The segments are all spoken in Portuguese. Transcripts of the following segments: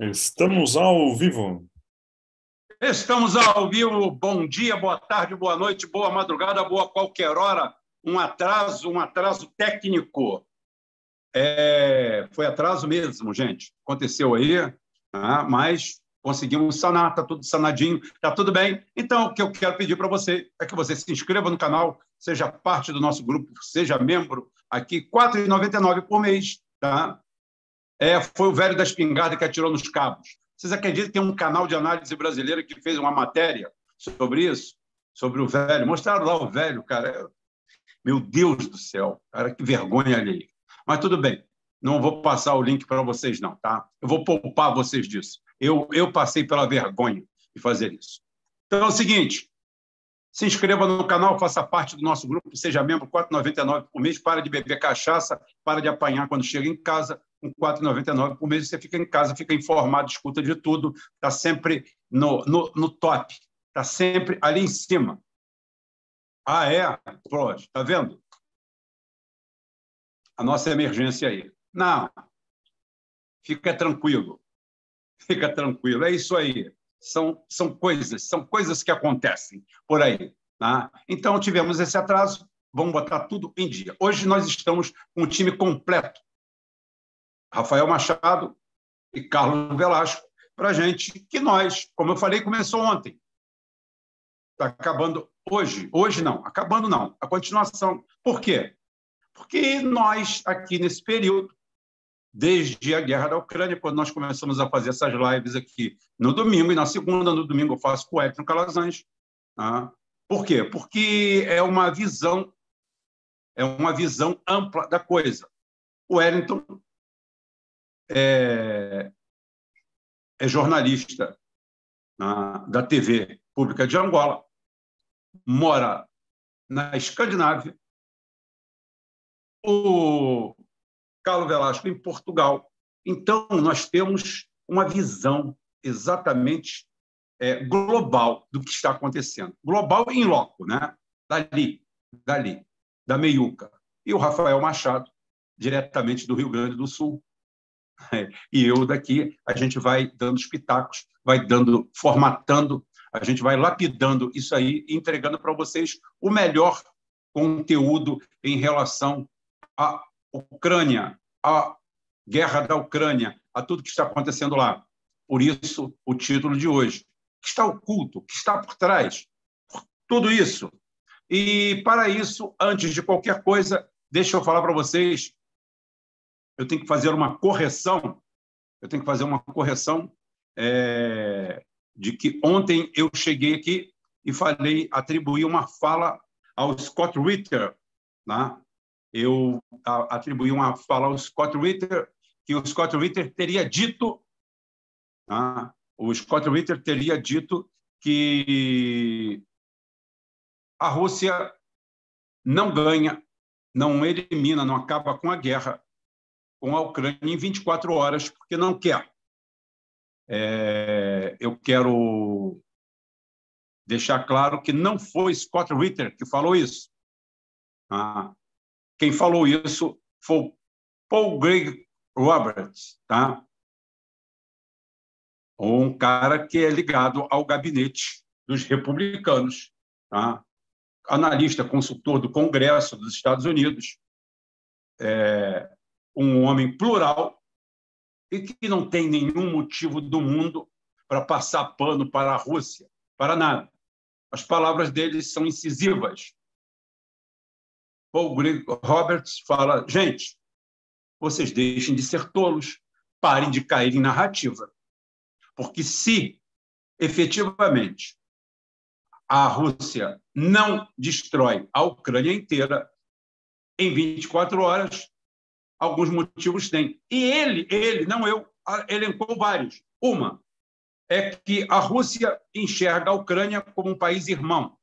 Estamos ao vivo. Estamos ao vivo. Bom dia, boa tarde, boa noite, boa madrugada, boa qualquer hora. Um atraso, um atraso técnico. É, foi atraso mesmo, gente. Aconteceu aí, tá? mas conseguimos sanar, está tudo sanadinho, está tudo bem. Então, o que eu quero pedir para você é que você se inscreva no canal, seja parte do nosso grupo, seja membro aqui, R$ 4,99 por mês. Tá? é, foi o velho da espingarda que atirou nos cabos. Vocês acreditam que tem um canal de análise brasileira que fez uma matéria sobre isso? Sobre o velho. Mostraram lá o velho, cara. Meu Deus do céu, cara, que vergonha ali. Mas tudo bem, não vou passar o link para vocês, não, tá? Eu vou poupar vocês disso. Eu, eu passei pela vergonha de fazer isso. Então é o seguinte: se inscreva no canal, faça parte do nosso grupo, seja membro, R$ 4,99 por mês. Para de beber cachaça, para de apanhar quando chega em casa, com R$ 4,99 por mês. Você fica em casa, fica informado, escuta de tudo, está sempre no, no, no top, está sempre ali em cima. Ah, é? Pronto, está vendo? A nossa emergência aí. Não, fica tranquilo, fica tranquilo, é isso aí são, são coisas, são coisas que acontecem por aí. Tá? Então, tivemos esse atraso, vamos botar tudo em dia. Hoje nós estamos com um time completo. Rafael Machado e Carlos Velasco, para gente que nós, como eu falei, começou ontem. Está acabando hoje. Hoje não, acabando não. A continuação. Por quê? Porque nós, aqui nesse período, desde a guerra da Ucrânia, quando nós começamos a fazer essas lives aqui no domingo, e na segunda, no domingo, eu faço com o Edson Calazans. Tá? Por quê? Porque é uma visão, é uma visão ampla da coisa. O Wellington é, é jornalista na, tá? da TV Pública de Angola, mora na Escandinávia. O Carlos Velasco em Portugal. Então, nós temos uma visão exatamente é, global do que está acontecendo. Global em loco, né? dali, dali, da meiuca. E o Rafael Machado, diretamente do Rio Grande do Sul. É, e eu daqui, a gente vai dando os pitacos, vai dando, formatando, a gente vai lapidando isso aí, entregando para vocês o melhor conteúdo em relação a Ucrânia, a guerra da Ucrânia, a tudo que está acontecendo lá. Por isso, o título de hoje, O que está oculto, O que está por trás, por tudo isso. E, para isso, antes de qualquer coisa, deixa eu falar para vocês, eu tenho que fazer uma correção, eu tenho que fazer uma correção é, de que ontem eu cheguei aqui e falei, atribuí uma fala ao Scott Ritter, né? eu atribuí uma fala ao Scott Ritter, que o Scott Ritter teria dito, né? o Scott Ritter teria dito que a Rússia não ganha, não elimina, não acaba com a guerra com a Ucrânia em 24 horas, porque não quer. É, eu quero deixar claro que não foi Scott Ritter que falou isso. Ah, quem falou isso foi Paul Greg Roberts, tá? um cara que é ligado ao gabinete dos republicanos, tá? analista, consultor do Congresso dos Estados Unidos, é um homem plural e que não tem nenhum motivo do mundo para passar pano para a Rússia, para nada. As palavras dele são incisivas, Paul Greg Roberts fala: gente, vocês deixem de ser tolos, parem de cair em narrativa. Porque se efetivamente a Rússia não destrói a Ucrânia inteira em 24 horas, alguns motivos tem. E ele, ele, não eu, elencou vários. Uma é que a Rússia enxerga a Ucrânia como um país irmão.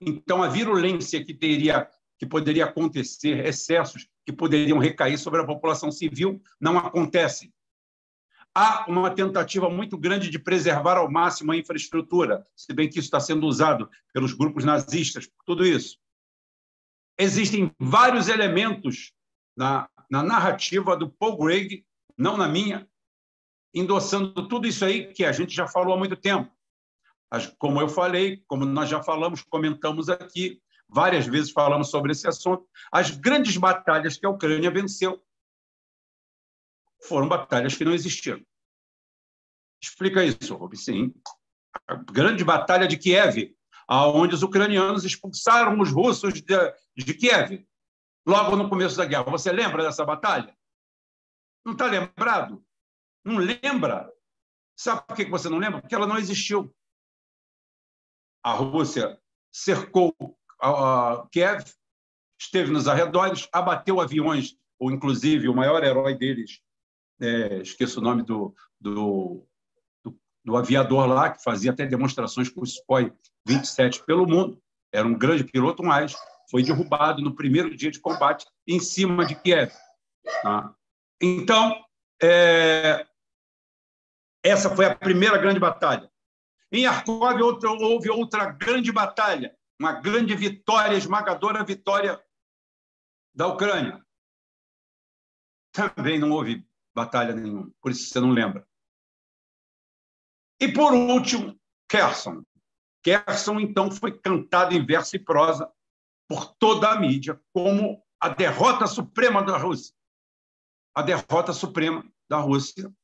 Então, a virulência que teria que poderia acontecer, excessos que poderiam recair sobre a população civil, não acontecem. Há uma tentativa muito grande de preservar ao máximo a infraestrutura, se bem que isso está sendo usado pelos grupos nazistas, por tudo isso. Existem vários elementos na, na narrativa do Paul Gregg, não na minha, endossando tudo isso aí que a gente já falou há muito tempo. Como eu falei, como nós já falamos, comentamos aqui, várias vezes falamos sobre esse assunto, as grandes batalhas que a Ucrânia venceu foram batalhas que não existiram. Explica isso, Rubens. Sim. A grande batalha de Kiev, aonde os ucranianos expulsaram os russos de, de Kiev, logo no começo da guerra. Você lembra dessa batalha? Não está lembrado? Não lembra? Sabe por que você não lembra? Porque ela não existiu. A Rússia cercou a Kiev, esteve nos arredores, abateu aviões, ou inclusive o maior herói deles, é, esqueço o nome do, do, do, do, aviador lá, que fazia até demonstrações com o Spoy 27 pelo mundo, era um grande piloto, mas foi derrubado no primeiro dia de combate em cima de Kiev. Tá? Então, é, essa foi a primeira grande batalha. Em Arkhov houve outra grande batalha, uma grande vitória, esmagadora vitória da Ucrânia. Também não houve batalha nenhuma, por isso você não lembra. E por último, Kerson. Kerson, então, foi cantado em verso e prosa por toda a mídia como a derrota suprema da Rússia. A derrota suprema da Rússia,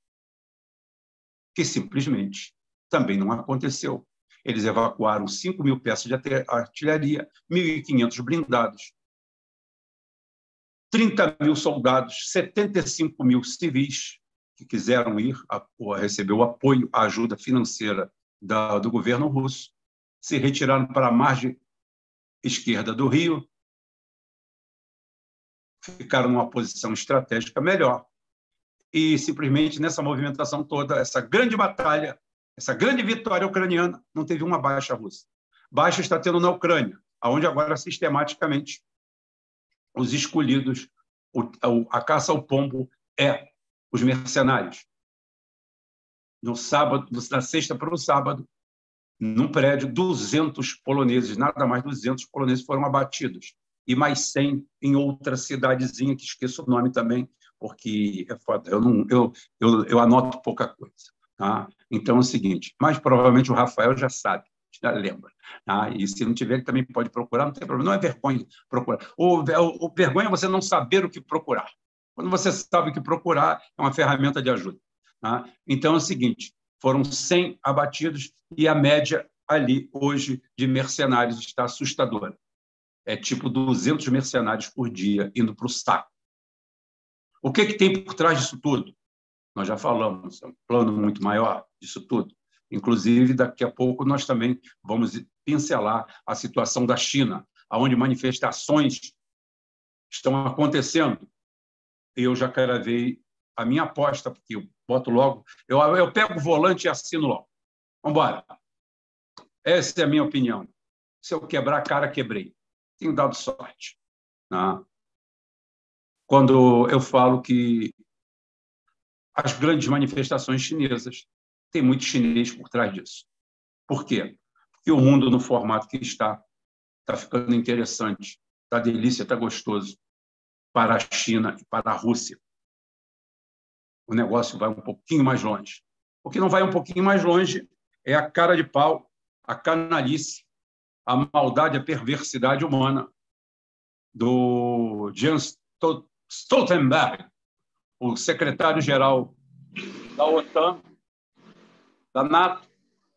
que simplesmente também não aconteceu. Eles evacuaram 5 mil peças de artilharia, 1.500 blindados, 30 mil soldados, 75 mil civis que quiseram ir a, a receber o apoio, a ajuda financeira da, do governo russo, se retiraram para a margem esquerda do rio, ficaram numa posição estratégica melhor. E simplesmente nessa movimentação toda, essa grande batalha essa grande vitória ucraniana não teve uma baixa russa. Baixa está tendo na Ucrânia, aonde agora sistematicamente os escolhidos, a caça ao pombo é os mercenários. No sábado, na sexta para o sábado, num prédio, 200 poloneses, nada mais 200 poloneses foram abatidos e mais 100 em outra cidadezinha que esqueço o nome também, porque é foda, eu não eu, eu, eu anoto pouca coisa. Tá? Então é o seguinte, mas provavelmente o Rafael já sabe, já lembra. Tá? E se não tiver, também pode procurar, não tem problema. Não é vergonha procurar. É, o vergonha é você não saber o que procurar. Quando você sabe o que procurar, é uma ferramenta de ajuda. Tá? Então é o seguinte, foram 100 abatidos e a média ali hoje de mercenários está assustadora. É tipo 200 mercenários por dia indo para o saco. O que, que tem por trás disso tudo? Nós já falamos, é um plano muito maior disso tudo. Inclusive, daqui a pouco nós também vamos pincelar a situação da China, aonde manifestações estão acontecendo. Eu já gravei a minha aposta, porque eu boto logo, eu, eu pego o volante e assino logo. Vamos embora. Essa é a minha opinião. Se eu quebrar a cara, quebrei. Tenho dado sorte. Né? Quando eu falo que as grandes manifestações chinesas. Tem muito chinês por trás disso. Por quê? Porque o mundo, no formato que está, está ficando interessante, está delícia, está gostoso para a China e para a Rússia. O negócio vai um pouquinho mais longe. O que não vai um pouquinho mais longe é a cara de pau, a canalice, a maldade, a perversidade humana do Jens Stoltenberg, o secretário-geral da OTAN, da NATO,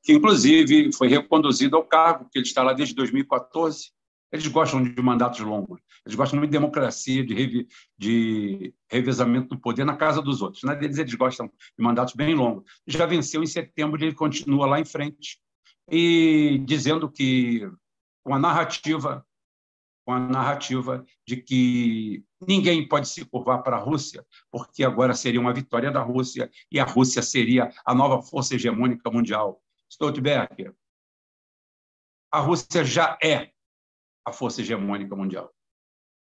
que inclusive foi reconduzido ao cargo, que ele está lá desde 2014. Eles gostam de mandatos longos, eles gostam muito de democracia, de, revi de revezamento do poder na casa dos outros. Na né? deles, eles gostam de mandatos bem longos. Já venceu em setembro e ele continua lá em frente. E dizendo que, com a narrativa com a narrativa de que ninguém pode se curvar para a Rússia, porque agora seria uma vitória da Rússia e a Rússia seria a nova força hegemônica mundial. Stoltenberg, a Rússia já é a força hegemônica mundial.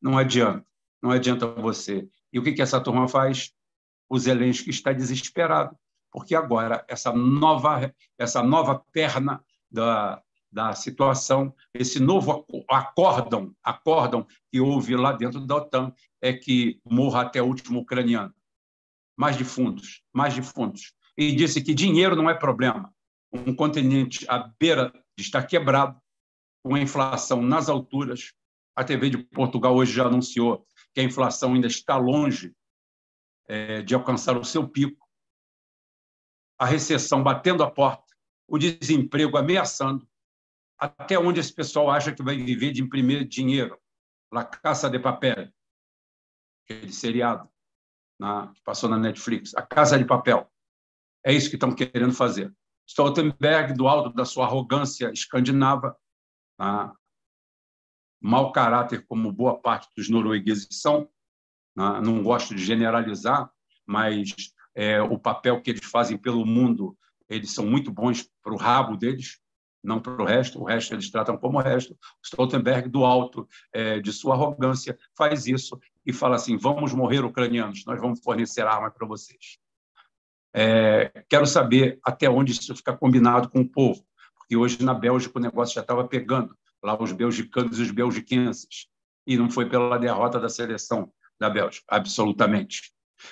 Não adianta, não adianta você. E o que, que essa turma faz? O Zelensky está desesperado, porque agora essa nova, essa nova perna da, da situação, esse novo acórdão, acórdão que houve lá dentro da OTAN é que morra até o último ucraniano. Mais de fundos, mais de fundos. E disse que dinheiro não é problema. Um continente à beira de estar quebrado, com a inflação nas alturas. A TV de Portugal hoje já anunciou que a inflação ainda está longe é, de alcançar o seu pico. A recessão batendo a porta, o desemprego ameaçando até onde esse pessoal acha que vai viver de imprimir dinheiro. La Caça de Papel, aquele seriado na, né, que passou na Netflix. A Casa de Papel. É isso que estão querendo fazer. Stoltenberg, do alto da sua arrogância escandinava, na, né, mau caráter como boa parte dos noruegueses são, na, né, não gosto de generalizar, mas é, o papel que eles fazem pelo mundo, eles são muito bons para o rabo deles, não para o resto. O resto eles tratam como o resto. Stoltenberg, do alto é, de sua arrogância, faz isso e fala assim: vamos morrer ucranianos, nós vamos fornecer armas para vocês. É, quero saber até onde isso fica combinado com o povo, porque hoje na Bélgica o negócio já estava pegando lá os belgicanos e os belgiquenses, e não foi pela derrota da seleção da Bélgica, absolutamente.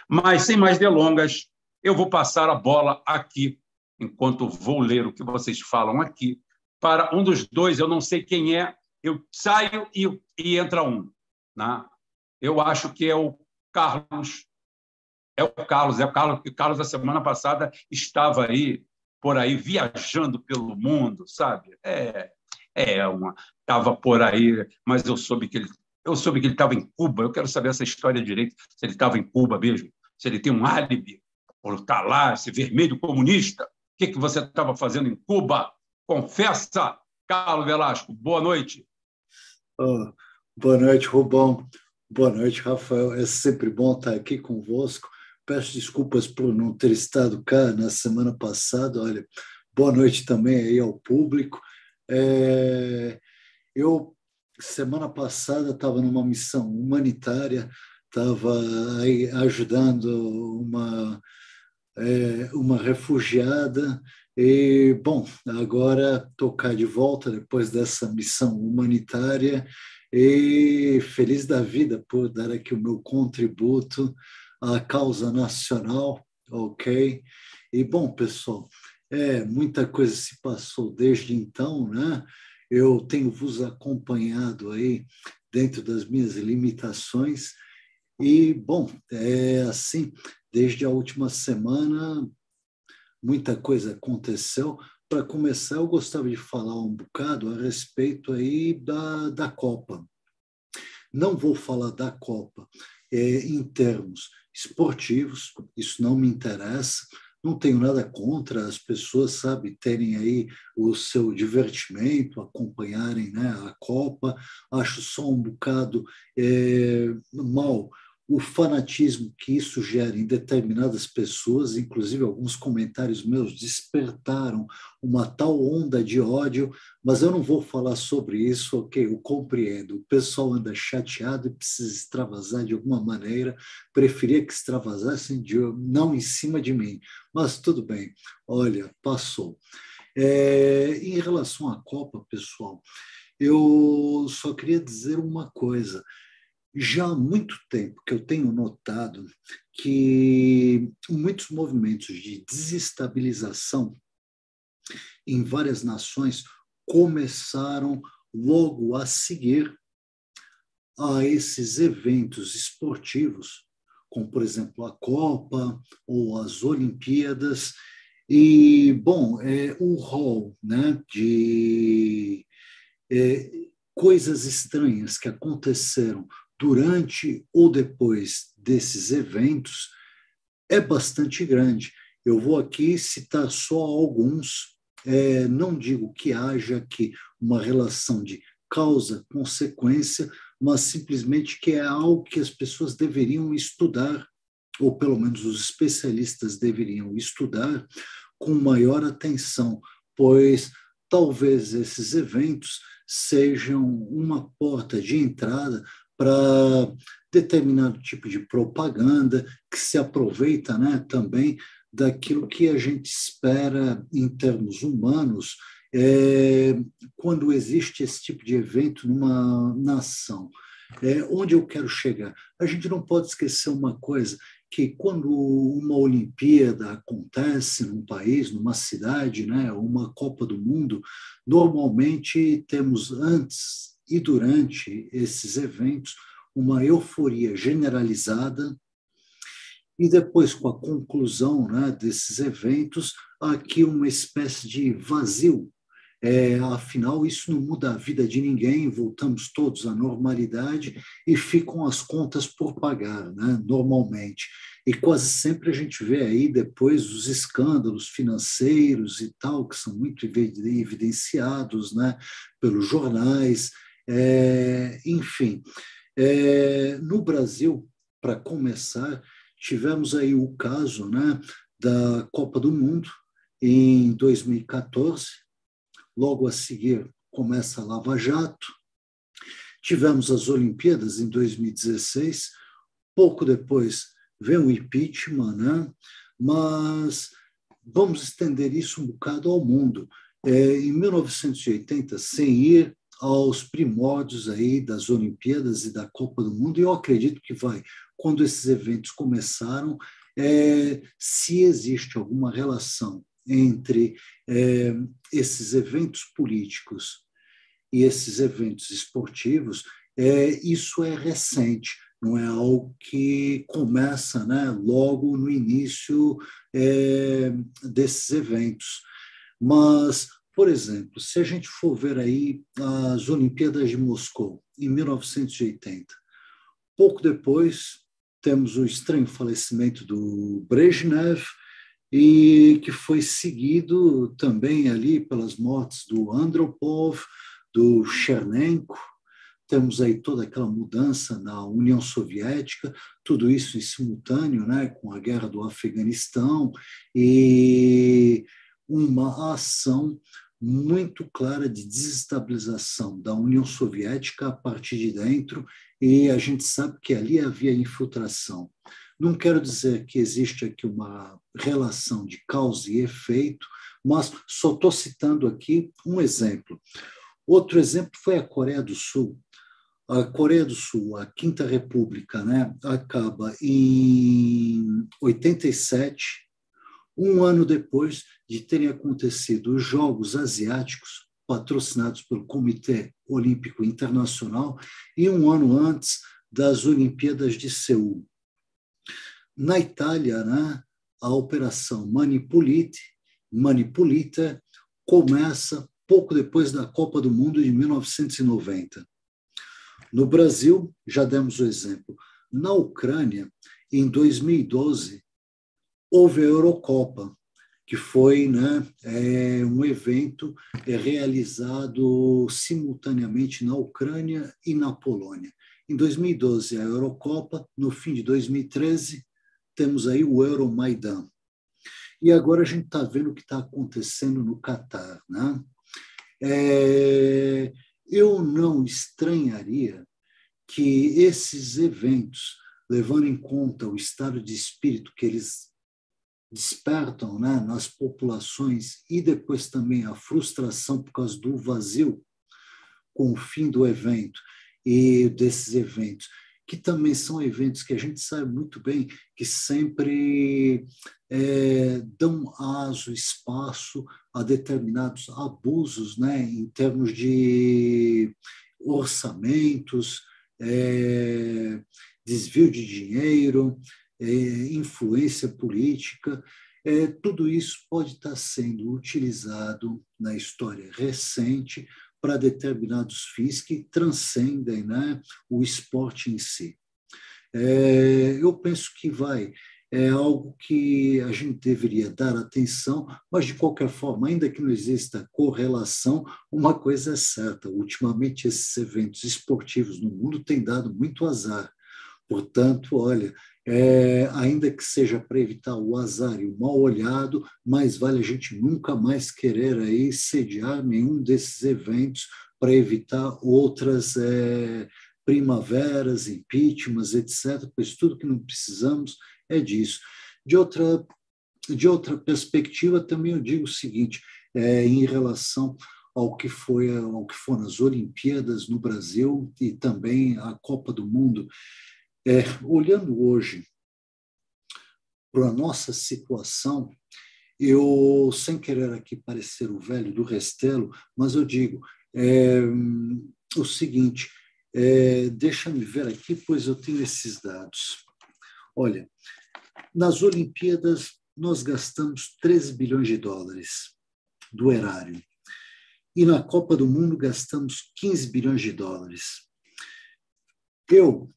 Mas, sem mais delongas, eu vou passar a bola aqui, enquanto vou ler o que vocês falam aqui, para um dos dois, eu não sei quem é, eu saio e, e entra um. Né? Eu acho que é o Carlos. É o Carlos, é o Carlos, que Carlos, a semana passada, estava aí, por aí, viajando pelo mundo, sabe? É, é uma. Estava por aí, mas eu soube que ele. Eu soube que ele estava em Cuba. Eu quero saber essa história direito, se ele estava em Cuba mesmo, se ele tem um álibi por estar tá lá, esse vermelho comunista. O que, que você estava fazendo em Cuba? Confessa, Carlos Velasco. Boa noite. Oh, boa noite, Rubão. Boa noite, Rafael. É sempre bom estar aqui convosco. Peço desculpas por não ter estado cá na semana passada. Olha, boa noite também aí ao público. É... eu, semana passada, estava numa missão humanitária, estava ajudando uma, é, uma refugiada e, bom, agora tocar de volta depois dessa missão humanitária e feliz da vida por dar aqui o meu contributo à causa nacional, ok? E, bom, pessoal, é, muita coisa se passou desde então, né? Eu tenho vos acompanhado aí dentro das minhas limitações e, bom, é assim, desde a última semana muita coisa aconteceu. Para começar, eu gostava de falar um bocado a respeito aí da, da Copa. Não vou falar da Copa é, em termos esportivos, isso não me interessa. Não tenho nada contra as pessoas, sabe, terem aí o seu divertimento, acompanharem né, a Copa. Acho só um bocado é, mal o fanatismo que isso gera em determinadas pessoas, inclusive alguns comentários meus despertaram uma tal onda de ódio, mas eu não vou falar sobre isso, ok? Eu compreendo. O pessoal anda chateado e precisa extravasar de alguma maneira. Preferia que extravasassem de, não em cima de mim, mas tudo bem. Olha, passou. É, em relação à Copa, pessoal, eu só queria dizer uma coisa já há muito tempo que eu tenho notado que muitos movimentos de desestabilização em várias nações começaram logo a seguir a esses eventos esportivos, como por exemplo a Copa ou as Olimpíadas. E, bom, é, o rol né, de é, coisas estranhas que aconteceram durante ou depois desses eventos é bastante grande. Eu vou aqui citar só alguns. É, não digo que haja aqui uma relação de causa-consequência, mas simplesmente que é algo que as pessoas deveriam estudar, ou pelo menos os especialistas deveriam estudar com maior atenção, pois talvez esses eventos sejam uma porta de entrada para determinado tipo de propaganda que se aproveita né, também daquilo que a gente espera em termos humanos é, quando existe esse tipo de evento numa nação. É, onde eu quero chegar? A gente não pode esquecer uma coisa, que quando uma Olimpíada acontece num país, numa cidade, né, uma Copa do Mundo, normalmente temos antes e durante esses eventos uma euforia generalizada e depois com a conclusão né, desses eventos aqui uma espécie de vazio é, afinal isso não muda a vida de ninguém voltamos todos à normalidade e ficam as contas por pagar né, normalmente e quase sempre a gente vê aí depois os escândalos financeiros e tal que são muito evidenciados né, pelos jornais é, enfim, é, no Brasil, para começar, tivemos aí o caso né, da Copa do Mundo em 2014, logo a seguir começa a Lava Jato, tivemos as Olimpíadas em 2016, pouco depois vem o impeachment, né? mas vamos estender isso um bocado ao mundo. É, em 1980, sem ir aos primórdios aí das Olimpíadas e da Copa do Mundo, e eu acredito que vai. Quando esses eventos começaram, é, se existe alguma relação entre é, esses eventos políticos e esses eventos esportivos, é, isso é recente, não é algo que começa né, logo no início é, desses eventos. Mas por exemplo, se a gente for ver aí as Olimpíadas de Moscou, em 1980, pouco depois temos o estranho falecimento do Brezhnev, e que foi seguido também ali pelas mortes do Andropov, do Chernenko, temos aí toda aquela mudança na União Soviética, tudo isso em simultâneo né, com a guerra do Afeganistão e uma ação muito clara de desestabilização da União Soviética a partir de dentro, e a gente sabe que ali havia infiltração. Não quero dizer que existe aqui uma relação de causa e efeito, mas só estou citando aqui um exemplo. Outro exemplo foi a Coreia do Sul. A Coreia do Sul, a Quinta República, né, acaba em 87, um ano depois de terem acontecido os Jogos Asiáticos, patrocinados pelo Comitê Olímpico Internacional, e um ano antes das Olimpíadas de Seul. Na Itália, né, a operação Manipulite, Manipulita começa pouco depois da Copa do Mundo de 1990. No Brasil, já demos o exemplo. Na Ucrânia, em 2012, houve a Eurocopa, que foi né, é, um evento é, realizado simultaneamente na Ucrânia e na Polônia. Em 2012, a Eurocopa, no fim de 2013, temos aí o Euromaidan. E agora a gente está vendo o que está acontecendo no Catar. Né? É, eu não estranharia que esses eventos, levando em conta o estado de espírito que eles despertam né, nas populações e depois também a frustração por causa do vazio com o fim do evento e desses eventos, que também são eventos que a gente sabe muito bem que sempre é, dão aso, espaço a determinados abusos né, em termos de orçamentos, é, desvio de dinheiro, é, influência política, é, tudo isso pode estar sendo utilizado na história recente para determinados fins que transcendem né, o esporte em si. É, eu penso que vai é algo que a gente deveria dar atenção, mas de qualquer forma, ainda que não exista correlação, uma coisa é certa: ultimamente esses eventos esportivos no mundo têm dado muito azar. Portanto, olha, é, ainda que seja para evitar o azar e o mal olhado, mais vale a gente nunca mais querer aí sediar nenhum desses eventos para evitar outras é, primaveras, impeachments, etc., pois tudo que não precisamos é disso. De outra, de outra perspectiva, também eu digo o seguinte, é, em relação ao que foi ao que foram as Olimpíadas no Brasil e também a Copa do Mundo. É, olhando hoje para a nossa situação, eu, sem querer aqui parecer o velho do Restelo, mas eu digo é, o seguinte: é, deixa-me ver aqui, pois eu tenho esses dados. Olha, nas Olimpíadas nós gastamos 13 bilhões de dólares do erário. E na Copa do Mundo gastamos 15 bilhões de dólares. Eu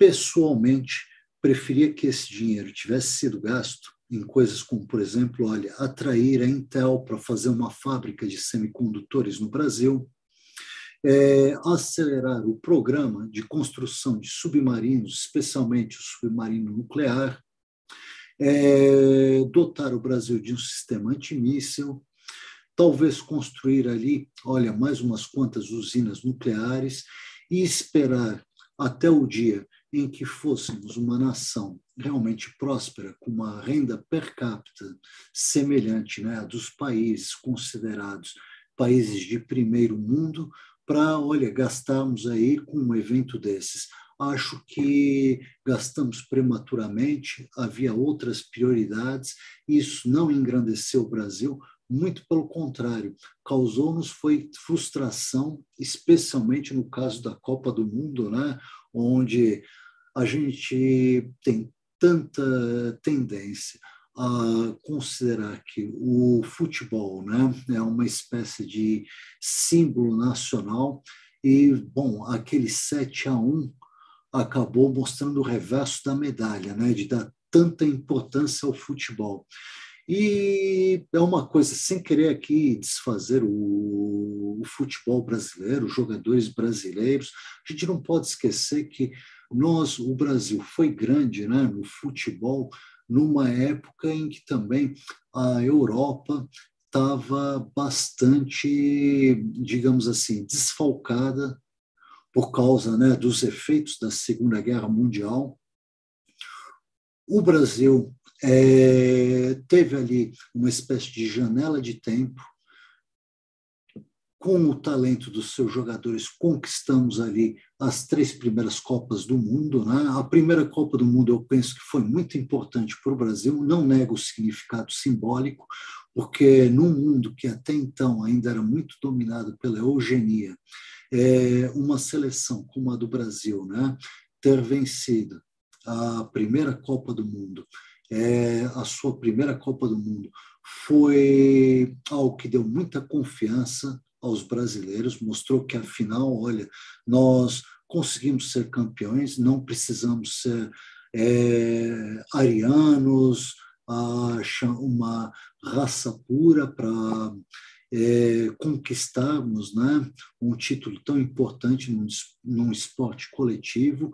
pessoalmente preferia que esse dinheiro tivesse sido gasto em coisas como, por exemplo, olha, atrair a Intel para fazer uma fábrica de semicondutores no Brasil, é, acelerar o programa de construção de submarinos, especialmente o submarino nuclear, é, dotar o Brasil de um sistema antimíssil, talvez construir ali, olha, mais umas quantas usinas nucleares e esperar até o dia em que fôssemos uma nação realmente próspera, com uma renda per capita semelhante né, à dos países considerados países de primeiro mundo, para, olha, gastarmos aí com um evento desses. Acho que gastamos prematuramente, havia outras prioridades, isso não engrandeceu o Brasil, muito pelo contrário, causou-nos foi frustração, especialmente no caso da Copa do Mundo, né? onde a gente tem tanta tendência a considerar que o futebol né, é uma espécie de símbolo nacional e, bom, aquele 7 a 1 acabou mostrando o reverso da medalha, né, de dar tanta importância ao futebol. E é uma coisa, sem querer aqui desfazer o, o, futebol brasileiro, os jogadores brasileiros, a gente não pode esquecer que nós, o Brasil, foi grande né, no futebol numa época em que também a Europa estava bastante, digamos assim, desfalcada por causa né, dos efeitos da Segunda Guerra Mundial. O Brasil é, teve ali uma espécie de janela de tempo com o talento dos seus jogadores, conquistamos ali as três primeiras Copas do Mundo. Né? A primeira Copa do Mundo, eu penso que foi muito importante para o Brasil, não nego o significado simbólico, porque num mundo que até então ainda era muito dominado pela eugenia, é, uma seleção como a do Brasil né? ter vencido a primeira Copa do Mundo é, a sua primeira Copa do Mundo, foi algo que deu muita confiança aos brasileiros, mostrou que afinal, olha, nós conseguimos ser campeões, não precisamos ser é, arianos, uma raça pura para é, conquistarmos né, um título tão importante num, num esporte coletivo,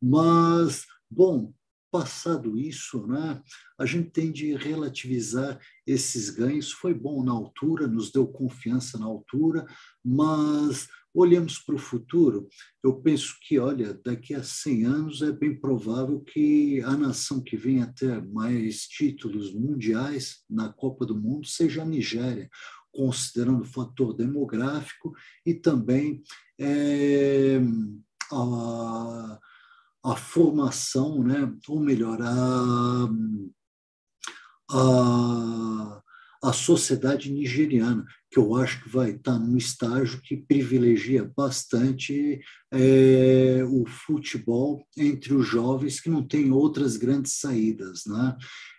mas, bom, Passado isso, né, a gente tem de relativizar esses ganhos. Foi bom na altura, nos deu confiança na altura, mas olhamos para o futuro. Eu penso que, olha, daqui a 100 anos é bem provável que a nação que venha ter mais títulos mundiais na Copa do Mundo seja a Nigéria, considerando o fator demográfico e também é, a a formação, né? ou melhor, a, a, a sociedade nigeriana, que eu acho que vai estar num estágio que privilegia bastante é, o futebol entre os jovens que não tem outras grandes saídas. Né?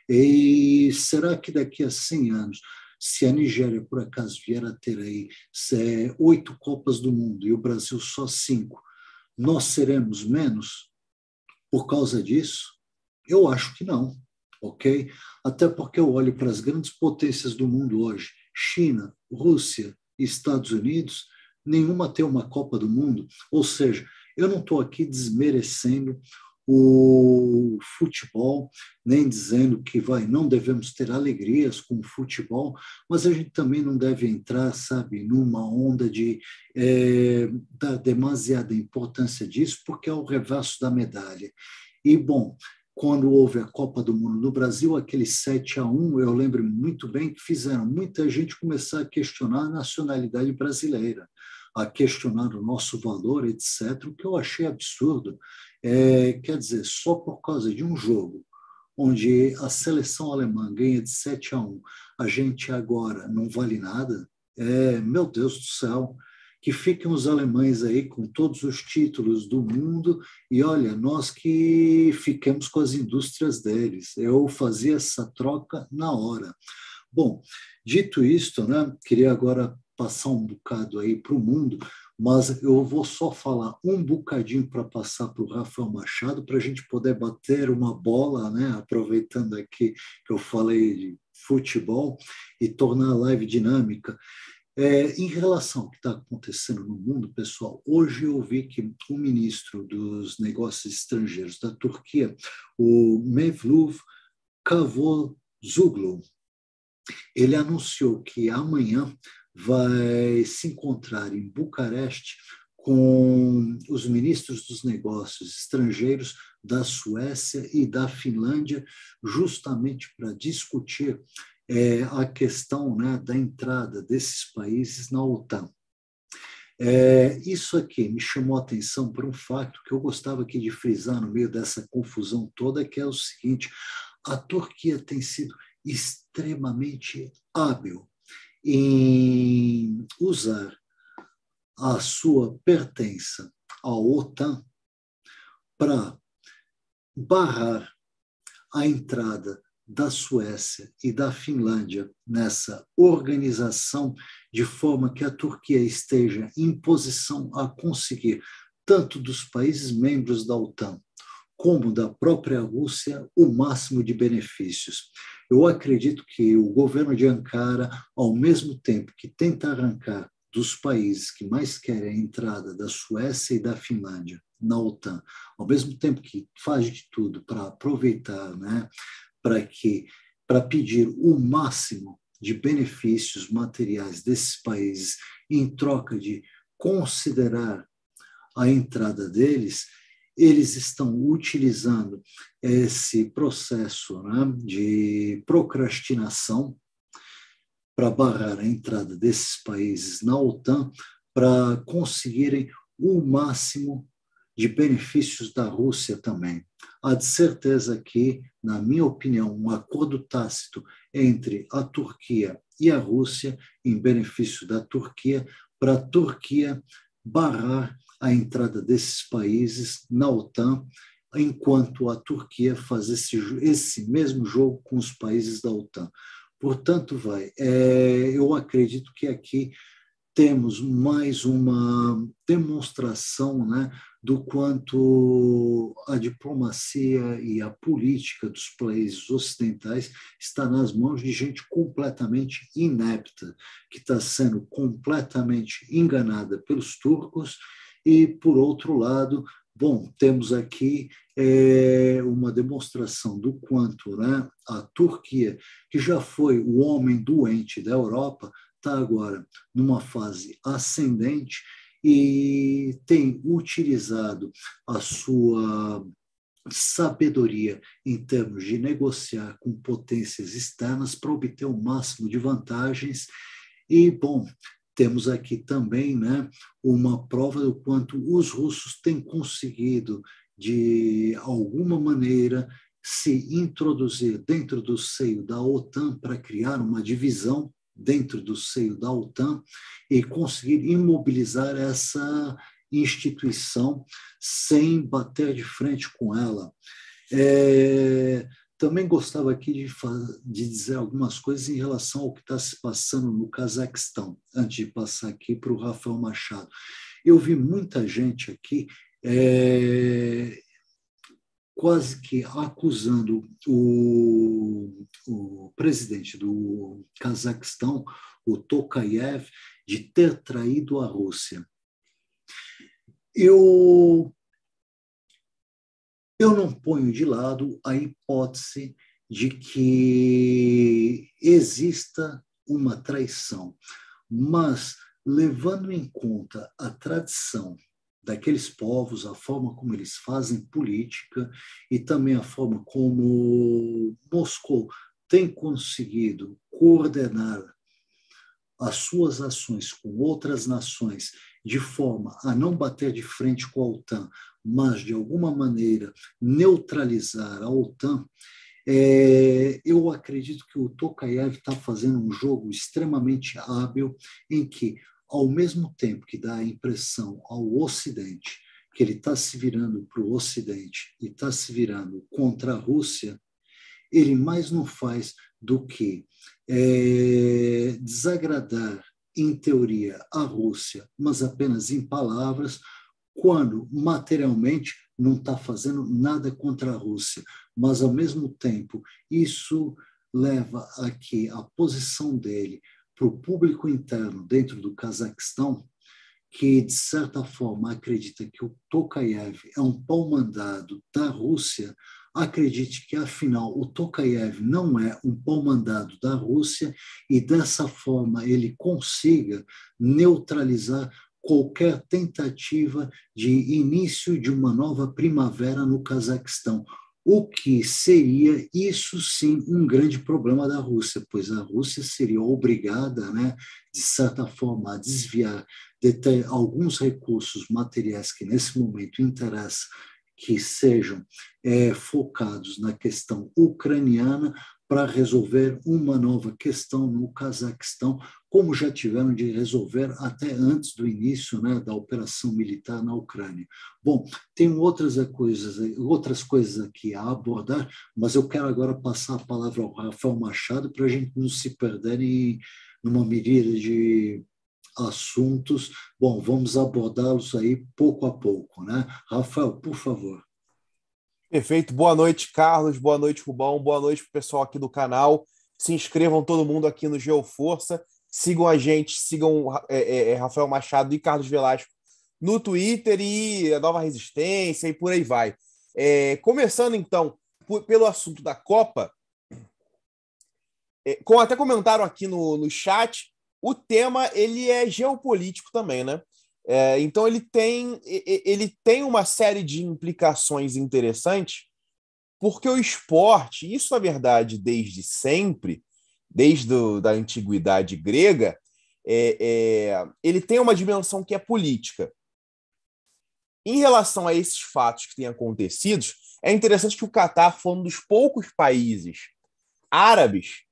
E será que daqui a 100 anos se a Nigéria por acaso vier a ter aí é, oito Copas do Mundo e o Brasil só cinco, nós seremos menos? por causa disso? Eu acho que não, ok? Até porque eu olho para as grandes potências do mundo hoje, China, Rússia e Estados Unidos, nenhuma tem uma Copa do Mundo. Ou seja, eu não estou aqui desmerecendo o futebol, nem dizendo que vai, não devemos ter alegrias com o futebol, mas a gente também não deve entrar, sabe, numa onda de é, dar demasiada importância disso, porque é o reverso da medalha. E, bom, quando houve a Copa do Mundo no Brasil, aquele 7 a 1, eu lembro muito bem que fizeram muita gente começar a questionar a nacionalidade brasileira, a questionar o nosso valor, etc., o que eu achei absurdo. É, quer dizer, só por causa de um jogo onde a seleção alemã ganha de 7 a 1, a gente agora não vale nada? É, meu Deus do céu, que fiquem os alemães aí com todos os títulos do mundo e olha, nós que fiquemos com as indústrias deles. Eu fazia essa troca na hora. Bom, dito isto, né, queria agora passar um bocado aí para o mundo mas eu vou só falar um bocadinho para passar para o Rafael Machado, para a gente poder bater uma bola, né? aproveitando aqui que eu falei de futebol, e tornar a live dinâmica. É, em relação ao que está acontecendo no mundo, pessoal, hoje eu vi que o ministro dos Negócios Estrangeiros da Turquia, o Mevlut Cavusoglu, ele anunciou que amanhã vai se encontrar em Bucareste com os ministros dos negócios estrangeiros da Suécia e da Finlândia, justamente para discutir é, a questão né, da entrada desses países na OTAN. É, isso aqui me chamou a atenção para um fato que eu gostava aqui de frisar no meio dessa confusão toda, que é o seguinte: a Turquia tem sido extremamente hábil em usar a sua pertença à OTAN para barrar a entrada da Suécia e da Finlândia nessa organização, de forma que a Turquia esteja em posição a conseguir, tanto dos países membros da OTAN como da própria Rússia, o máximo de benefícios. Eu acredito que o governo de Ankara, ao mesmo tempo que tenta arrancar dos países que mais querem a entrada da Suécia e da Finlândia na OTAN, ao mesmo tempo que faz de tudo para aproveitar, né, para que para pedir o máximo de benefícios materiais desses países em troca de considerar a entrada deles, eles estão utilizando esse processo né, de procrastinação para barrar a entrada desses países na OTAN para conseguirem o máximo de benefícios da Rússia também. Há de certeza que, na minha opinião, um acordo tácito entre a Turquia e a Rússia em benefício da Turquia para a Turquia barrar a entrada desses países na OTAN, enquanto a Turquia faz esse, esse mesmo jogo com os países da OTAN. Portanto, vai, é, eu acredito que aqui temos mais uma demonstração né, do quanto a diplomacia e a política dos países ocidentais está nas mãos de gente completamente inepta, que está sendo completamente enganada pelos turcos e, por outro lado, bom, temos aqui é, uma demonstração do quanto né, a Turquia, que já foi o homem doente da Europa, está agora numa fase ascendente e tem utilizado a sua sabedoria em termos de negociar com potências externas para obter o máximo de vantagens. E, bom, temos aqui também né, uma prova do quanto os russos têm conseguido, de alguma maneira, se introduzir dentro do seio da OTAN para criar uma divisão dentro do seio da OTAN e conseguir imobilizar essa instituição sem bater de frente com ela. É, também gostava aqui de, de dizer algumas coisas em relação ao que está se passando no Cazaquistão, antes de passar aqui para o Rafael Machado. Eu vi muita gente aqui é, quase que acusando o, o presidente do Cazaquistão, o Tokayev, de ter traído a Rússia. Eu eu não ponho de lado a hipótese de que exista uma traição, mas levando em conta a tradição daqueles povos, a forma como eles fazem política e também a forma como Moscou tem conseguido coordenar as suas ações com outras nações de forma a não bater de frente com a OTAN, mas de alguma maneira neutralizar a OTAN, é, eu acredito que o Tokayev está fazendo um jogo extremamente hábil em que, ao mesmo tempo que dá a impressão ao Ocidente que ele está se virando para o Ocidente e está se virando contra a Rússia, ele mais não faz do que é, desagradar, em teoria, a Rússia, mas apenas em palavras, quando materialmente não está fazendo nada contra a Rússia. Mas, ao mesmo tempo, isso leva a que a posição dele para o público interno dentro do Cazaquistão, que, de certa forma, acredita que o Tokayev é um pau-mandado da Rússia, acredite que, afinal, o Tokayev não é um pão mandado da Rússia e, dessa forma, ele consiga neutralizar qualquer tentativa de início de uma nova primavera no Cazaquistão, o que seria, isso sim, um grande problema da Rússia, pois a Rússia seria obrigada, né, de certa forma, a desviar de alguns recursos materiais que nesse momento interessam que sejam é, focados na questão ucraniana para resolver uma nova questão no Cazaquistão, como já tiveram de resolver até antes do início né, da operação militar na Ucrânia. Bom, tem outras coisas, outras coisas aqui a abordar, mas eu quero agora passar a palavra ao Rafael Machado para a gente não se perder em, numa medida de assuntos. Bom, vamos abordá-los aí pouco a pouco, né? Rafael, por favor. Perfeito. Boa noite, Carlos. Boa noite, Rubão. Boa noite para o pessoal aqui do canal. Se inscrevam todo mundo aqui no Geoforça. Sigam a gente, sigam é, é, é, Rafael Machado e Carlos Velasco no Twitter e a Nova Resistência e por aí vai. É, começando então por, pelo assunto da Copa, é, como até comentaram aqui no, no chat, o tema ele é geopolítico também, né? É, então ele tem, ele tem uma série de implicações interessantes, porque o esporte, isso é verdade desde sempre, desde do, da antiguidade grega, é, é, ele tem uma dimensão que é política. Em relação a esses fatos que têm acontecido, é interessante que o Catar foi um dos poucos países árabes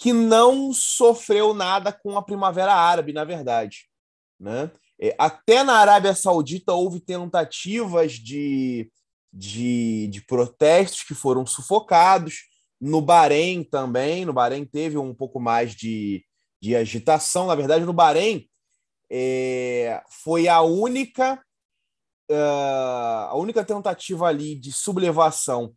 que não sofreu nada com a Primavera Árabe, na verdade. Né? É, até na Arábia Saudita houve tentativas de, de, de protestos que foram sufocados. No Bahrein também, no Bahrein teve um pouco mais de, de agitação. Na verdade, no Bahrein é, foi a única, uh, a única tentativa ali de sublevação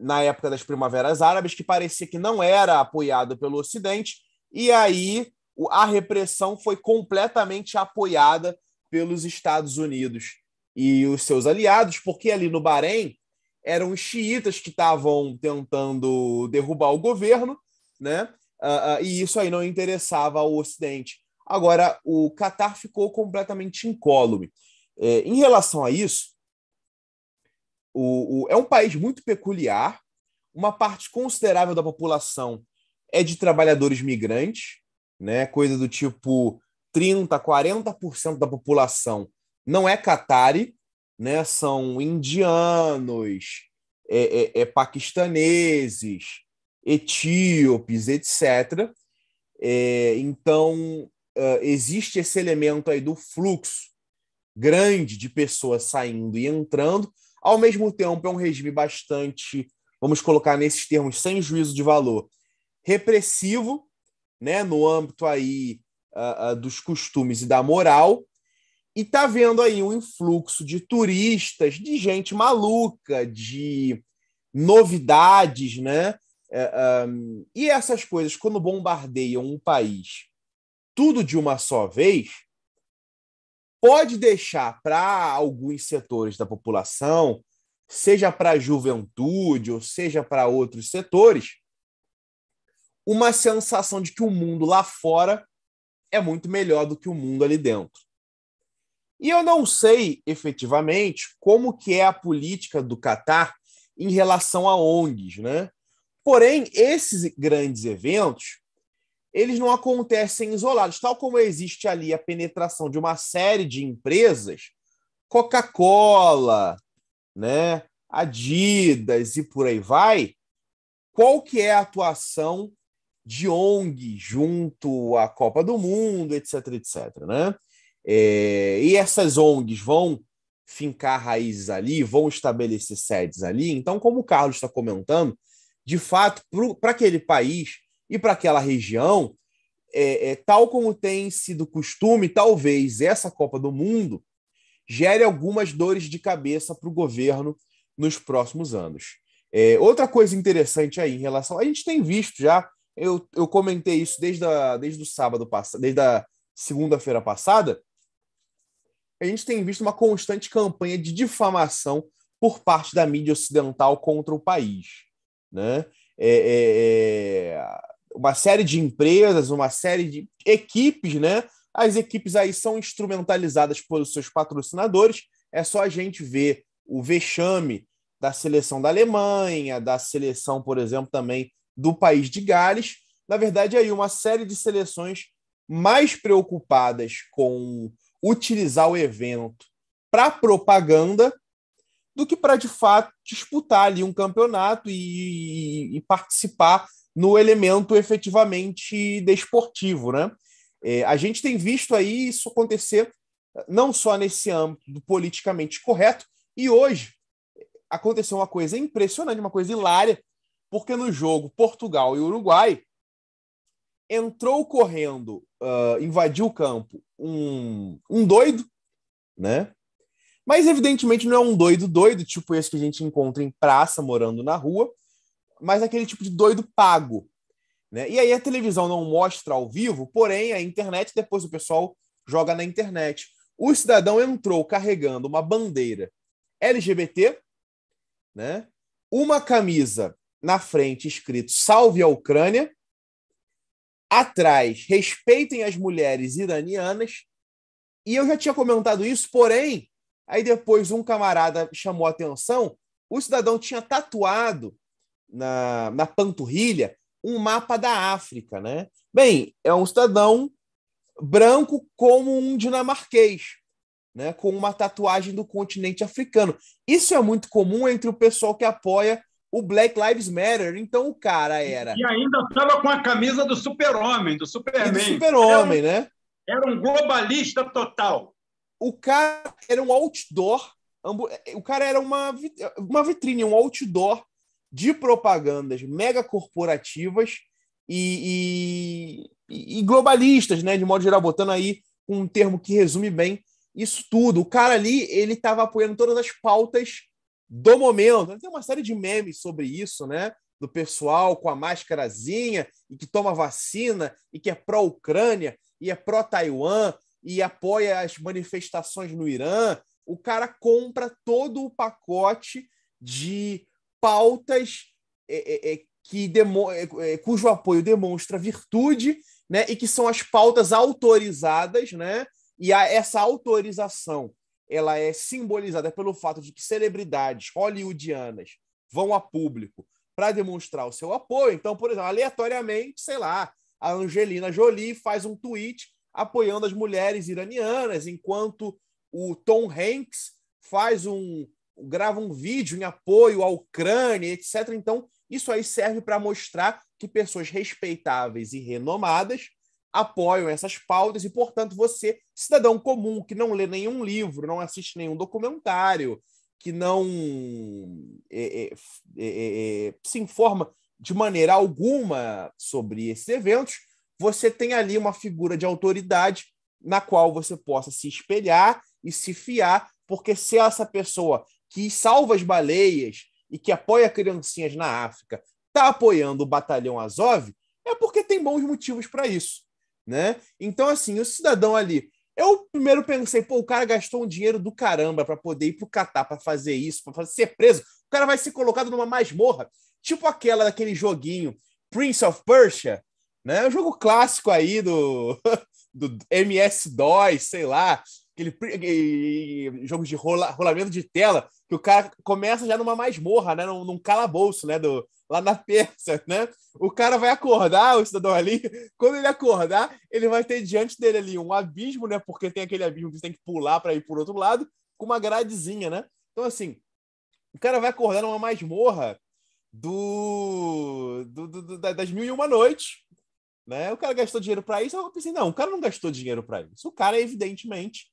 na época das primaveras árabes, que parecia que não era apoiado pelo Ocidente, e aí a repressão foi completamente apoiada pelos Estados Unidos e os seus aliados, porque ali no Bahrein eram os xiitas que estavam tentando derrubar o governo, né? Uh, uh, e isso aí não interessava ao Ocidente. Agora, o Catar ficou completamente incólume. É, em relação a isso, o, o, é um país muito peculiar. Uma parte considerável da população é de trabalhadores migrantes, né? coisa do tipo 30, 40% da população não é catari, né? são indianos, é, é, é paquistaneses, etíopes, etc. É, então, é, existe esse elemento aí do fluxo grande de pessoas saindo e entrando, ao mesmo tempo, é um regime bastante, vamos colocar nesses termos, sem juízo de valor, repressivo, né, no âmbito aí uh, uh, dos costumes e da moral, e tá vendo aí um influxo de turistas, de gente maluca, de novidades, né? Uh, e essas coisas, quando bombardeiam um país tudo de uma só vez, pode deixar para alguns setores da população, seja para a juventude ou seja para outros setores, uma sensação de que o mundo lá fora é muito melhor do que o mundo ali dentro. E eu não sei efetivamente como que é a política do Catar em relação a ONGs, né? Porém, esses grandes eventos eles não acontecem isolados. Tal como existe ali a penetração de uma série de empresas, Coca-Cola, né, Adidas e por aí vai, qual que é a atuação de ONG junto à Copa do Mundo, etc, etc, né? É, e essas ONGs vão fincar raízes ali, vão estabelecer sedes ali. Então, como o Carlos está comentando, de fato, para aquele país, e para aquela região, é, é, tal como tem sido costume, talvez essa Copa do Mundo gere algumas dores de cabeça para o governo nos próximos anos. É, outra coisa interessante aí em relação. A gente tem visto já, eu, eu comentei isso desde, a, desde o sábado passado, desde a segunda-feira passada. A gente tem visto uma constante campanha de difamação por parte da mídia ocidental contra o país. Né? É, é, é uma série de empresas, uma série de equipes, né? As equipes aí são instrumentalizadas pelos seus patrocinadores. É só a gente ver o vexame da seleção da Alemanha, da seleção, por exemplo, também do país de Gales. Na verdade, aí uma série de seleções mais preocupadas com utilizar o evento para propaganda do que para de fato disputar ali um campeonato e, e, e participar no elemento efetivamente desportivo, né? É, a gente tem visto aí isso acontecer não só nesse âmbito do politicamente correto, e hoje aconteceu uma coisa impressionante, uma coisa hilária, porque no jogo Portugal e Uruguai entrou correndo, uh, invadiu o campo um, um doido, né? Mas evidentemente não é um doido doido, tipo esse que a gente encontra em praça morando na rua, mas aquele tipo de doido pago. Né? E aí a televisão não mostra ao vivo, porém a internet, depois o pessoal joga na internet. O cidadão entrou carregando uma bandeira LGBT, né? uma camisa na frente escrito Salve a Ucrânia, atrás respeitem as mulheres iranianas, e eu já tinha comentado isso, porém, aí depois um camarada chamou a atenção, o cidadão tinha tatuado na, na panturrilha um mapa da África, né? Bem, é um cidadão branco como um dinamarquês, né? Com uma tatuagem do continente africano. Isso é muito comum entre o pessoal que apoia o Black Lives Matter. Então o cara era. E ainda estava com a camisa do super-homem, do Superman. E do super-homem, né? Era um globalista total. O cara era um outdoor. O cara era uma, uma vitrine, um outdoor de propagandas mega corporativas e, e, e, globalistas, né? De modo geral, botando aí um termo que resume bem isso tudo. O cara ali, ele estava apoiando todas as pautas do momento. Tem uma série de memes sobre isso, né? Do pessoal com a máscarazinha e que toma vacina e que é pró-Ucrânia e é pró-Taiwan e apoia as manifestações no Irã. O cara compra todo o pacote de pautas é, é, é, que demo, é, é, cujo apoio demonstra virtude, né, e que são as pautas autorizadas, né, e a, essa autorização ela é simbolizada pelo fato de que celebridades hollywoodianas vão a público para demonstrar o seu apoio. Então, por exemplo, aleatoriamente, sei lá, a Angelina Jolie faz um tweet apoiando as mulheres iranianas, enquanto o Tom Hanks faz um, grava um vídeo em apoio à Ucrânia, etc. Então, isso aí serve para mostrar que pessoas respeitáveis e renomadas apoiam essas pautas e, portanto, você, cidadão comum, que não lê nenhum livro, não assiste nenhum documentário, que não é é, é, é, é, se informa de maneira alguma sobre esses eventos, você tem ali uma figura de autoridade na qual você possa se espelhar e se fiar, porque se essa pessoa que salva as baleias e que apoia criancinhas na África, está apoiando o batalhão Azov, é porque tem bons motivos para isso. Né? Então, assim, o cidadão ali. Eu primeiro pensei, pô, o cara gastou um dinheiro do caramba para poder ir pro Catar para fazer isso, para ser preso. O cara vai ser colocado numa masmorra, tipo aquela daquele joguinho Prince of Persia, né? Um jogo clássico aí do, do MS2, sei lá, aquele jogos de rola, rolamento de tela, que o cara começa já numa masmorra, né? Num, num calabouço, né? Do, lá na Pérsia, né? O cara vai acordar, o cidadão ali. Quando ele acordar, ele vai ter diante dele ali um abismo, né? Porque tem aquele abismo que você tem que pular para ir por outro lado, com uma gradezinha, né? Então, assim, o cara vai acordar numa masmorra do, do, do, do das mil e uma noites, né? O cara gastou dinheiro para isso. Eu pensei, não, o cara não gastou dinheiro para isso. O cara, evidentemente,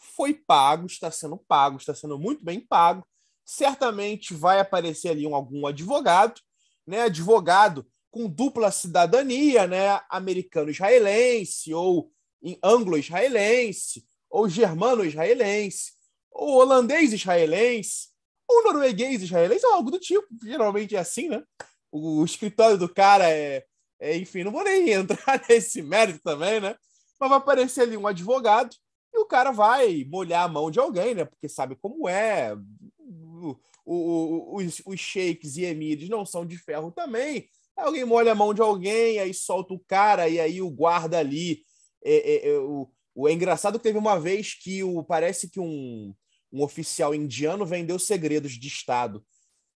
foi pago, está sendo pago, está sendo muito bem pago. Certamente vai aparecer ali um, algum advogado, né? Advogado com dupla cidadania, né? Americano-israelense ou anglo-israelense ou germano-israelense ou holandês-israelense ou norueguês-israelense ou algo do tipo. Geralmente é assim, né? O escritório do cara é, é enfim, não vou nem entrar nesse mérito também, né? Mas vai aparecer ali um advogado o cara vai molhar a mão de alguém, né? Porque sabe como é. O, o, os, os e emires não são de ferro também. Alguém molha a mão de alguém, aí solta o cara, e aí o guarda ali. É, é, é, o, o, é engraçado que teve uma vez que o, parece que um, um oficial indiano vendeu segredos de Estado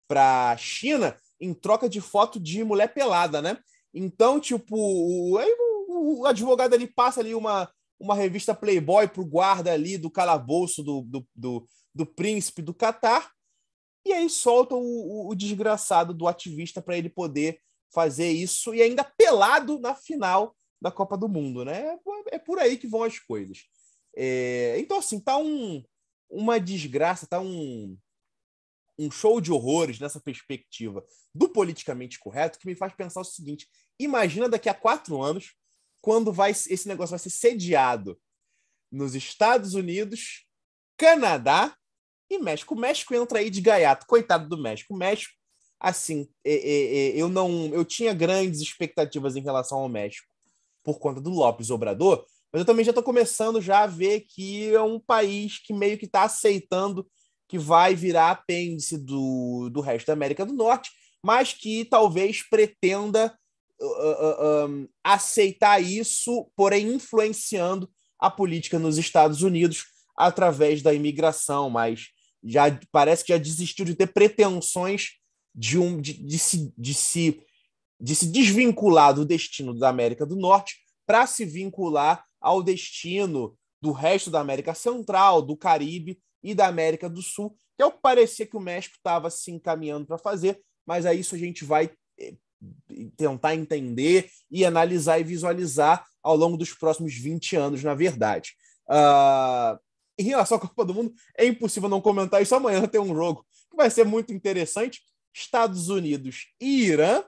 para a China em troca de foto de mulher pelada, né? Então, tipo, o, o, o advogado ali passa ali uma, uma revista Playboy para o guarda ali do calabouço do, do, do, do príncipe do Catar, e aí solta o, o, o desgraçado do ativista para ele poder fazer isso e ainda pelado na final da Copa do Mundo, né? É, é por aí que vão as coisas. É, então, assim, tá um, uma desgraça, tá um, um show de horrores nessa perspectiva do politicamente correto que me faz pensar o seguinte: imagina daqui a quatro anos quando vai, esse negócio vai ser sediado nos Estados Unidos, Canadá e México. O México entra aí de gaiato, coitado do México. O México, assim, é, é, é, eu não, eu tinha grandes expectativas em relação ao México por conta do Lopes Obrador, mas eu também já estou começando já a ver que é um país que meio que está aceitando que vai virar apêndice do, do resto da América do Norte, mas que talvez pretenda Uh, uh, um, aceitar isso, porém influenciando a política nos Estados Unidos através da imigração, mas já parece que já desistiu de ter pretensões de, um, de, de, se, de, se, de se desvincular do destino da América do Norte para se vincular ao destino do resto da América Central, do Caribe e da América do Sul, que é o que parecia que o México estava se encaminhando para fazer, mas a isso a gente vai eh, tentar entender e analisar e visualizar ao longo dos próximos 20 anos, na verdade. Uh, em relação à Copa do Mundo, é impossível não comentar isso. Amanhã tem um jogo que vai ser muito interessante: Estados Unidos e Irã.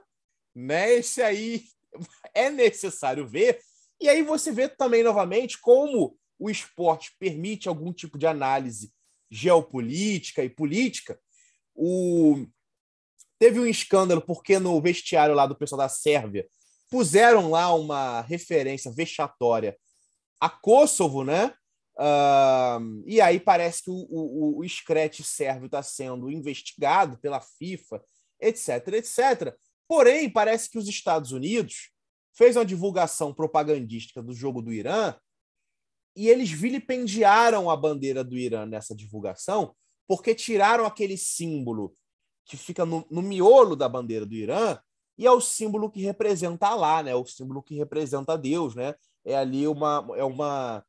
Né? Esse aí é necessário ver. E aí você vê também novamente como o esporte permite algum tipo de análise geopolítica e política. O Teve um escândalo porque no vestiário lá do pessoal da Sérvia puseram lá uma referência vexatória a Kosovo, né? Uh, e aí parece que o, o, o Scratch sérvio está sendo investigado pela FIFA, etc, etc. Porém, parece que os Estados Unidos fez uma divulgação propagandística do jogo do Irã e eles vilipendiaram a bandeira do Irã nessa divulgação porque tiraram aquele símbolo que fica no, no miolo da bandeira do Irã, e é o símbolo que representa lá, né? O símbolo que representa Deus, né? É ali uma é uma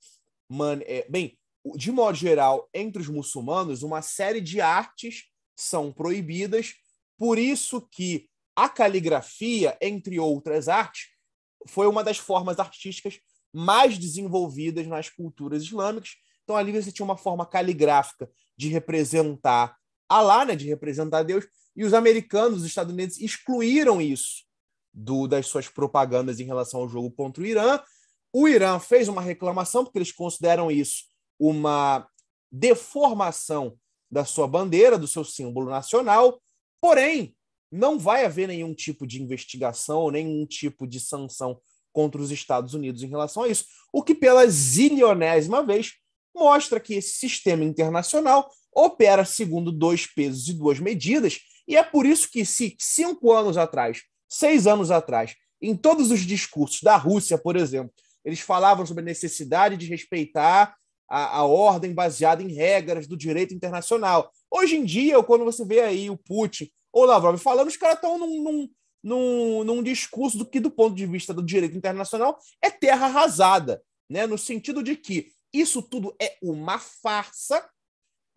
man, é, bem, de modo geral, entre os muçulmanos, uma série de artes são proibidas, por isso que a caligrafia, entre outras artes, foi uma das formas artísticas mais desenvolvidas nas culturas islâmicas. Então ali você tinha uma forma caligráfica de representar Alá, né, de representar Deus, e os americanos, os estadunidenses, excluíram isso do, das suas propagandas em relação ao jogo contra o Irã. O Irã fez uma reclamação, porque eles consideram isso uma deformação da sua bandeira, do seu símbolo nacional, porém, não vai haver nenhum tipo de investigação, nenhum tipo de sanção contra os Estados Unidos em relação a isso, o que pela zilionésima vez mostra que esse sistema internacional opera segundo dois pesos e duas medidas, e é por isso que, se cinco anos atrás, seis anos atrás, em todos os discursos da Rússia, por exemplo, eles falavam sobre a necessidade de respeitar a, a ordem baseada em regras do direito internacional. Hoje em dia, quando você vê aí o Putin ou Lavrov falando, os caras estão num, num, num, num discurso do que, do ponto de vista do direito internacional, é terra arrasada, né? no sentido de que isso tudo é uma farsa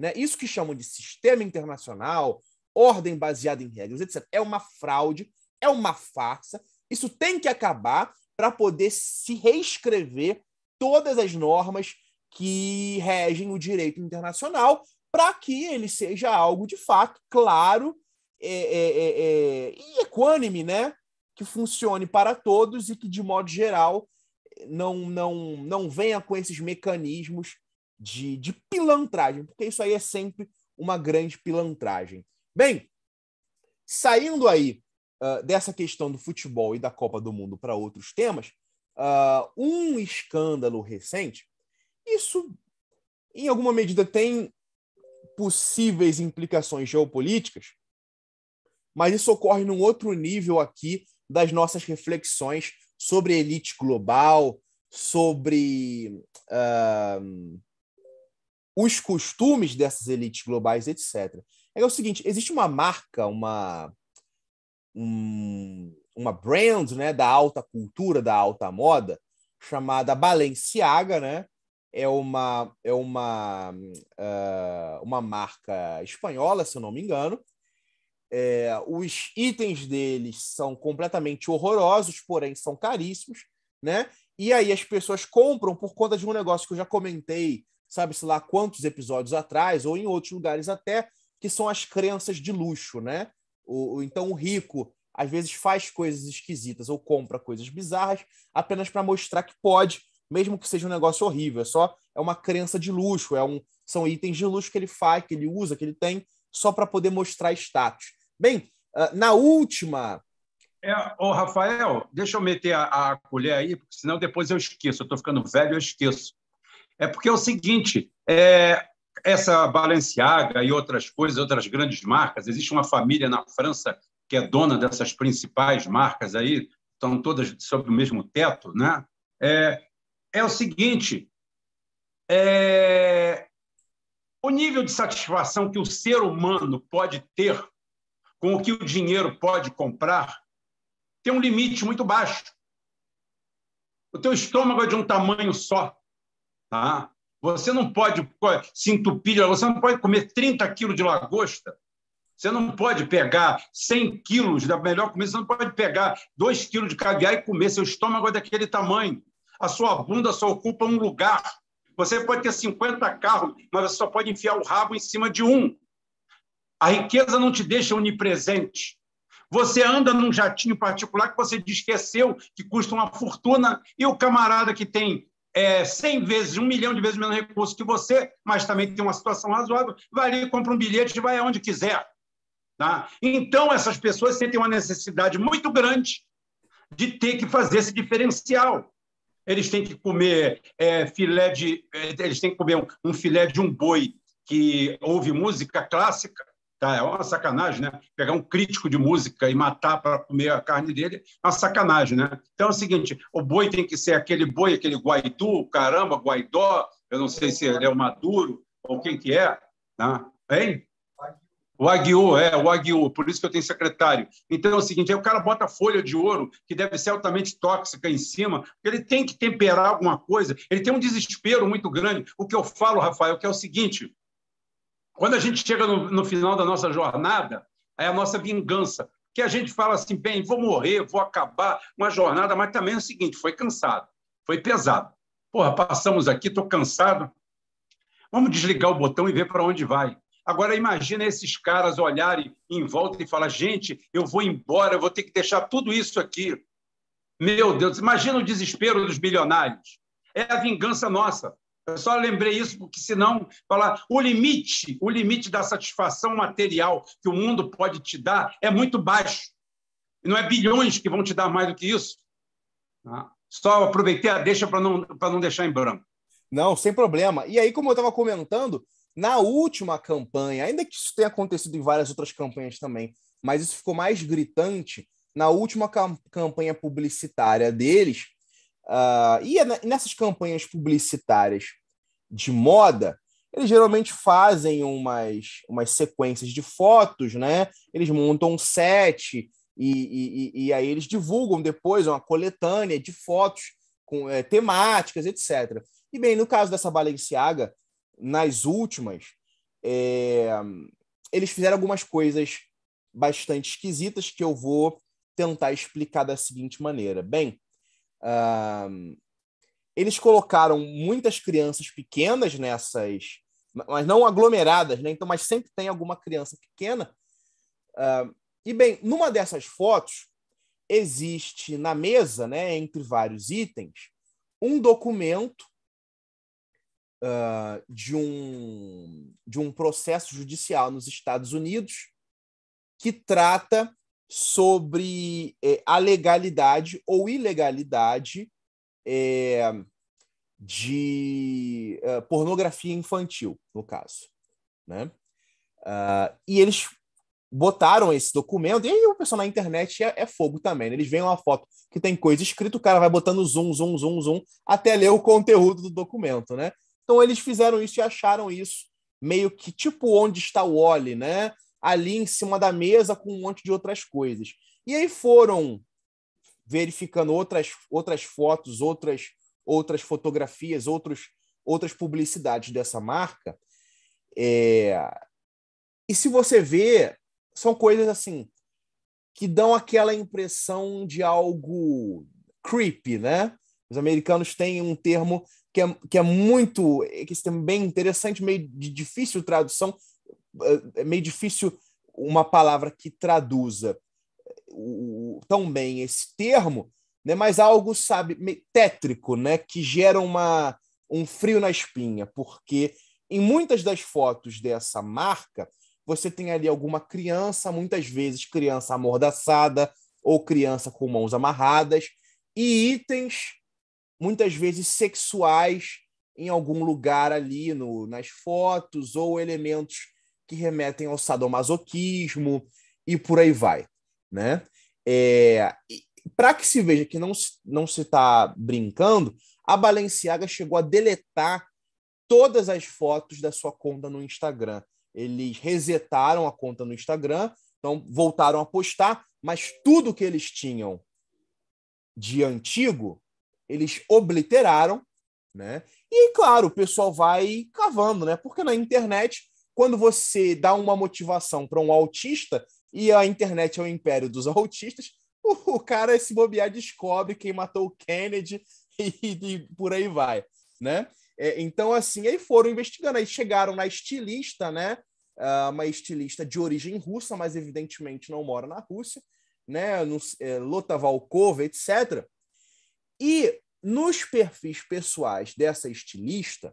né? Isso que chamam de sistema internacional, ordem baseada em regras, etc. É uma fraude, é uma farsa. Isso tem que acabar para poder se reescrever todas as normas que regem o direito internacional para que ele seja algo de fato claro é, é, é, é, e equânime, né? Que funcione para todos e que, de modo geral, não, não, não venha com esses mecanismos de, de pilantragem, porque isso aí é sempre uma grande pilantragem. Bem, saindo aí uh, dessa questão do futebol e da Copa do Mundo para outros temas, uh, um escândalo recente, isso em alguma medida tem possíveis implicações geopolíticas, mas isso ocorre num outro nível aqui das nossas reflexões sobre elite global, sobre uh, os costumes dessas elites globais, etc. É o seguinte, existe uma marca, uma um, uma brand, né, da alta cultura, da alta moda, chamada Balenciaga, né? É uma é uma uh, uma marca espanhola, se eu não me engano. É, os itens deles são completamente horrorosos, porém são caríssimos, né? E aí as pessoas compram por conta de um negócio que eu já comentei sabe-se lá quantos episódios atrás, ou em outros lugares até, que são as crenças de luxo, né? O, então o rico às vezes faz coisas esquisitas ou compra coisas bizarras apenas para mostrar que pode, mesmo que seja um negócio horrível. É só é uma crença de luxo, é um, são itens de luxo que ele faz, que ele usa, que ele tem, só para poder mostrar status. Bem, ah, na última. É, ô Rafael, deixa eu meter a, a colher aí, porque senão depois eu esqueço. Eu estou ficando velho, eu esqueço. É porque é o seguinte, é, essa Balenciaga e outras coisas, outras grandes marcas, existe uma família na França que é dona dessas principais marcas aí, estão todas sob o mesmo teto, né? É, é o seguinte, é, o nível de satisfação que o ser humano pode ter com o que o dinheiro pode comprar tem um limite muito baixo. O teu estômago é de um tamanho só. Tá? Você não pode se entupir, você não pode comer 30 quilos de lagosta, você não pode pegar 100 quilos da melhor comida, você não pode pegar 2 quilos de caviar e comer, seu estômago é daquele tamanho, a sua bunda só ocupa um lugar. Você pode ter 50 carros, mas você só pode enfiar o rabo em cima de um. A riqueza não te deixa onipresente. Você anda num jatinho particular que você esqueceu, é que custa uma fortuna, e o camarada que tem é, 100 vezes, um milhão de vezes menos recursos que você, mas também tem uma situação razoável, vai ali, compra um bilhete e vai aonde quiser. Tá? Então, essas pessoas sentem uma necessidade muito grande de ter que fazer esse diferencial. Eles têm que comer é, filé de. É, eles têm que comer um, um filé de um boi que ouve música clássica, Tá? É uma sacanagem, né? Pegar um crítico de música e matar para comer a carne dele é uma sacanagem, né? Então é o seguinte: o boi tem que ser aquele boi, aquele guaidu, caramba, guaidó, eu não sei se ele é o Maduro ou quem que é, né? Hein? O Aguiú, é, o Aguiú, por isso que eu tenho secretário. Então é o seguinte, aí o cara bota folha de ouro, que deve ser altamente tóxica em cima, ele tem que temperar alguma coisa, ele tem um desespero muito grande. O que eu falo, Rafael, que é o seguinte, quando a gente chega no, no final da nossa jornada, é a nossa vingança, que a gente fala assim, bem, vou morrer, vou acabar uma jornada, mas também é o seguinte, foi cansado, foi pesado. Porra, passamos aqui, estou cansado. Vamos desligar o botão e ver para onde vai. Agora imagina esses caras olharem em volta e falar: gente, eu vou embora, eu vou ter que deixar tudo isso aqui. Meu Deus, imagina o desespero dos bilionários. É a vingança nossa. Eu só lembrei isso porque senão falar o limite, o limite da satisfação material que o mundo pode te dar é muito baixo. E não é bilhões que vão te dar mais do que isso. Tá? Só aproveitei a deixa para não, para não deixar em branco. Não, sem problema. E aí, como eu estava comentando, na última campanha, ainda que isso tenha acontecido em várias outras campanhas também, mas isso ficou mais gritante na última campanha publicitária deles, Uh, e é nessas campanhas publicitárias de moda, eles geralmente fazem umas, umas sequências de fotos, né? Eles montam um set e, e, e aí eles divulgam depois uma coletânea de fotos com é, temáticas, etc. E bem, no caso dessa Balenciaga, nas últimas, é, eles fizeram algumas coisas bastante esquisitas que eu vou tentar explicar da seguinte maneira. Bem, eles colocaram muitas crianças pequenas nessas, mas não aglomeradas, né? Então, mas sempre tem alguma criança pequena. Uh, e bem, numa dessas fotos existe na mesa, né, entre vários itens, um documento uh, de um de um processo judicial nos Estados Unidos que trata sobre é, a legalidade ou ilegalidade é, de é, pornografia infantil, no caso. Né? Uh, e eles botaram esse documento, e aí o pessoal na internet é, é fogo também. Né? Eles veem uma foto que tem coisa escrita, o cara vai botando zoom, zoom, zoom, zoom, até ler o conteúdo do documento, né? Então eles fizeram isso e acharam isso meio que tipo onde está o Oli, né? ali em cima da mesa com um monte de outras coisas. E aí foram verificando outras, outras fotos, outras, outras fotografias, outros, outras publicidades dessa marca. É... E se você vê, são coisas assim que dão aquela impressão de algo creepy, né? Os americanos têm um termo que é, que é muito, que é bem interessante, meio de difícil tradução, é, é meio difícil uma palavra que traduza o, tão bem esse termo, né? Mas algo sabe tétrico, né? Que gera uma um frio na espinha, porque em muitas das fotos dessa marca você tem ali alguma criança, muitas vezes criança amordaçada ou criança com mãos amarradas e itens muitas vezes sexuais em algum lugar ali no, nas fotos ou elementos que remetem ao sadomasoquismo e por aí vai, né? É, para que se veja que não, não se está brincando, a Balenciaga chegou a deletar todas as fotos da sua conta no Instagram. Eles resetaram a conta no Instagram, então voltaram a postar, mas tudo que eles tinham de antigo, eles obliteraram, né? E claro, o pessoal vai cavando, né? Porque na internet quando você dá uma motivação para um autista, e a internet é o império dos autistas, o, cara, se bobear, descobre quem matou o Kennedy e, e por aí vai, né? É, então, assim, aí foram investigando, aí chegaram na estilista, né? Ah, uma estilista de origem russa, mas evidentemente não mora na Rússia, né? No, é, Lota Valkova, etc. E nos perfis pessoais dessa estilista,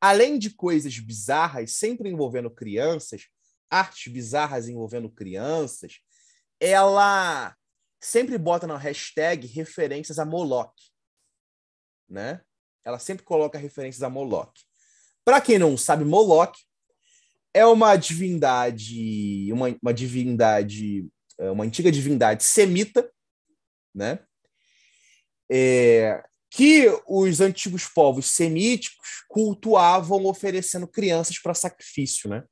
além de coisas bizarras, sempre envolvendo crianças, artes bizarras envolvendo crianças, ela sempre bota na hashtag referências a Moloch, né? Ela sempre coloca referências a Moloch. Para quem não sabe, Moloch é uma divindade, uma, uma divindade, é, uma antiga divindade semita, né? É, que os antigos povos semíticos cultuavam oferecendo crianças para sacrifício, né?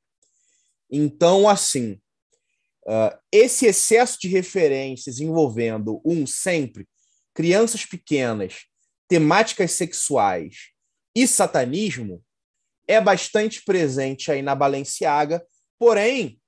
Então, assim, uh, esse excesso de referências envolvendo, um, sempre, crianças pequenas, temáticas sexuais e satanismo é bastante presente aí na Balenciaga, porém,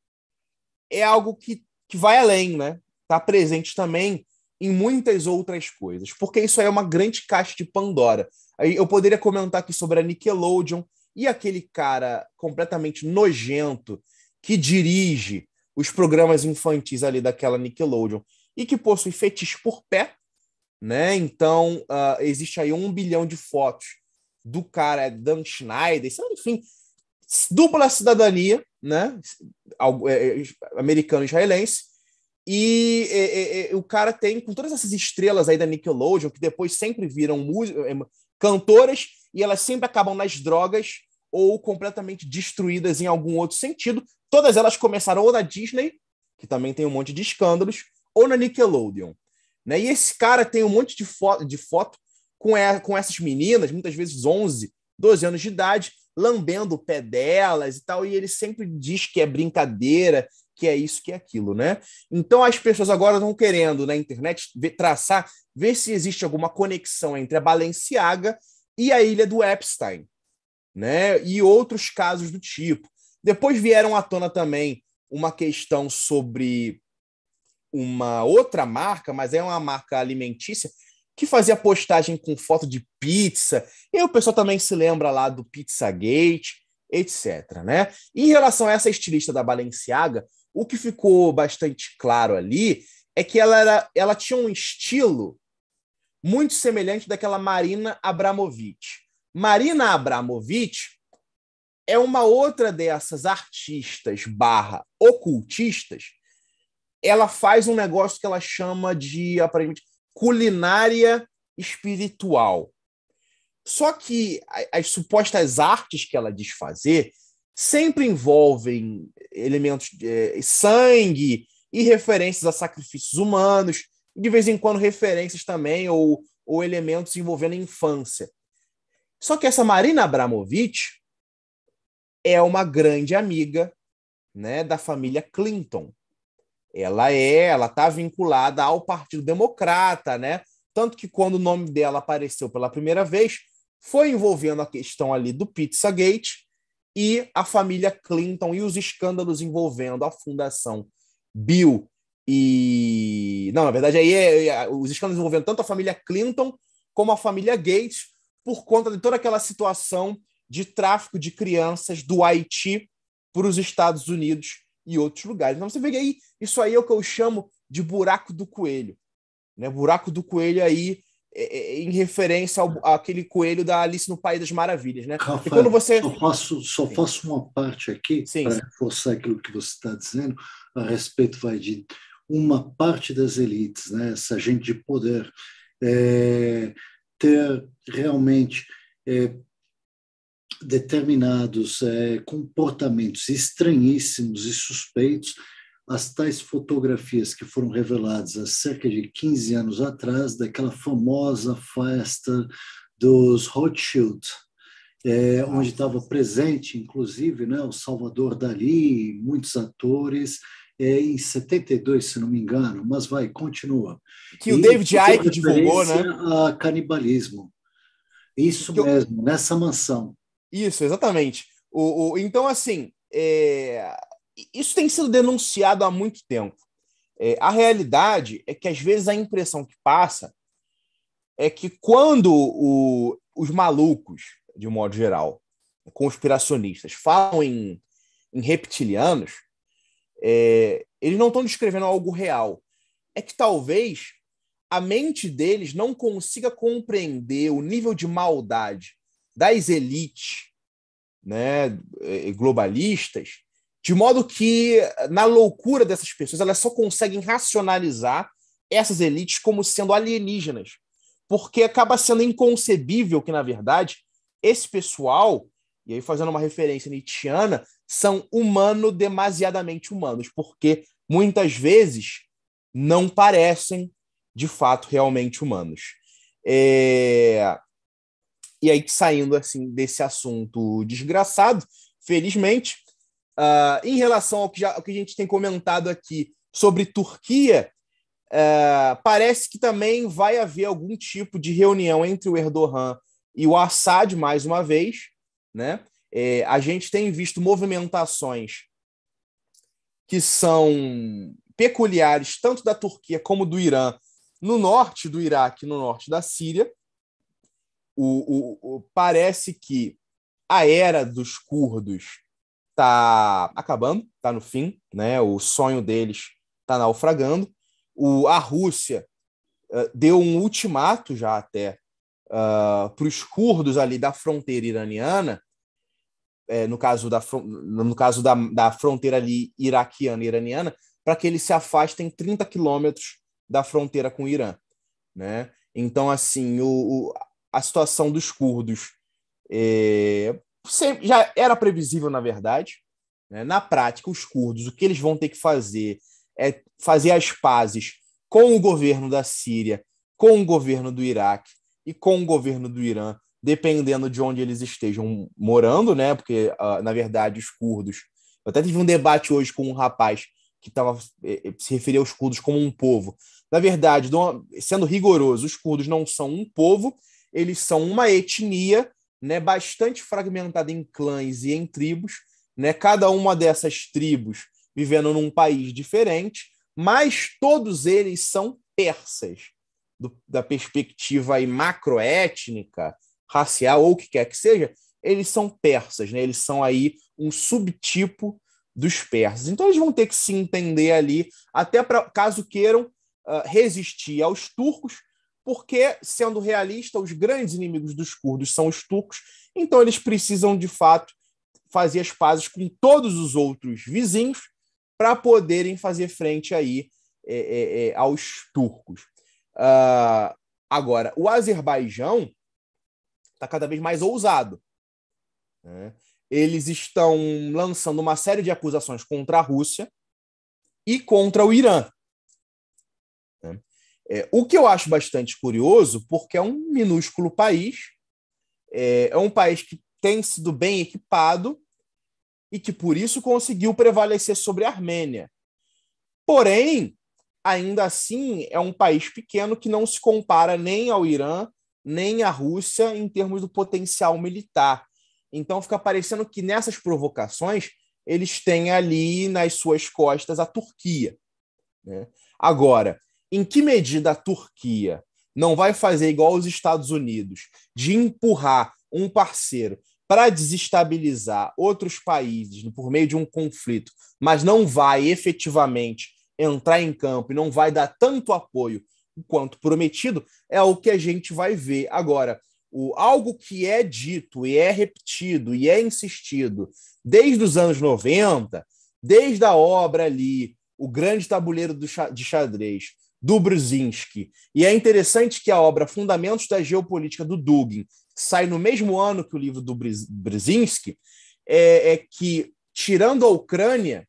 é algo que, que vai além, né? Está presente também em muitas outras coisas, porque isso aí é uma grande caixa de Pandora. Eu poderia comentar aqui sobre a Nickelodeon e aquele cara completamente nojento que dirige os programas infantis ali daquela Nickelodeon e que possui fetiche por pé, né? Então uh, existe aí um bilhão de fotos do cara Dan Schneider, enfim, dupla cidadania, né? É, é, americano-israelense e o cara tem, com todas essas estrelas aí da Nickelodeon, que depois sempre viram é, cantoras, e elas sempre acabam nas drogas ou completamente destruídas em algum outro sentido. Todas elas começaram ou na Disney, que também tem um monte de escândalos, ou na Nickelodeon. Né? E esse cara tem um monte de foto, de foto com, é, com essas meninas, muitas vezes 11, 12 anos de idade, lambendo o pé delas e tal, e ele sempre diz que é brincadeira, que é isso, que é aquilo, né? Então as pessoas agora estão querendo na internet ver, traçar, ver se existe alguma conexão entre a Balenciaga e a ilha do Epstein, né? E outros casos do tipo. Depois vieram à tona também uma questão sobre uma outra marca, mas é uma marca alimentícia, que fazia postagem com foto de pizza. E o pessoal também se lembra lá do Pizzagate, etc. Né? Em relação a essa estilista da Balenciaga, o que ficou bastante claro ali é que ela, era, ela tinha um estilo muito semelhante daquela Marina Abramovic. Marina Abramovic é uma outra dessas artistas barra ocultistas. Ela faz um negócio que ela chama de aparentemente culinária espiritual. Só que as supostas artes que ela diz fazer sempre envolvem elementos de é, sangue e referências a sacrifícios humanos, de vez em quando referências também ou, ou elementos envolvendo a infância. Só que essa Marina Abramovich é uma grande amiga né, da família Clinton. Ela é, ela está vinculada ao Partido Democrata, né? Tanto que quando o nome dela apareceu pela primeira vez, foi envolvendo a questão ali do Pizzagate, e a família Clinton e os escândalos envolvendo a Fundação Bill e. Não, na verdade, aí é, é, é, os escândalos envolvendo tanto a família Clinton como a família Gates, por conta de toda aquela situação de tráfico de crianças do Haiti para os Estados Unidos e outros lugares. Então você vê que aí, isso aí é o que eu chamo de buraco do coelho. Né? Buraco do coelho aí é, é, em referência ao, àquele coelho da Alice no País das Maravilhas, né? Rafael, e quando você só faço, só faço uma parte aqui para reforçar aquilo que você está dizendo a respeito vai de uma parte das elites, né? Essa gente de poder é, ter realmente é, determinados é, comportamentos estranhíssimos e suspeitos as tais fotografias que foram reveladas há cerca de 15 anos atrás, daquela famosa festa dos Rothschild, é, onde estava presente, inclusive, né, o Salvador Dali, muitos atores, é, em 72, se não me engano, mas vai, continua. Que e o David Icke divulgou, né? A canibalismo. Isso que mesmo, eu... nessa mansão. Isso, exatamente. O, o então, assim, é isso tem sido denunciado há muito tempo. É, a realidade é que, às vezes, a impressão que passa é que quando o, os malucos, de modo geral, conspiracionistas, falam em, em reptilianos, é, eles não estão descrevendo algo real. É que talvez a mente deles não consiga compreender o nível de maldade das elites né, é, globalistas de modo que, na loucura dessas pessoas, elas só conseguem racionalizar essas elites como sendo alienígenas, porque acaba sendo inconcebível que, na verdade, esse pessoal, e aí fazendo uma referência nietzschiana, são humano demasiadamente humanos, porque muitas vezes não parecem de fato realmente humanos. É... E aí, saindo assim desse assunto desgraçado, felizmente, Uh, em relação ao que, já, ao que a gente tem comentado aqui sobre Turquia, uh, parece que também vai haver algum tipo de reunião entre o Erdogan e o Assad mais uma vez, né? É, a gente tem visto movimentações que são peculiares tanto da Turquia como do Irã no norte do Iraque, no norte da Síria. o, o, o parece que a era dos curdos tá acabando, tá no fim, né? O sonho deles tá naufragando. O, a Rússia uh, deu um ultimato já até uh, ah, para os curdos ali da fronteira iraniana, é, no caso da, no caso da, da fronteira ali iraquiana iraniana, para que eles se afastem 30 quilômetros da fronteira com o Irã, né? Então, assim, o, o a situação dos curdos é, sempre, já era previsível, na verdade. Né? Na prática, os curdos, o que eles vão ter que fazer é fazer as pazes com o governo da Síria, com o governo do Iraque e com o governo do Irã, dependendo de onde eles estejam morando, né? Porque, ah, na verdade, os curdos. Eu até tive um debate hoje com um rapaz que tava, eh, eh, se referia aos curdos como um povo. Na verdade, sendo rigoroso, os curdos não são um povo, eles são uma etnia né, bastante fragmentada em clãs e em tribos, né, cada uma dessas tribos vivendo num país diferente, mas todos eles são persas, do, da perspectiva aí macroétnica, racial ou o que quer que seja, eles são persas, né? eles são aí um subtipo dos persas. Então eles vão ter que se entender ali, até pra, caso queiram uh, resistir aos turcos, porque, sendo realista, os grandes inimigos dos curdos são os turcos, então eles precisam, de fato, fazer as pazes com todos os outros vizinhos para poderem fazer frente aí é, é, é aos turcos. Uh, agora, o Azerbaijão está cada vez mais ousado. Né? Eles estão lançando uma série de acusações contra a Rússia e contra o Irã. É, o que eu acho bastante curioso, porque é um minúsculo país, é, é um país que tem sido bem equipado e que por isso conseguiu prevalecer sobre a Armênia. Porém, ainda assim, é um país pequeno que não se compara nem ao Irã, nem à Rússia em termos do potencial militar. Então fica parecendo que nessas provocações eles têm ali nas suas costas a Turquia. Né? Agora, em que medida a Turquia não vai fazer igual os Estados Unidos, de empurrar um parceiro para desestabilizar outros países por meio de um conflito, mas não vai efetivamente entrar em campo e não vai dar tanto apoio quanto prometido, é o que a gente vai ver. Agora, o, algo que é dito e é repetido e é insistido desde os anos 90, desde a obra ali, o grande tabuleiro do, de xadrez, do Brzezinski. E é interessante que a obra Fundamentos da Geopolítica do Dugin sai no mesmo ano que o livro do Brzezinski, é, é que, tirando a Ucrânia,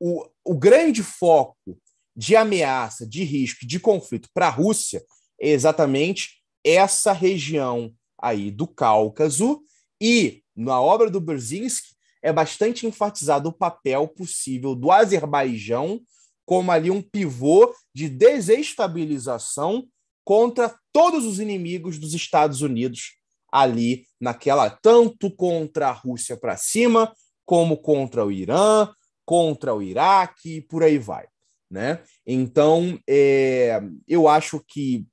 o, o grande foco de ameaça, de risco, de conflito para a Rússia é exatamente essa região aí do Cáucaso e na obra do Brzezinski é bastante enfatizado o papel possível do Azerbaijão como ali um pivô de desestabilização contra todos os inimigos dos Estados Unidos ali naquela, tanto contra a Rússia para cima, como contra o Irã, contra o Iraque e por aí vai. Né? Então, é, eu acho que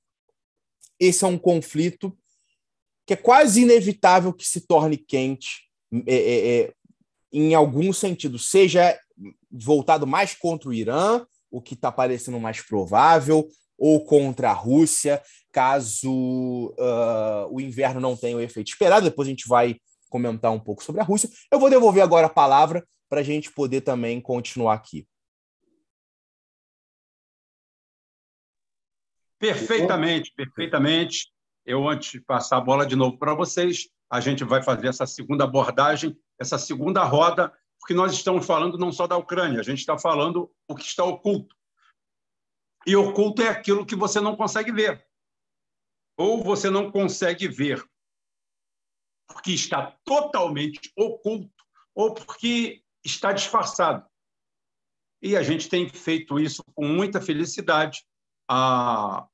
esse é um conflito que é quase inevitável que se torne quente é, é, é em algum sentido, seja voltado mais contra o Irã, o que está parecendo mais provável, ou contra a Rússia, caso uh, o inverno não tenha o efeito esperado. Depois a gente vai comentar um pouco sobre a Rússia. Eu vou devolver agora a palavra para a gente poder também continuar aqui. Perfeitamente, perfeitamente. Eu, antes de passar a bola de novo para vocês, a gente vai fazer essa segunda abordagem, essa segunda roda porque nós estamos falando não só da Ucrânia, a gente está falando o que está oculto. E oculto é aquilo que você não consegue ver. Ou você não consegue ver porque está totalmente oculto ou porque está disfarçado. E a gente tem feito isso com muita felicidade há,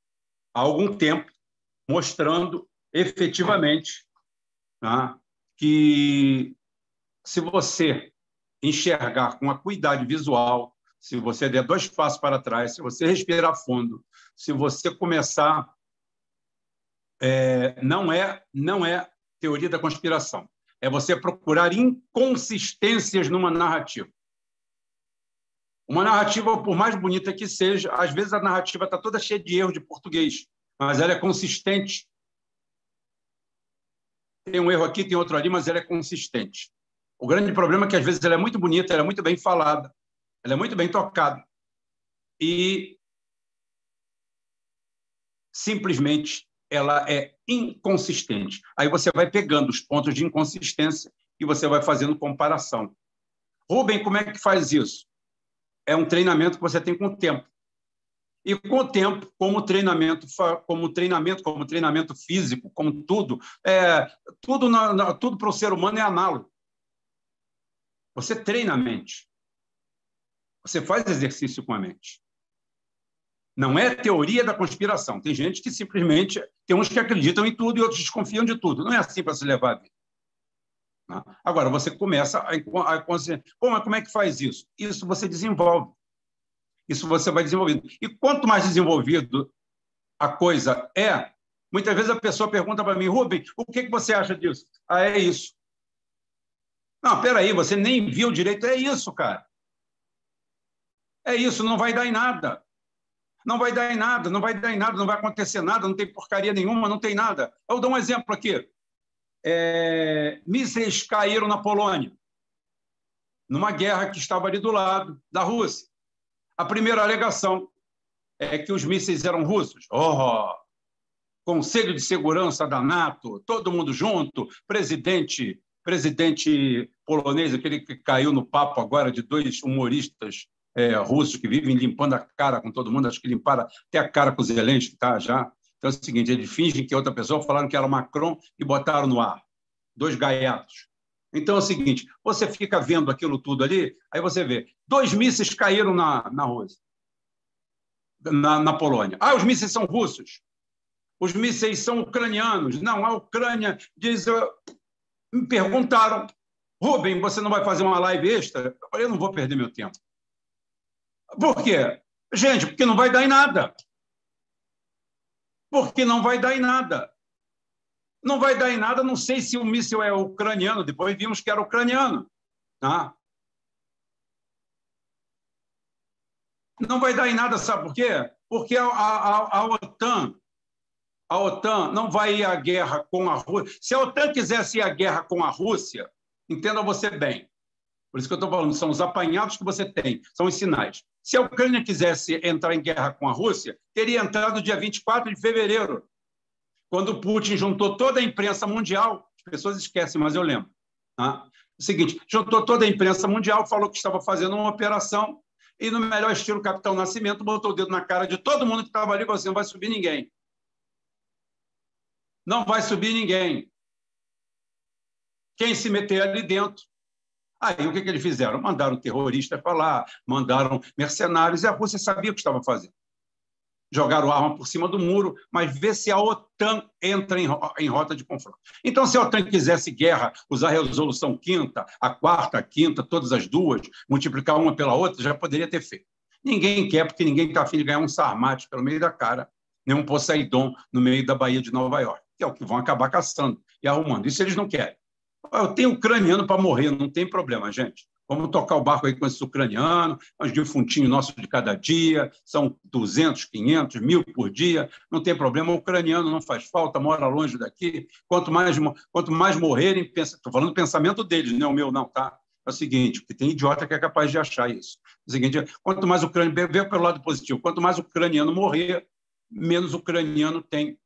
algum tempo, mostrando efetivamente né, que se você enxergar com acuidade visual, se você der dois passos para trás, se você respirar fundo, se você começar, é, não é não é teoria da conspiração, é você procurar inconsistências numa narrativa. Uma narrativa, por mais bonita que seja, às vezes a narrativa está toda cheia de erros de português, mas ela é consistente. Tem um erro aqui, tem outro ali, mas ela é consistente. O grande problema é que, às vezes, ela é muito bonita, ela é muito bem falada, ela é muito bem tocada. E simplesmente ela é inconsistente. Aí você vai pegando os pontos de inconsistência e você vai fazendo comparação. Rubem, como é que faz isso? É um treinamento que você tem com o tempo. E com o tempo, como treinamento, como treinamento, como treinamento físico, como tudo, é, tudo, na, tudo para o ser humano é análogo. Você treina a mente. Você faz exercício com a mente. Não é teoria da conspiração. Tem gente que simplesmente. Tem uns que acreditam em tudo e outros desconfiam de tudo. Não é assim para se levar a vida. Tá? Agora, você começa a, a consciência. Como, como é que faz isso? Isso você desenvolve. Isso você vai desenvolvendo. E quanto mais desenvolvido a coisa é, muitas vezes a pessoa pergunta para mim, Rubem, o que, que você acha disso? Ah, é isso. Não, peraí, você nem viu direito. É isso, cara. É isso, não vai dar em nada. Não vai dar em nada, não vai dar em nada, não vai acontecer nada, não tem porcaria nenhuma, não tem nada. Eu dou um exemplo aqui. É, mísseis caíram na Polônia, numa guerra que estava ali do lado da Rússia. A primeira alegação é que os mísseis eram russos. Oh! Conselho de Segurança da NATO, todo mundo junto, presidente presidente polonês, aquele que caiu no papo agora de dois humoristas é, russos que vivem limpando a cara com todo mundo, acho que limparam até a cara com o Zelensky, tá? Já. Então é o seguinte, eles fingem que é outra pessoa, falaram que era Macron e botaram no ar. Dois gaiatos. Então é o seguinte, você fica vendo aquilo tudo ali, aí você vê, dois mísseis caíram na, na Rússia, na, na Polônia. Ah, os mísseis são russos. Os mísseis são ucranianos. Não, a Ucrânia diz me perguntaram, Rubem, você não vai fazer uma live extra? Eu falei, eu não vou perder meu tempo. Por quê? Gente, porque não vai dar em nada. Porque não vai dar em nada. Não vai dar em nada, não sei se o míssil é ucraniano, depois vimos que era ucraniano. Tá? Não vai dar em nada, sabe por quê? Porque a, a, a OTAN a OTAN não vai ir à guerra com a Rússia. Se a OTAN quisesse ir à guerra com a Rússia, entenda você bem. Por isso que eu estou falando, são os apanhados que você tem, são os sinais. Se a Ucrânia quisesse entrar em guerra com a Rússia, teria entrado dia 24 de fevereiro, quando Putin juntou toda a imprensa mundial. As pessoas esquecem, mas eu lembro. Tá? O seguinte, juntou toda a imprensa mundial, falou que estava fazendo uma operação e, no melhor estilo Capitão Nascimento, botou o dedo na cara de todo mundo que estava ali, falou assim, não vai subir ninguém não vai subir ninguém. Quem se meter ali dentro. Aí o que, que eles fizeram? Mandaram terroristas para lá, mandaram mercenários, e a Rússia sabia o que estava fazendo. Jogaram arma por cima do muro, mas vê se a OTAN entra em, em rota de confronto. Então, se a OTAN quisesse guerra, usar a resolução quinta, a quarta, a quinta, todas as duas, multiplicar uma pela outra, já poderia ter feito. Ninguém quer, porque ninguém está afim de ganhar um sarmate pelo meio da cara, nem um Poseidon no meio da Baía de Nova York que é o que vão acabar caçando e arrumando. Isso eles não querem. Eu tenho ucraniano para morrer, não tem problema, gente. Vamos tocar o barco aí com esses ucranianos, os defuntinhos nossos de cada dia, são 200, 500, mil por dia, não tem problema, o ucraniano não faz falta, mora longe daqui. Quanto mais, quanto mais morrerem, estou falando do pensamento deles, não é o meu, não, tá? É o seguinte, porque tem idiota que é capaz de achar isso. É o seguinte, quanto mais ucraniano, vê pelo lado positivo, quanto mais ucraniano morrer, menos ucraniano tem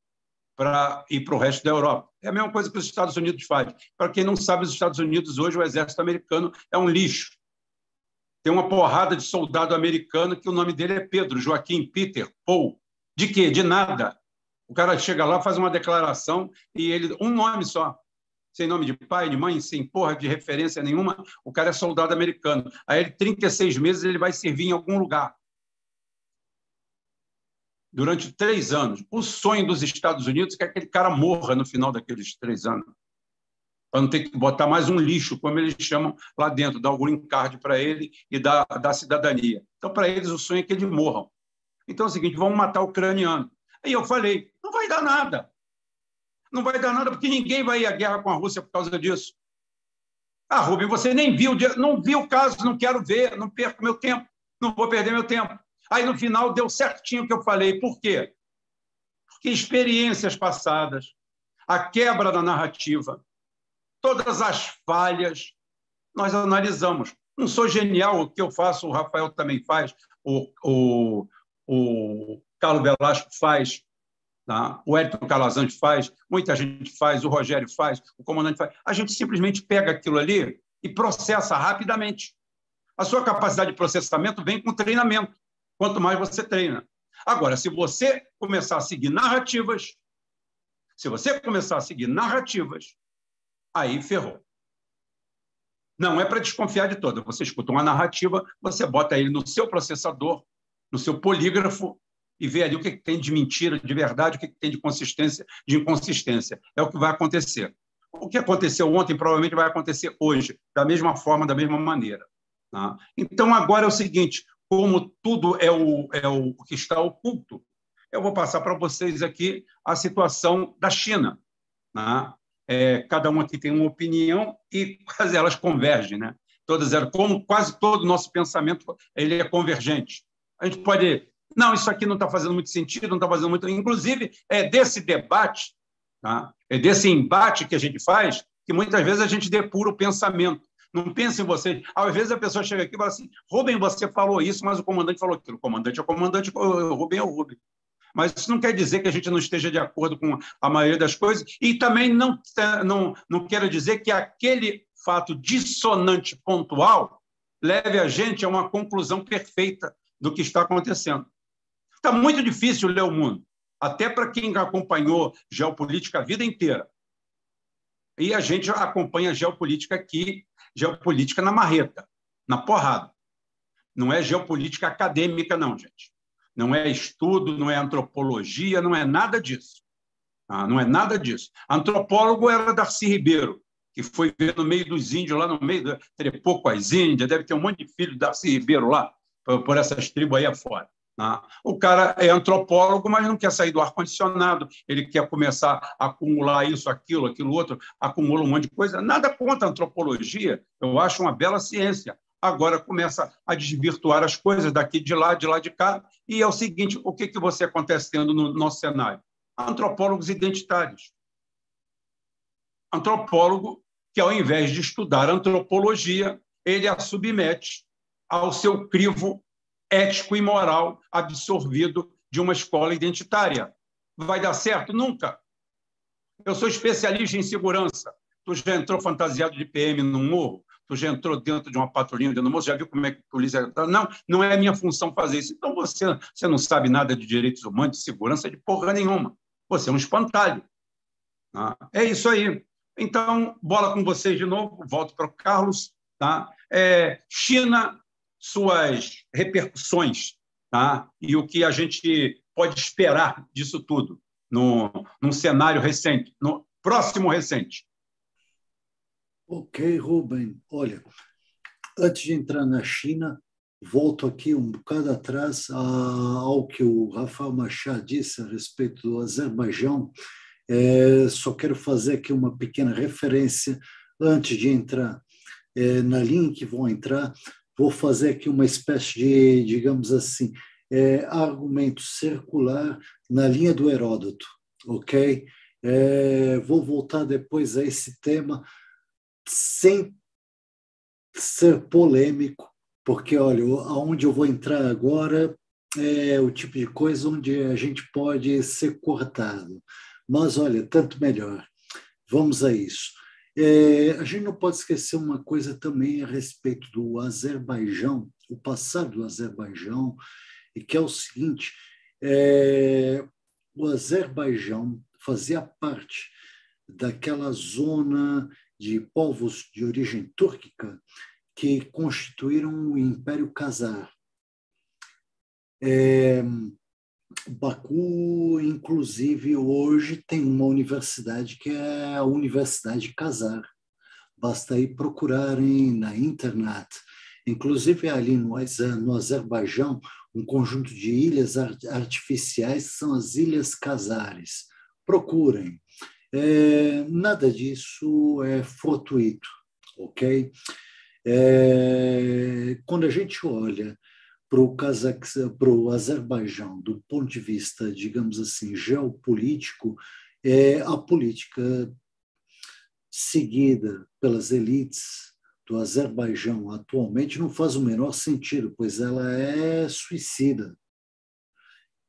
para ir para o resto da Europa. É a mesma coisa que os Estados Unidos fazem. Para quem não sabe, os Estados Unidos hoje, o exército americano é um lixo. Tem uma porrada de soldado americano que o nome dele é Pedro, Joaquim, Peter, Paul. De quê? De nada. O cara chega lá, faz uma declaração e ele. Um nome só. Sem nome de pai, de mãe, sem porra de referência nenhuma. O cara é soldado americano. Aí ele, 36 meses, ele vai servir em algum lugar durante três anos. O sonho dos Estados Unidos é que aquele cara morra no final daqueles três anos, para não ter que botar mais um lixo, como eles chamam lá dentro, dar o green card para ele e dar, dar cidadania. Então, para eles, o sonho é que eles morram. Então, é o seguinte, vamos matar o ucraniano. Aí eu falei, não vai dar nada. Não vai dar nada, porque ninguém vai ir à guerra com a Rússia por causa disso. Ah, Rubem, você nem viu, não viu o caso, não quero ver, não perco meu tempo, não vou perder meu tempo. Aí no final deu certinho o que eu falei. Por quê? Porque experiências passadas, a quebra da narrativa, todas as falhas, nós analisamos. Não sou genial, o que eu faço, o Rafael também faz, o, o, o Carlos Velasco faz, tá? o Edson Calazante faz, muita gente faz, o Rogério faz, o comandante faz. A gente simplesmente pega aquilo ali e processa rapidamente. A sua capacidade de processamento vem com treinamento quanto mais você treina. Agora, se você começar a seguir narrativas, se você começar a seguir narrativas, aí ferrou. Não é para desconfiar de toda. Você escuta uma narrativa, você bota ele no seu processador, no seu polígrafo, e vê ali o que tem de mentira, de verdade, o que tem de consistência, de inconsistência. É o que vai acontecer. O que aconteceu ontem provavelmente vai acontecer hoje, da mesma forma, da mesma maneira. Tá? Então, agora é o seguinte: como tudo é o, é o que está oculto, eu vou passar para vocês aqui a situação da China. Né? É, cada um aqui tem uma opinião e quase elas convergem, né? Todas elas, como quase todo o nosso pensamento, ele é convergente. A gente pode, não, isso aqui não está fazendo muito sentido, não está fazendo muito. Inclusive, é desse debate, tá? é desse embate que a gente faz, que muitas vezes a gente depura o pensamento não pensem em vocês. Às vezes a pessoa chega aqui e fala assim: Rubem, você falou isso, mas o comandante falou aquilo. O comandante é o comandante, o Rubem é o Rubem. Mas isso não quer dizer que a gente não esteja de acordo com a maioria das coisas, e também não, tá, não, não quero dizer que aquele fato dissonante pontual leve a gente a uma conclusão perfeita do que está acontecendo. Está muito difícil ler o mundo, até para quem acompanhou geopolítica a vida inteira e a gente acompanha a geopolítica aqui, geopolítica na marreta, na porrada. Não é geopolítica acadêmica, não, gente. Não é estudo, não é antropologia, não é nada disso. Ah, não é nada disso. Antropólogo era é Darcy Ribeiro, que foi ver no meio dos índios, lá no meio, do... trepou com as índias, deve ter um monte de filho Darcy Ribeiro lá, por, essas tribos aí afora. Tá? O cara é antropólogo, mas não quer sair do ar-condicionado, ele quer começar a acumular isso, aquilo, aquilo outro, acumula um monte de coisa. Nada contra a antropologia, eu acho uma bela ciência. Agora começa a desvirtuar as coisas daqui de lá, de lá de cá. E é o seguinte: o que, que você acontecendo no nosso cenário? Antropólogos identitários. Antropólogo que, ao invés de estudar antropologia, ele a submete ao seu crivo ético e moral absorvido de uma escola identitária. Vai dar certo? Nunca. Eu sou especialista em segurança. Tu já entrou fantasiado de PM no morro? Tu já entrou dentro de uma patrulhinha dentro do morro? Já viu como é que a polícia está? É? Não, não é minha função fazer isso. Então você, você não sabe nada de direitos humanos, de segurança, de porra nenhuma. Você é um espantalho. Ah, é isso aí. Então, bola com vocês de novo. Volto para o Carlos. Tá? É, China suas repercussões tá? e o que a gente pode esperar disso tudo no, num cenário recente, no próximo recente. Ok, Ruben. Olha, antes de entrar na China, volto aqui um bocado atrás ah, ao que o Rafael Machado disse a respeito do Azerbaijão. É, só quero fazer aqui uma pequena referência antes de entrar é, na linha que vão entrar vou fazer aqui uma espécie de, digamos assim, é, argumento circular na linha do Heródoto, ok? É, vou voltar depois a esse tema sem ser polêmico, porque olha, aonde eu vou entrar agora é o tipo de coisa onde a gente pode ser cortado. Mas olha, tanto melhor. Vamos a isso. É, a gente não pode esquecer uma coisa também a respeito do Azerbaijão, o passado do Azerbaijão, e que é o seguinte: é, o Azerbaijão fazia parte daquela zona de povos de origem túrquica que constituíram o Império Khazar. É, Baku, inclusive, hoje tem uma universidade que é a Universidade Casar. Basta ir procurarem na internet. Inclusive, ali no, no Azerbaijão, um conjunto de ilhas artificiais são as Ilhas Casares. Procurem. É, nada disso é fortuito, ok? É, quando a gente olha para o Cazaquistão, para o Azerbaijão, do ponto de vista, digamos assim, geopolítico, é a política seguida pelas elites do Azerbaijão atualmente não faz o menor sentido, pois ela é suicida.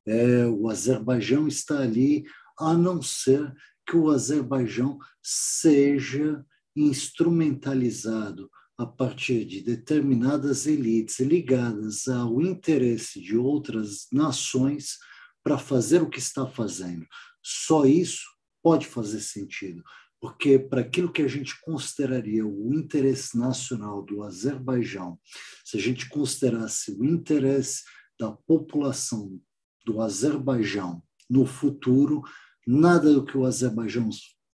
É, o Azerbaijão está ali a não ser que o Azerbaijão seja instrumentalizado a partir de determinadas elites ligadas ao interesse de outras nações para fazer o que está fazendo. Só isso pode fazer sentido, porque para aquilo que a gente consideraria o interesse nacional do Azerbaijão, se a gente considerasse o interesse da população do Azerbaijão no futuro, nada do que o Azerbaijão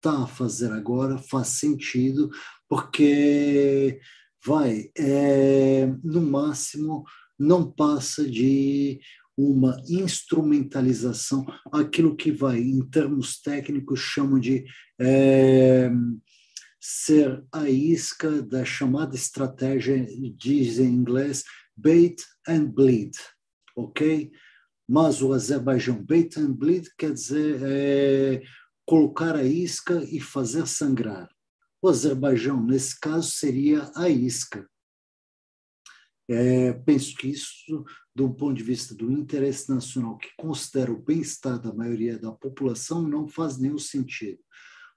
está a fazer agora faz sentido, porque vai, é, no máximo, não passa de uma instrumentalização, aquilo que vai, em termos técnicos, chamam de é, ser a isca da chamada estratégia, diz em inglês, bait and bleed, ok? Mas o Azerbaijão, bait and bleed, quer dizer é, colocar a isca e fazer sangrar. O Azerbaijão, nesse caso, seria a isca. É, penso que isso, do ponto de vista do interesse nacional, que considera o bem-estar da maioria da população, não faz nenhum sentido.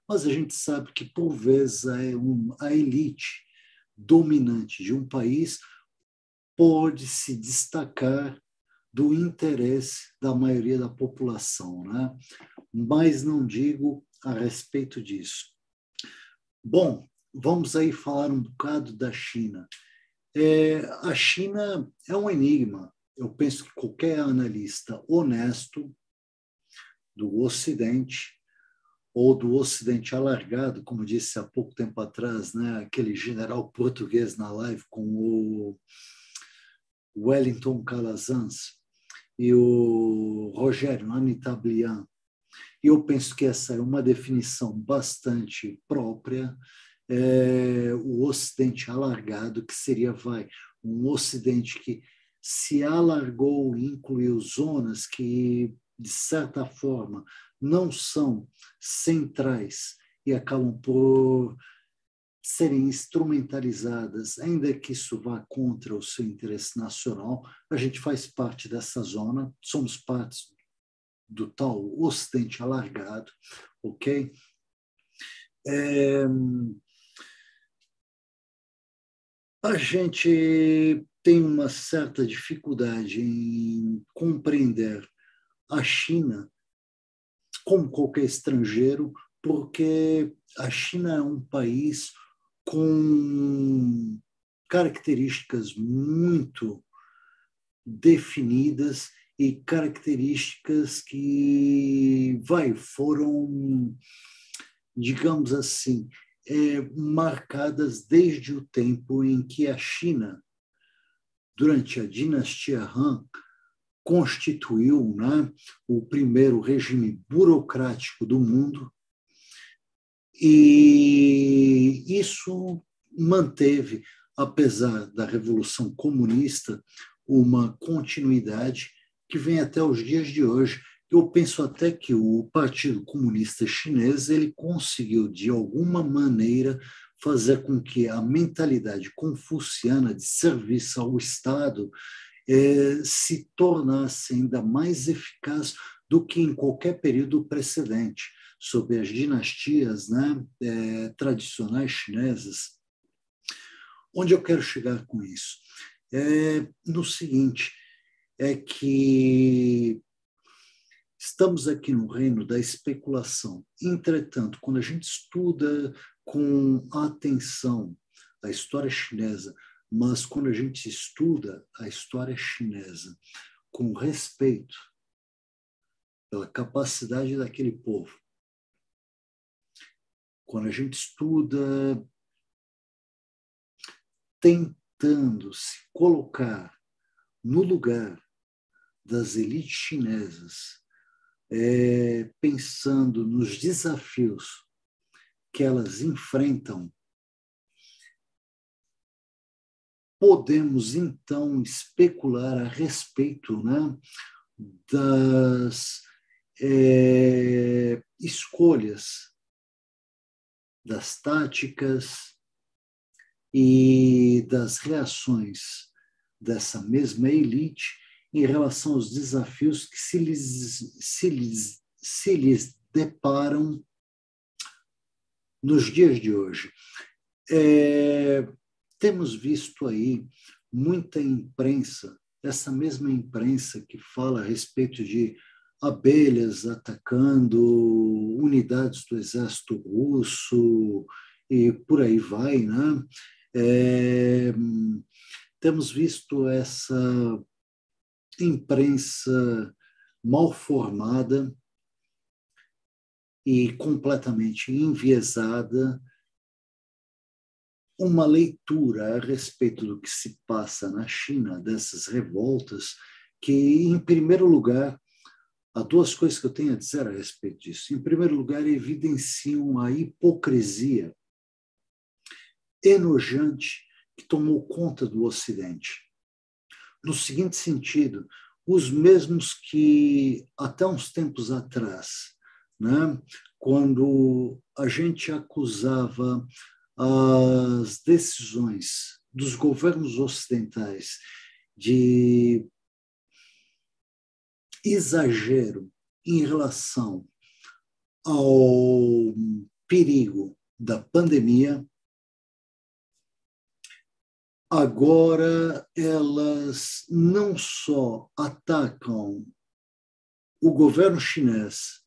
Mas a gente sabe que, por vezes, é um, a elite dominante de um país pode se destacar do interesse da maioria da população, né? mas não digo a respeito disso. Bom, vamos aí falar um bocado da China. É, a China é um enigma. Eu penso que qualquer analista honesto do Ocidente ou do Ocidente alargado, como disse há pouco tempo atrás, né, aquele general português na live com o Wellington Calazans, e o Rogério Anitablian. E eu penso que essa é uma definição bastante própria, é, o Ocidente alargado, que seria vai um Ocidente que se alargou e incluiu zonas que, de certa forma, não são centrais e acabam por serem instrumentalizadas, ainda que isso vá contra o seu interesse nacional. A gente faz parte dessa zona, somos parte do tal Ocidente alargado, ok? É... A gente tem uma certa dificuldade em compreender a China como qualquer estrangeiro, porque a China é um país com características muito definidas e características que vai foram digamos assim é, marcadas desde o tempo em que a China durante a dinastia Han constituiu né, o primeiro regime burocrático do mundo e isso manteve, apesar da Revolução Comunista, uma continuidade que vem até os dias de hoje. Eu penso até que o Partido Comunista Chinês ele conseguiu, de alguma maneira, fazer com que a mentalidade confuciana de serviço ao Estado eh, se tornasse ainda mais eficaz do que em qualquer período precedente sobre as dinastias né, é, tradicionais chinesas. Onde eu quero chegar com isso? É no seguinte, é que estamos aqui no reino da especulação. Entretanto, quando a gente estuda com atenção a história chinesa, mas quando a gente estuda a história chinesa com respeito pela capacidade daquele povo quando a gente estuda tentando se colocar no lugar das elites chinesas, é, pensando nos desafios que elas enfrentam, podemos então especular a respeito né, das é, escolhas das táticas e das reações dessa mesma elite em relação aos desafios que se lhes, se lhes, se lhes deparam nos dias de hoje. É, temos visto aí muita imprensa, essa mesma imprensa que fala a respeito de abelhas atacando unidades do exército russo e por aí vai, né? É, temos visto essa imprensa mal formada e completamente enviesada, uma leitura a respeito do que se passa na China, dessas revoltas, que, em primeiro lugar, Há duas coisas que eu tenho a dizer a respeito disso. Em primeiro lugar, evidenciam a hipocrisia enojante que tomou conta do Ocidente. No seguinte sentido, os mesmos que até uns tempos atrás, né, quando a gente acusava as decisões dos governos ocidentais de exagero em relação ao perigo da pandemia, agora elas não só atacam o governo chinês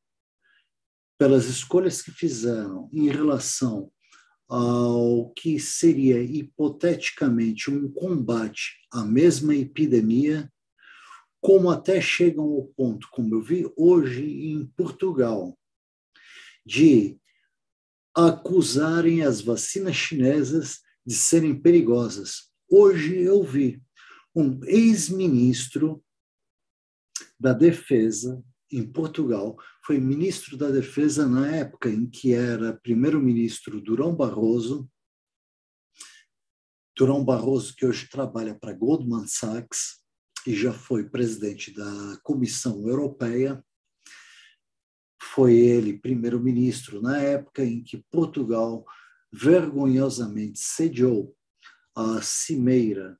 pelas escolhas que fizeram em relação ao que seria hipoteticamente um combate à mesma epidemia, como até chegam ao ponto, como eu vi hoje em Portugal, de acusarem as vacinas chinesas de serem perigosas. Hoje eu vi um ex-ministro da Defesa em Portugal, foi ministro da Defesa na época em que era primeiro-ministro Durão Barroso. Durão Barroso, que hoje trabalha para Goldman Sachs, e já foi presidente da Comissão Europeia. Foi ele primeiro-ministro na época em que Portugal vergonhosamente sediou a cimeira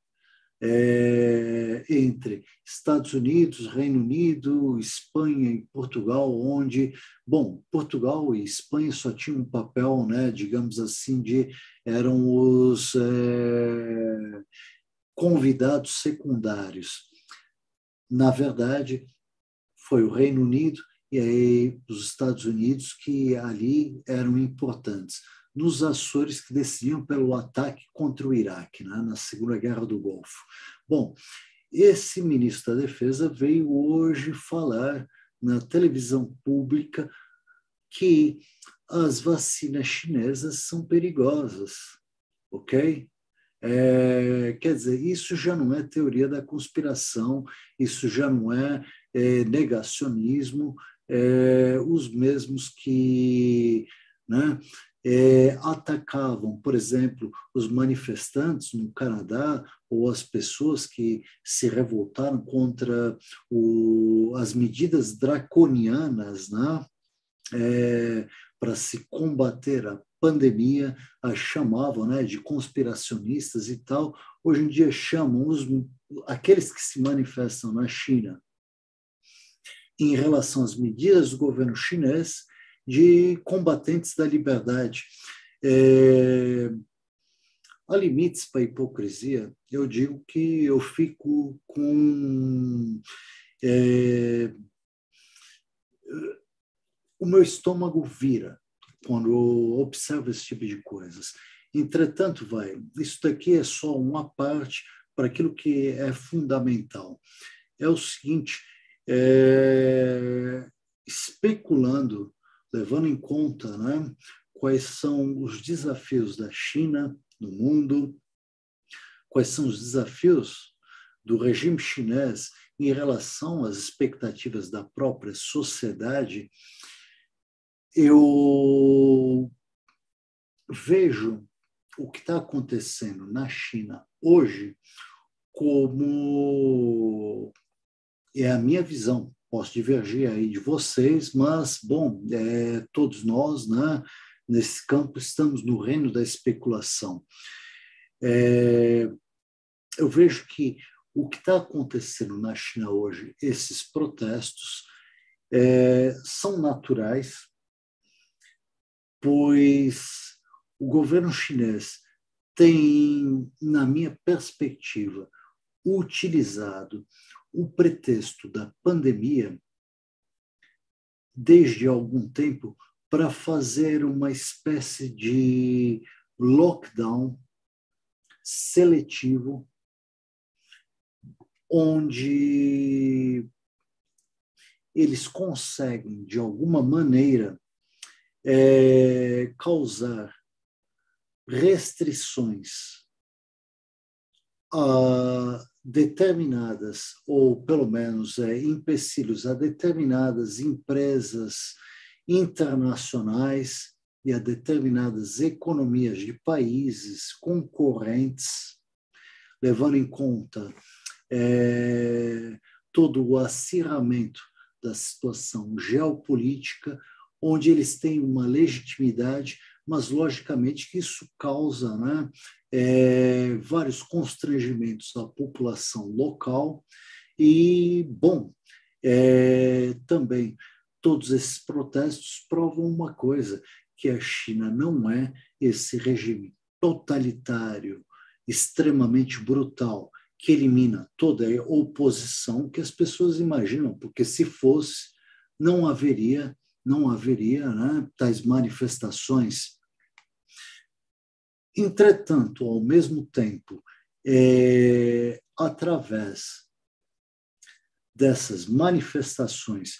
é, entre Estados Unidos, Reino Unido, Espanha e Portugal, onde, bom, Portugal e Espanha só tinham um papel, né, digamos assim, de eram os é, convidados secundários na verdade, foi o Reino Unido e aí os Estados Unidos que ali eram importantes. Nos Açores, que decidiam pelo ataque contra o Iraque, né, na Segunda Guerra do Golfo. Bom, esse ministro da Defesa veio hoje falar na televisão pública que as vacinas chinesas são perigosas, ok? É, quer dizer, isso já não é teoria da conspiração, isso já não é, é negacionismo. É, os mesmos que né, é, atacavam, por exemplo, os manifestantes no Canadá ou as pessoas que se revoltaram contra o, as medidas draconianas, né? É, para se combater a pandemia ah, chamavam né, de conspiracionistas e tal, hoje em dia chamam os, aqueles que se manifestam na China em relação às medidas do governo chinês de combatentes da liberdade. É, há limites para a hipocrisia. Eu digo que eu fico com. É, o meu estômago vira quando observa esse tipo de coisas. Entretanto, vai, isso daqui é só uma parte para aquilo que é fundamental. É o seguinte, é, especulando, levando em conta né, quais são os desafios da China no mundo, quais são os desafios do regime chinês em relação às expectativas da própria sociedade, eu vejo o que está acontecendo na China hoje como é a minha visão. Posso divergir aí de vocês, mas bom, é, todos nós, né, nesse campo estamos no reino da especulação. É, eu vejo que o que está acontecendo na China hoje, esses protestos, é, são naturais, pois o governo chinês tem, na minha perspectiva, utilizado o pretexto da pandemia desde algum tempo para fazer uma espécie de lockdown seletivo, onde eles conseguem, de alguma maneira, é, causar restrições a determinadas, ou pelo menos é, empecilhos a determinadas empresas internacionais e a determinadas economias de países concorrentes, levando em conta é, todo o acirramento da situação geopolítica, onde eles têm uma legitimidade, mas logicamente que isso causa né, é, vários constrangimentos à população local. E, bom, é, também todos esses protestos provam uma coisa, que a China não é esse regime totalitário, extremamente brutal, que elimina toda a oposição que as pessoas imaginam, porque se fosse, não haveria não haveria né, tais manifestações. Entretanto, ao mesmo tempo, é, através dessas manifestações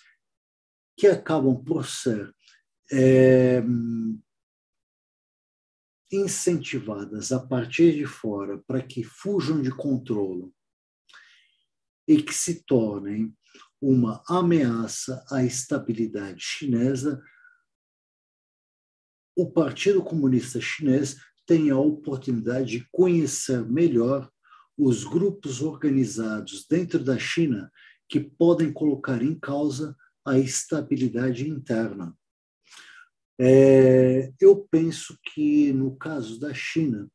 que acabam por ser é, incentivadas a partir de fora para que fujam de controle e que se tornem uma ameaça à estabilidade chinesa, o Partido Comunista Chinês tem a oportunidade de conhecer melhor os grupos organizados dentro da China que podem colocar em causa a estabilidade interna. É, eu penso que, no caso da China,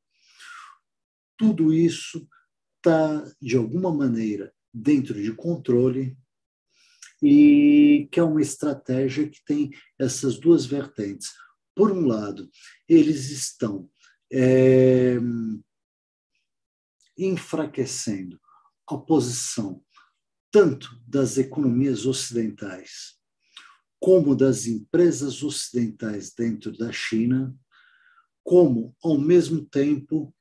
tudo isso está, de alguma maneira, dentro de controle, e que é uma estratégia que tem essas duas vertentes. Por um lado, eles estão é, enfraquecendo a posição tanto das economias ocidentais como das empresas ocidentais dentro da China, como, ao mesmo tempo,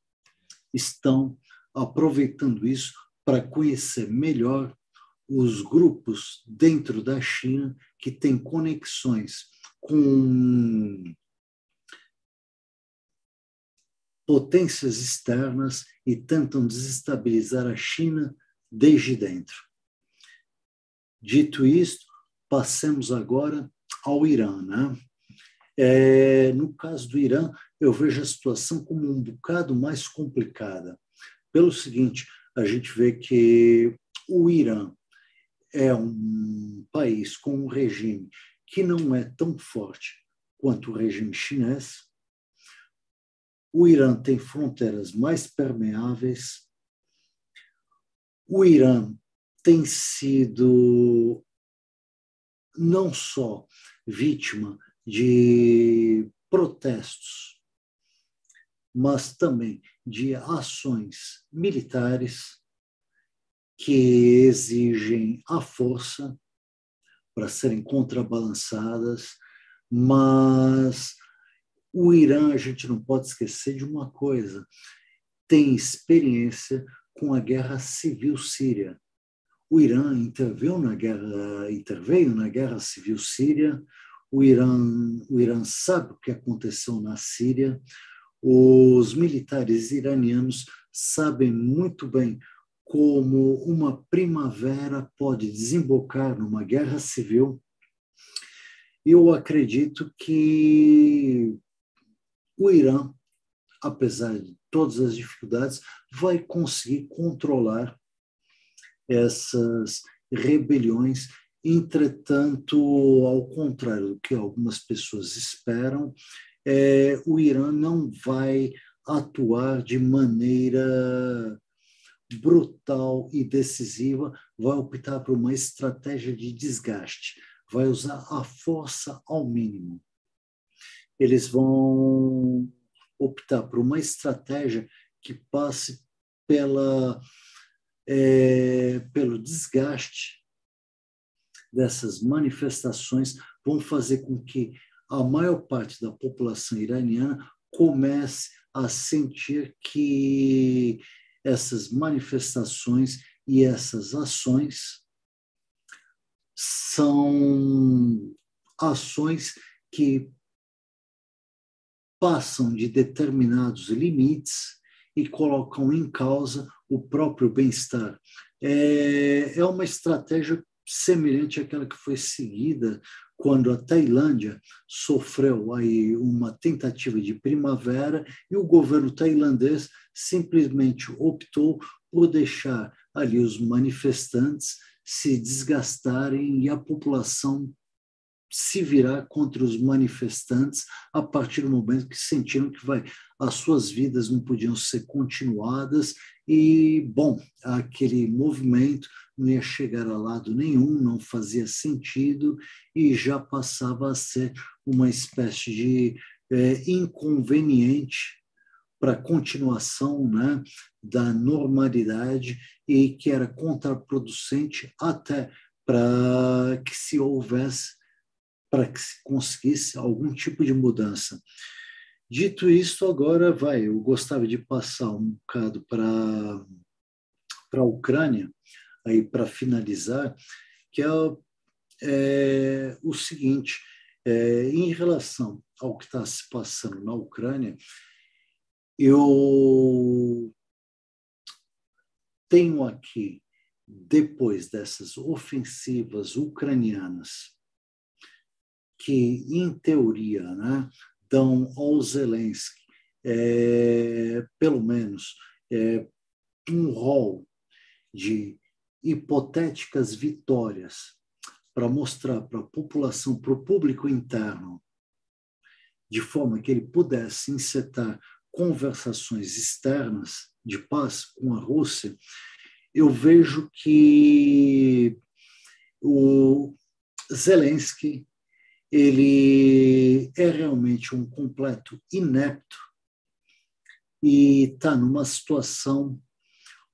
estão aproveitando isso para conhecer melhor os grupos dentro da China que têm conexões com potências externas e tentam desestabilizar a China desde dentro. Dito isto, passemos agora ao Irã. Né? É, no caso do Irã, eu vejo a situação como um bocado mais complicada. Pelo seguinte, a gente vê que o Irã é um país com um regime que não é tão forte quanto o regime chinês. O Irã tem fronteiras mais permeáveis. O Irã tem sido não só vítima de protestos, mas também de ações militares que exigem a força para serem contrabalançadas, mas o Irã, a gente não pode esquecer de uma coisa, tem experiência com a guerra civil síria. O Irã interveio na guerra, interveio na guerra civil síria. O Irã, o Irã sabe o que aconteceu na Síria. Os militares iranianos sabem muito bem como uma primavera pode desembocar numa guerra civil, eu acredito que o Irã, apesar de todas as dificuldades, vai conseguir controlar essas rebeliões. Entretanto, ao contrário do que algumas pessoas esperam, é, o Irã não vai atuar de maneira brutal e decisiva, vai optar por uma estratégia de desgaste, vai usar a força ao mínimo. Eles vão optar por uma estratégia que passe pela, é, pelo desgaste dessas manifestações, vão fazer com que a maior parte da população iraniana comece a sentir que essas manifestações e essas ações são ações que passam de determinados limites e colocam em causa o próprio bem-estar. É, é uma estratégia semelhante àquela que foi seguida quando a Tailândia sofreu aí uma tentativa de primavera e o governo tailandês simplesmente optou por deixar ali os manifestantes se desgastarem e a população se virar contra os manifestantes a partir do momento que sentiram que vai, as suas vidas não podiam ser continuadas e, bom, aquele movimento não ia chegar a lado nenhum, não fazia sentido e já passava a ser uma espécie de é, inconveniente para a continuação né, da normalidade e que era contraproducente até para que se houvesse, para que se conseguisse algum tipo de mudança. Dito isso, agora vai. Eu gostava de passar um bocado para a Ucrânia, aí para finalizar, que é, é o seguinte, é, em relação ao que está se passando na Ucrânia, eu tenho aqui, depois dessas ofensivas ucranianas, que, em teoria, né, dão ao Zelensky, é, pelo menos, é, um rol de hipotéticas vitórias para mostrar para a população, para o público interno, de forma que ele pudesse insetar conversações externas de paz com a Rússia, eu vejo que o Zelensky ele é realmente um completo inepto e está numa situação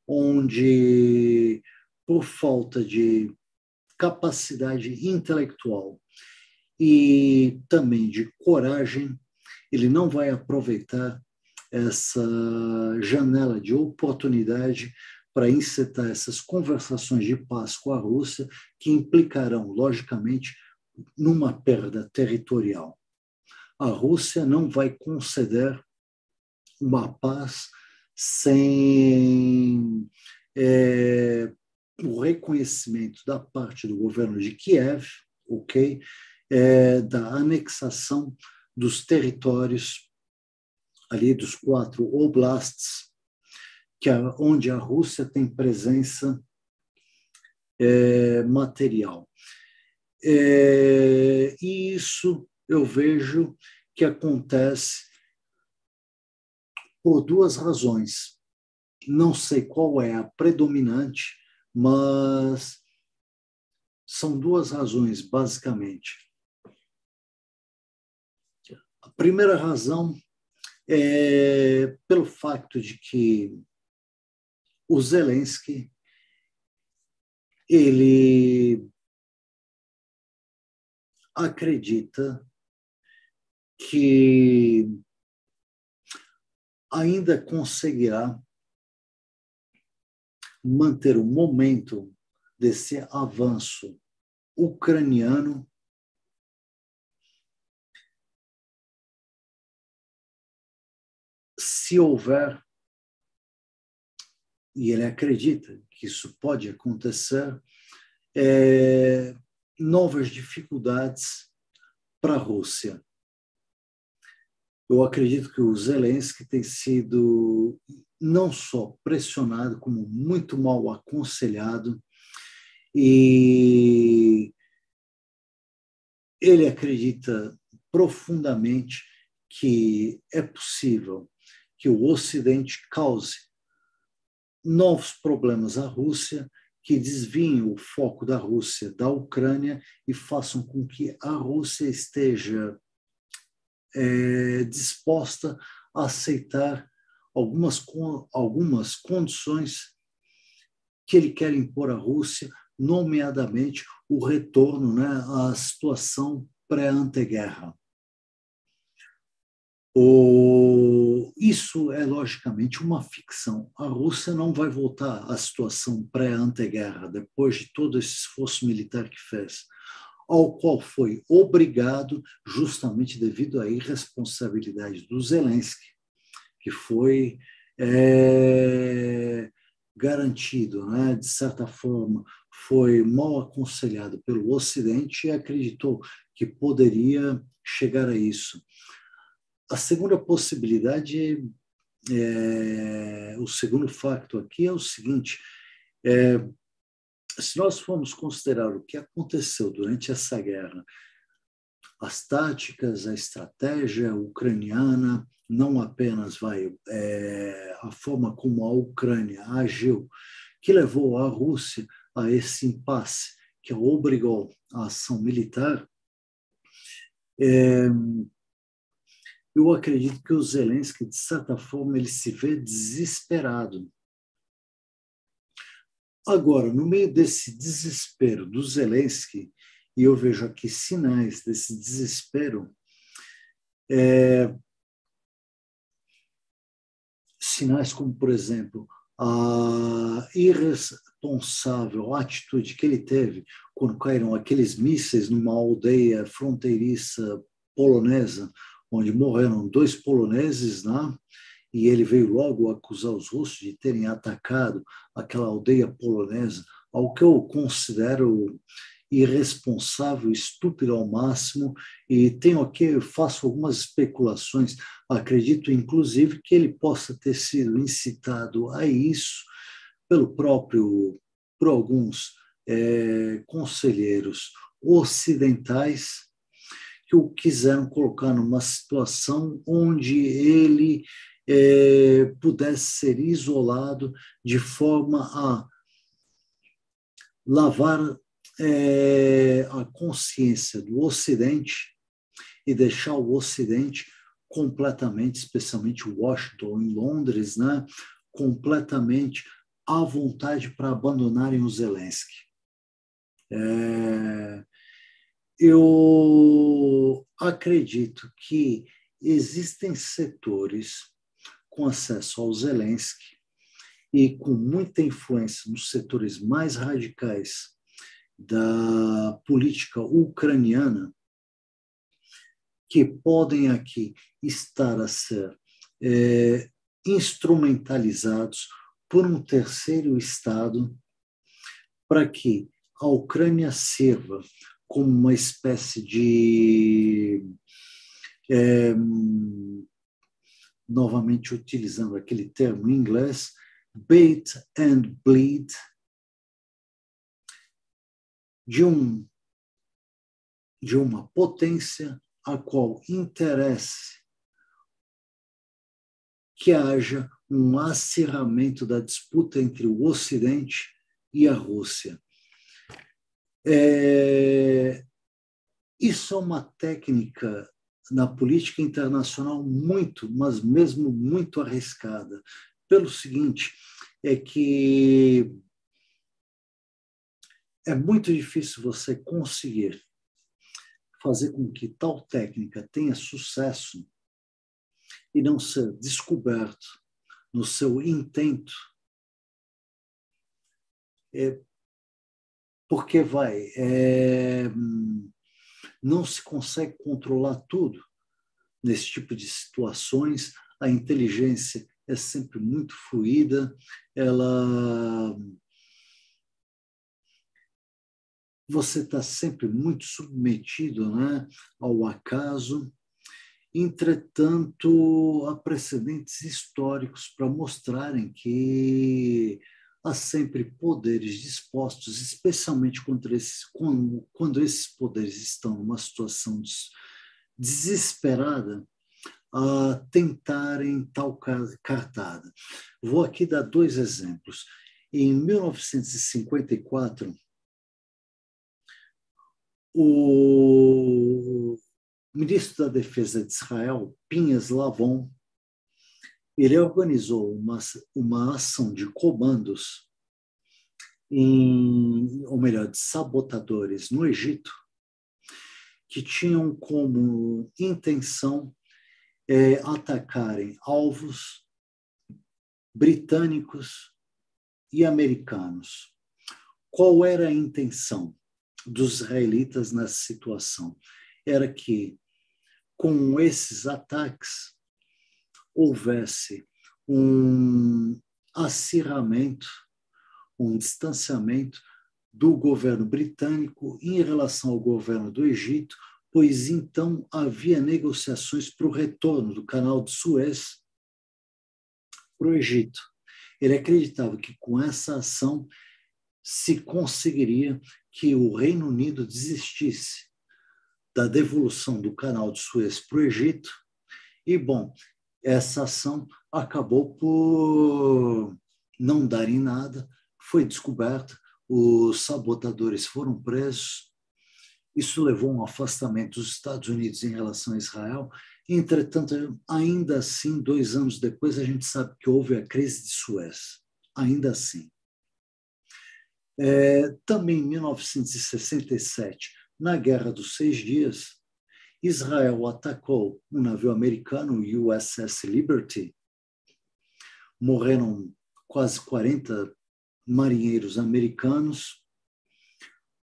onde por falta de capacidade intelectual e também de coragem, ele não vai aproveitar essa janela de oportunidade para incitar essas conversações de paz com a Rússia, que implicarão, logicamente, numa perda territorial. A Rússia não vai conceder uma paz sem é, o reconhecimento da parte do governo de Kiev, ok, é, da anexação dos territórios ali dos quatro oblasts, que é onde a Rússia tem presença é, material. É, e isso eu vejo que acontece por duas razões. Não sei qual é a predominante, mas são duas razões, basicamente. A primeira razão é pelo fato de que o Zelensky ele acredita que ainda conseguirá manter o momento desse avanço ucraniano se houver e ele acredita que isso pode acontecer é, novas dificuldades para a Rússia. Eu acredito que o Zelensky tem sido não só pressionado, como muito mal aconselhado. E ele acredita profundamente que é possível que o Ocidente cause novos problemas à Rússia, que desviem o foco da Rússia da Ucrânia e façam com que a Rússia esteja é, disposta a aceitar algumas, algumas condições que ele quer impor à Rússia, nomeadamente o retorno né, à situação pré-anteguerra. O... Isso é logicamente uma ficção. A Rússia não vai voltar à situação pré-anteguerra, depois de todo esse esforço militar que fez, ao qual foi obrigado justamente devido à irresponsabilidade do Zelensky, que foi é, garantido, né? de certa forma, foi mal aconselhado pelo Ocidente e acreditou que poderia chegar a isso. A segunda possibilidade, é, o segundo facto aqui é o seguinte: é, se nós formos considerar o que aconteceu durante essa guerra, as táticas, a estratégia ucraniana, não apenas vai é, a forma como a Ucrânia agiu, que levou a Rússia a esse impasse que a obrigou à ação militar, é, eu acredito que o Zelensky, de certa forma, ele se vê desesperado. Agora, no meio desse desespero do Zelensky, e eu vejo aqui sinais desse desespero, é, sinais como, por exemplo, a irresponsável atitude que ele teve quando caíram aqueles mísseis numa aldeia fronteiriça polonesa, onde morreram dois poloneses, né? e ele veio logo acusar os russos de terem atacado aquela aldeia polonesa, ao que eu considero irresponsável, estúpido ao máximo, e tenho aqui, faço algumas especulações, acredito inclusive que ele possa ter sido incitado a isso pelo próprio, por alguns é, conselheiros ocidentais que o quiseram colocar numa situação onde ele é, pudesse ser isolado de forma a lavar é, a consciência do Ocidente e deixar o Ocidente completamente, especialmente Washington em Londres, né, completamente à vontade para abandonarem o Zelensky. É, eu acredito que existem setores com acesso ao Zelensky e com muita influência nos setores mais radicais da política ucraniana que podem aqui estar a ser é, instrumentalizados por um terceiro Estado para que a Ucrânia sirva como uma espécie de. É, novamente utilizando aquele termo em inglês, bait and bleed de um de uma potência a qual interesse que haja um acirramento da disputa entre o Ocidente e a Rússia. É, isso é uma técnica na política internacional muito, mas mesmo muito arriscada. Pelo seguinte, é que é muito difícil você conseguir fazer com que tal técnica tenha sucesso e não ser descoberto no seu intento, é porque vai, é, não se consegue controlar tudo nesse tipo de situações. A inteligência é sempre muito fluida, ela você está sempre muito submetido né, ao acaso. Entretanto, há precedentes históricos para mostrarem que há sempre poderes dispostos, especialmente contra esses, quando, quando esses poderes estão numa situação desesperada, a tentarem tal cartada. Vou aqui dar dois exemplos. Em 1954, o ministro da Defesa de Israel, Pinhas Lavon, ele organizou uma, uma ação de comandos, em, ou melhor, de sabotadores no Egito, que tinham como intenção é, atacarem alvos britânicos e americanos. Qual era a intenção? dos israelitas nessa situação era que, com esses ataques, houvesse um acirramento, um distanciamento do governo britânico em relação ao governo do Egito, pois então havia negociações para o retorno do canal de Suez para o Egito. Ele acreditava que com essa ação se conseguiria que o Reino Unido desistisse da devolução do canal de Suez para o Egito. E, bom, essa ação acabou por não dar em nada, foi descoberta, os sabotadores foram presos. Isso levou a um afastamento dos Estados Unidos em relação a Israel. Entretanto, ainda assim, dois anos depois, a gente sabe que houve a crise de Suez. Ainda assim. É, também em 1967, na Guerra dos Seis Dias, Israel atacou um navio americano, USS Liberty. Morreram quase 40 marinheiros americanos.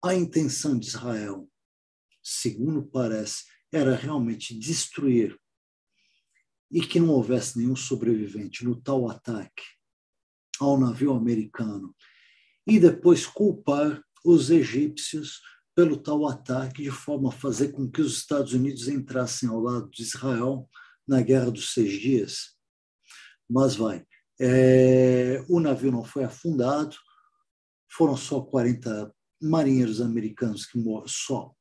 A intenção de Israel, segundo parece, era realmente destruir e que não houvesse nenhum sobrevivente no tal ataque ao navio americano e depois culpar os egípcios pelo tal ataque, de forma a fazer com que os Estados Unidos entrassem ao lado de Israel na Guerra dos Seis Dias. Mas vai, é, o navio não foi afundado, foram só 40 marinheiros americanos que mor só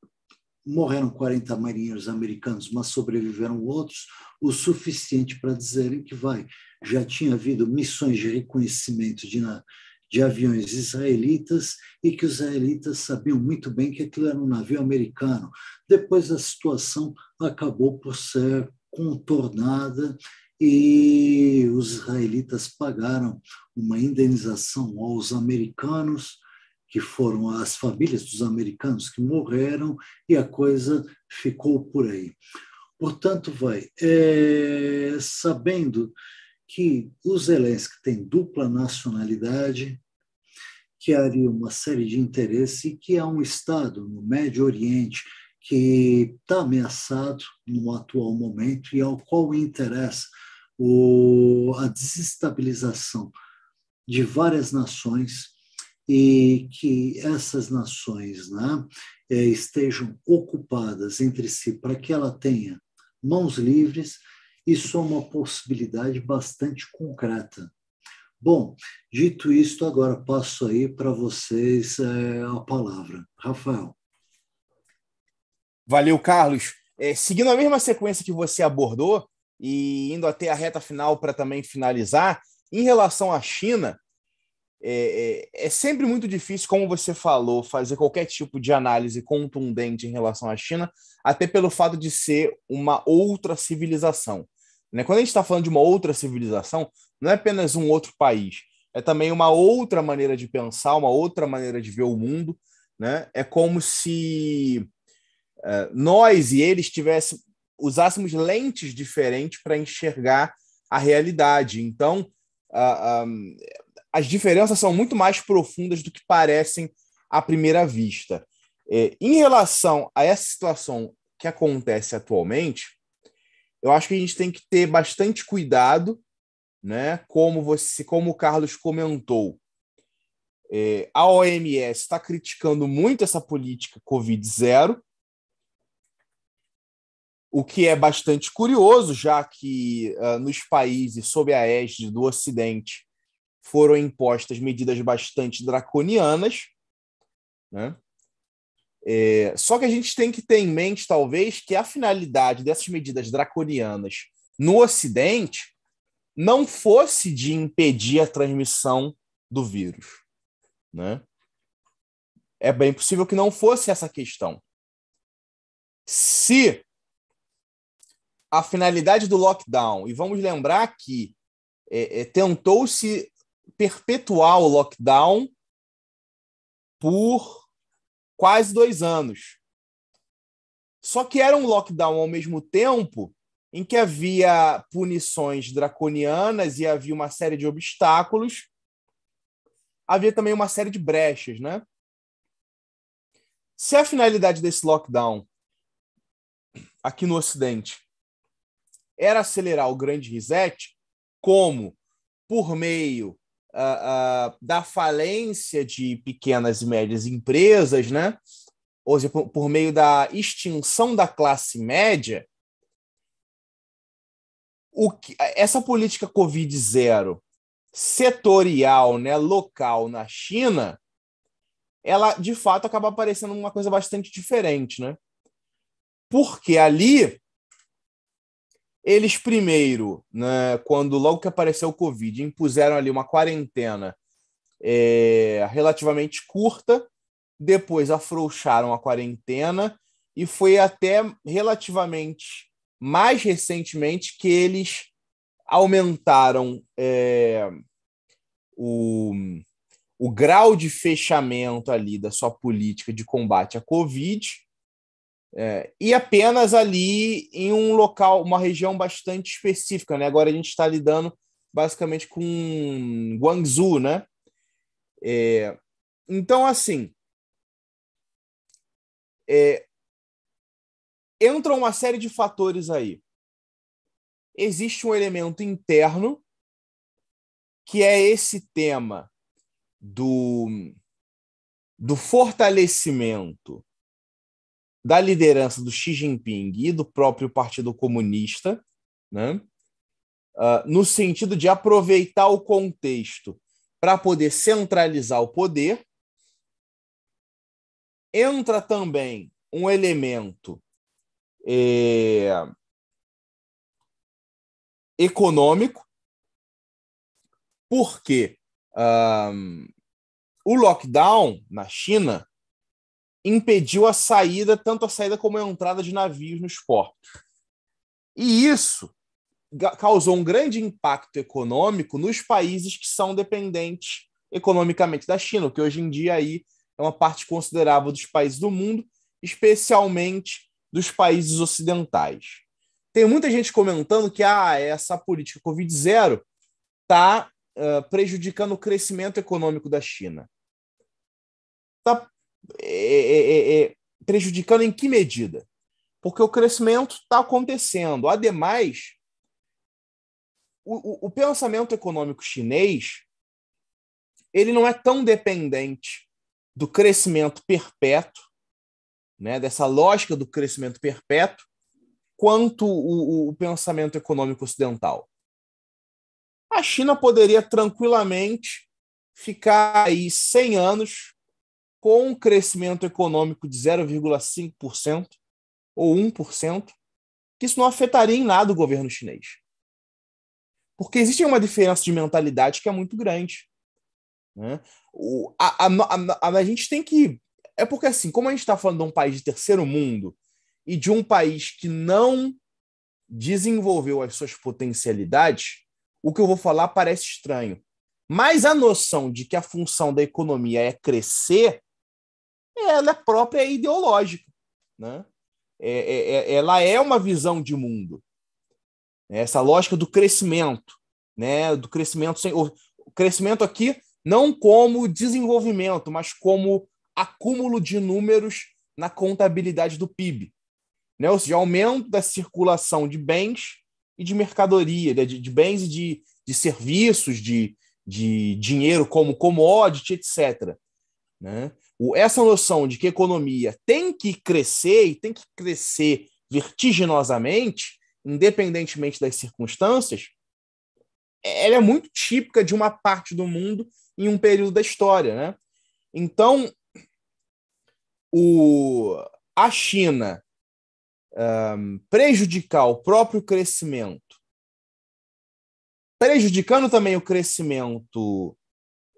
morreram 40 marinheiros americanos, mas sobreviveram outros, o suficiente para dizerem que vai. Já tinha havido missões de reconhecimento de, de aviões israelitas e que os israelitas sabiam muito bem que aquilo era um navio americano. Depois a situação acabou por ser contornada e os israelitas pagaram uma indenização aos americanos, que foram as famílias dos americanos que morreram, e a coisa ficou por aí. Portanto, vai, é, sabendo que o Zelensky tem dupla nacionalidade, que havia uma série de interesses e que há é um Estado no Médio Oriente que está ameaçado no atual momento e ao qual interessa o, a desestabilização de várias nações e que essas nações né, eh, estejam ocupadas entre si para que ela tenha mãos livres, isso é uma possibilidade bastante concreta Bom, dito isto, agora passo aí para vocês é, a palavra. Rafael. Valeu, Carlos. É, seguindo a mesma sequência que você abordou e indo até a reta final para também finalizar, em relação à China, é, é, é, sempre muito difícil, como você falou, fazer qualquer tipo de análise contundente em relação à China, até pelo fato de ser uma outra civilização. Né? Quando a gente está falando de uma outra civilização, não é apenas um outro país, é também uma outra maneira de pensar, uma outra maneira de ver o mundo. Né? É como se uh, nós e eles tivessem usássemos lentes diferentes para enxergar a realidade. Então, uh, um, as diferenças são muito mais profundas do que parecem à primeira vista. É, em relação a essa situação que acontece atualmente, eu acho que a gente tem que ter bastante cuidado né? Como você, como o Carlos comentou, é, a OMS está criticando muito essa política Covid zero, o que é bastante curioso, já que uh, nos países sob a égide do Ocidente foram impostas medidas bastante draconianas, né? É, só que a gente tem que ter em mente, talvez, que a finalidade dessas medidas draconianas no Ocidente não fosse de impedir a transmissão do vírus, né? É bem possível que não fosse essa questão. Se a finalidade do lockdown, e vamos lembrar que é, é, tentou-se perpetuar o lockdown por quase dois anos. Só que era um lockdown ao mesmo tempo em que havia punições draconianas e havia uma série de obstáculos, havia também uma série de brechas, né? Se a finalidade desse lockdown aqui no Ocidente era acelerar o grande reset, como por meio uh, uh, da falência de pequenas e médias empresas, né? ou seja, por, por meio da extinção da classe média, o que, essa política Covid zero setorial, né, local na China, ela de fato acaba aparecendo uma coisa bastante diferente, né? Porque ali eles primeiro, né, quando logo que apareceu o Covid, impuseram ali uma quarentena é, relativamente curta, depois afrouxaram a quarentena e foi até relativamente mais recentemente que eles aumentaram é, o, o grau de fechamento ali da sua política de combate à Covid é, e apenas ali em um local, uma região bastante específica. Né? Agora a gente está lidando basicamente com Guangzhou, né? É, então, assim, é, entra uma série de fatores aí. Existe um elemento interno, que é esse tema do, do fortalecimento da liderança do Xi Jinping e do próprio Partido Comunista, né? Uh, no sentido de aproveitar o contexto para poder centralizar o poder. Entra também um elemento é, econômico, porque um, o lockdown na China impediu a saída, tanto a saída como a entrada de navios nos portos. E isso causou um grande impacto econômico nos países que são dependentes economicamente da China, que hoje em dia aí é uma parte considerável dos países do mundo, especialmente dos países ocidentais. Tem muita gente comentando que ah, essa política Covid zero está uh, prejudicando o crescimento econômico da China. Está é, é, é, é, prejudicando em que medida? Porque o crescimento está acontecendo. Ademais, o, o, o pensamento econômico chinês ele não é tão dependente do crescimento perpétuo né, dessa lógica do crescimento perpétuo, quanto o, o pensamento econômico ocidental. A China poderia tranquilamente ficar aí 100 anos com um crescimento econômico de 0,5% ou 1%, que isso não afetaria em nada o governo chinês. Porque existe uma diferença de mentalidade que é muito grande. Né? O, a, a, a, a, gente tem que é porque, assim, como a gente está falando de um país de terceiro mundo e de um país que não desenvolveu as suas potencialidades, o que eu vou falar parece estranho. Mas a noção de que a função da economia é crescer, ela é própria e ideológica. Né? É, é, é ela é uma visão de mundo. É essa lógica do crescimento, né? do crescimento sem. O crescimento aqui não como desenvolvimento, mas como acúmulo de números na contabilidade do PIB. Né? Ou seja, aumento da circulação de bens e de mercadoria, né? de, de bens e de, de serviços, de, de dinheiro como commodity, etc. Né? O, essa noção de que a economia tem que crescer e tem que crescer vertiginosamente, independentemente das circunstâncias, ela é muito típica de uma parte do mundo em um período da história. Né? Então, o, a China um, prejudicar o próprio crescimento, prejudicando também o crescimento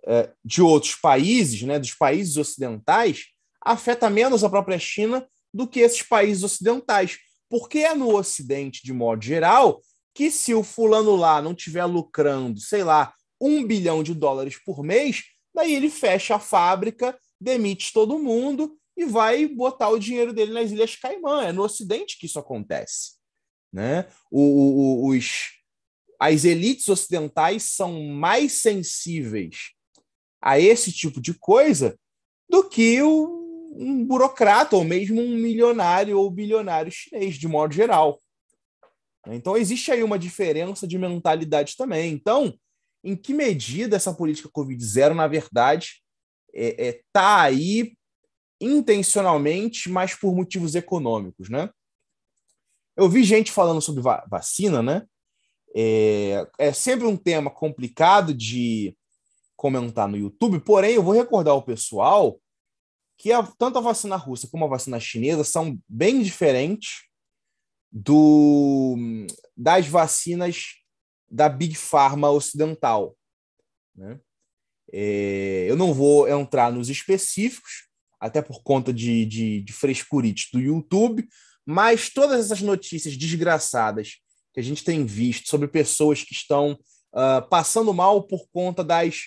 eh, de outros países, né, dos países ocidentais, afeta menos a própria China do que esses países ocidentais. Porque é no Ocidente, de modo geral, que se o fulano lá não estiver lucrando, sei lá, um bilhão de dólares por mês, daí ele fecha a fábrica, demite todo mundo e vai botar o dinheiro dele nas Ilhas Caimã. É no Ocidente que isso acontece. Né? O, o, os, as elites ocidentais são mais sensíveis a esse tipo de coisa do que o, um burocrata ou mesmo um milionário ou bilionário chinês, de modo geral. Então, existe aí uma diferença de mentalidade também. Então, em que medida essa política Covid-0, na verdade, está é, é, tá aí intencionalmente, mas por motivos econômicos, né? Eu vi gente falando sobre va vacina, né? É, é sempre um tema complicado de comentar no YouTube, porém eu vou recordar o pessoal que a, tanto a vacina russa como a vacina chinesa são bem diferentes do, das vacinas da Big Pharma ocidental. Né? É, eu não vou entrar nos específicos, até por conta de, de, de frescurites do YouTube, mas todas essas notícias desgraçadas que a gente tem visto sobre pessoas que estão uh, passando mal por conta das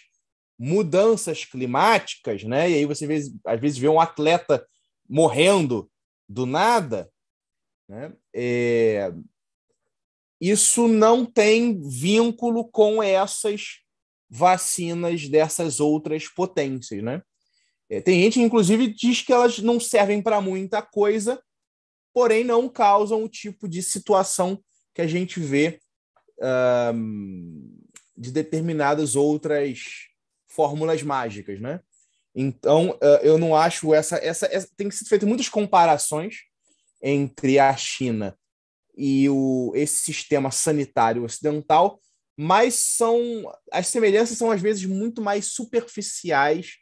mudanças climáticas, né? E aí você vê, às vezes vê um atleta morrendo do nada, né? É... Isso não tem vínculo com essas vacinas dessas outras potências, né? É, tem gente que, inclusive, diz que elas não servem para muita coisa, porém não causam o tipo de situação que a gente vê um, de determinadas outras fórmulas mágicas, né? Então, uh, eu não acho essa, essa, essa. Tem que ser feito muitas comparações entre a China e o, esse sistema sanitário ocidental, mas são as semelhanças são às vezes muito mais superficiais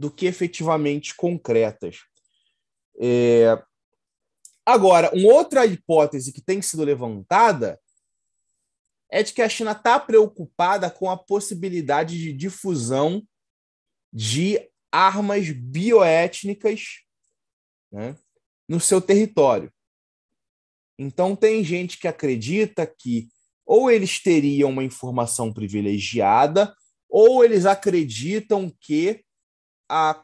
do que efetivamente concretas. É... Agora, uma outra hipótese que tem sido levantada é de que a China está preocupada com a possibilidade de difusão de armas bioétnicas né, no seu território. Então, tem gente que acredita que ou eles teriam uma informação privilegiada, ou eles acreditam que a, a,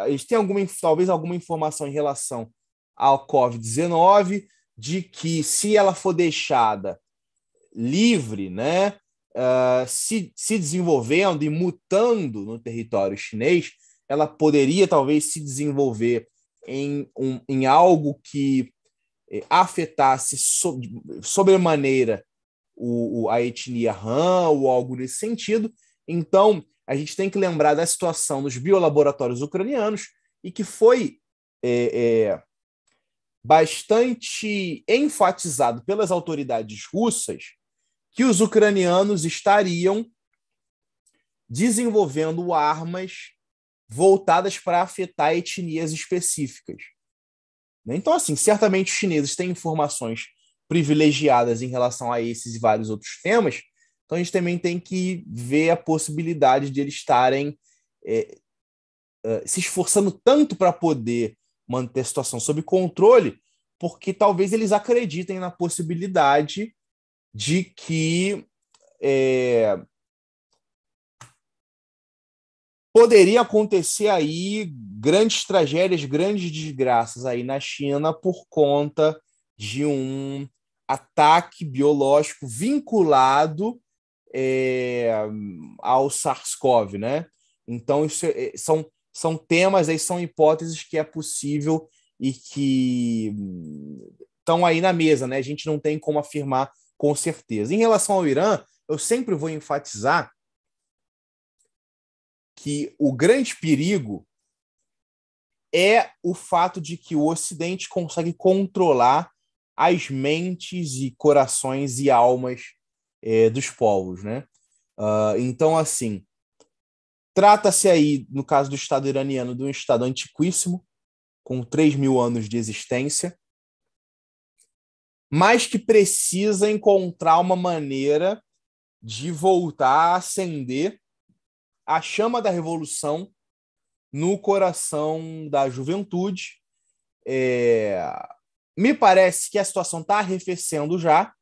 a, eles têm alguma, talvez alguma informação em relação ao Covid-19 de que se ela for deixada livre, né, uh, se, se desenvolvendo e mutando no território chinês, ela poderia talvez se desenvolver em, um, em algo que eh, afetasse so, sobremaneira o, o, a etnia Han ou algo nesse sentido. Então, a gente tem que lembrar da situação dos biolaboratórios ucranianos e que foi é, é, bastante enfatizado pelas autoridades russas que os ucranianos estariam desenvolvendo armas voltadas para afetar etnias específicas. Então, assim, certamente os chineses têm informações privilegiadas em relação a esses e vários outros temas, então a gente também tem que ver a possibilidade de eles estarem é, é se esforçando tanto para poder manter a situação sob controle, porque talvez eles acreditem na possibilidade de que é, poderia acontecer aí grandes tragédias, grandes desgraças aí na China por conta de um ataque biológico vinculado é, ao SARS-CoV, né? Então, isso é, são, são temas, aí são hipóteses que é possível e que estão hum, aí na mesa, né? A gente não tem como afirmar com certeza. Em relação ao Irã, eu sempre vou enfatizar que o grande perigo é o fato de que o Ocidente consegue controlar as mentes e corações e almas é, dos povos, né? Uh, então, assim, trata-se aí, no caso do Estado iraniano, de um Estado antiquíssimo, com 3 mil anos de existência, mas que precisa encontrar uma maneira de voltar a acender a chama da revolução no coração da juventude. É... Me parece que a situação está arrefecendo já,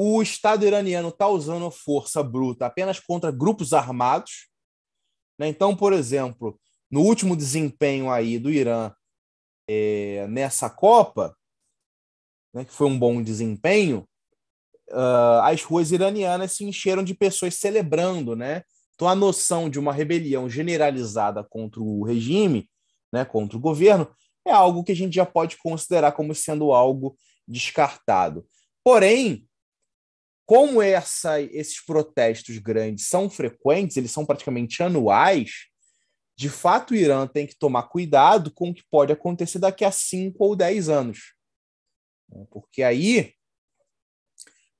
o Estado iraniano está usando força bruta apenas contra grupos armados. Né? Então, por exemplo, no último desempenho aí do Irã é, nessa Copa, né, que foi um bom desempenho, uh, as ruas iranianas se encheram de pessoas celebrando, né? Então a noção de uma rebelião generalizada contra o regime, né, contra o governo, é algo que a gente já pode considerar como sendo algo descartado. Porém, como essa, esses protestos grandes são frequentes, eles são praticamente anuais, de fato o Irã tem que tomar cuidado com o que pode acontecer daqui a 5 ou 10 anos. É, porque aí,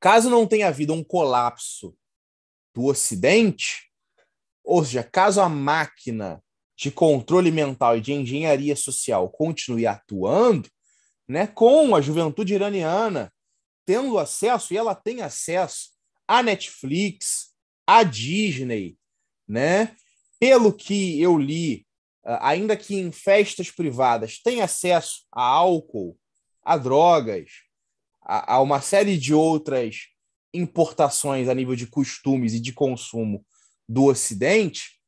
caso não tenha havido um colapso do Ocidente, ou seja, caso a máquina de controle mental e de engenharia social continue atuando, né, com a juventude iraniana tendo acesso, e ela tem acesso à Netflix, à Disney, né? Pelo que eu li, ah, ainda que em festas privadas, tem acesso a álcool, a drogas, a, a uma série de outras importações a nível de costumes e de consumo do Ocidente.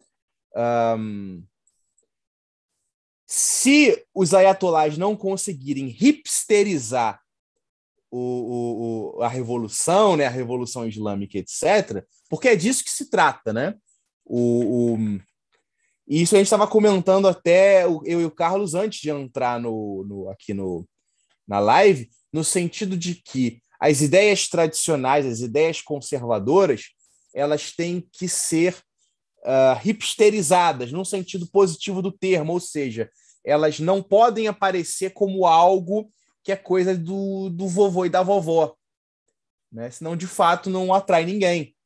Um, se os ayatolás não conseguirem hipsterizar o, o, a revolução, né, a revolução islâmica, etc., porque é disso que se trata, né? O, o e isso a gente estava comentando até eu e o Carlos antes de entrar no, no, aqui no, na live, no sentido de que as ideias tradicionais, as ideias conservadoras, elas têm que ser uh, hipsterizadas, num sentido positivo do termo, ou seja, elas não podem aparecer como algo que é coisa do, do vovô e da vovó. Né? Senão, de fato, não atrai ninguém.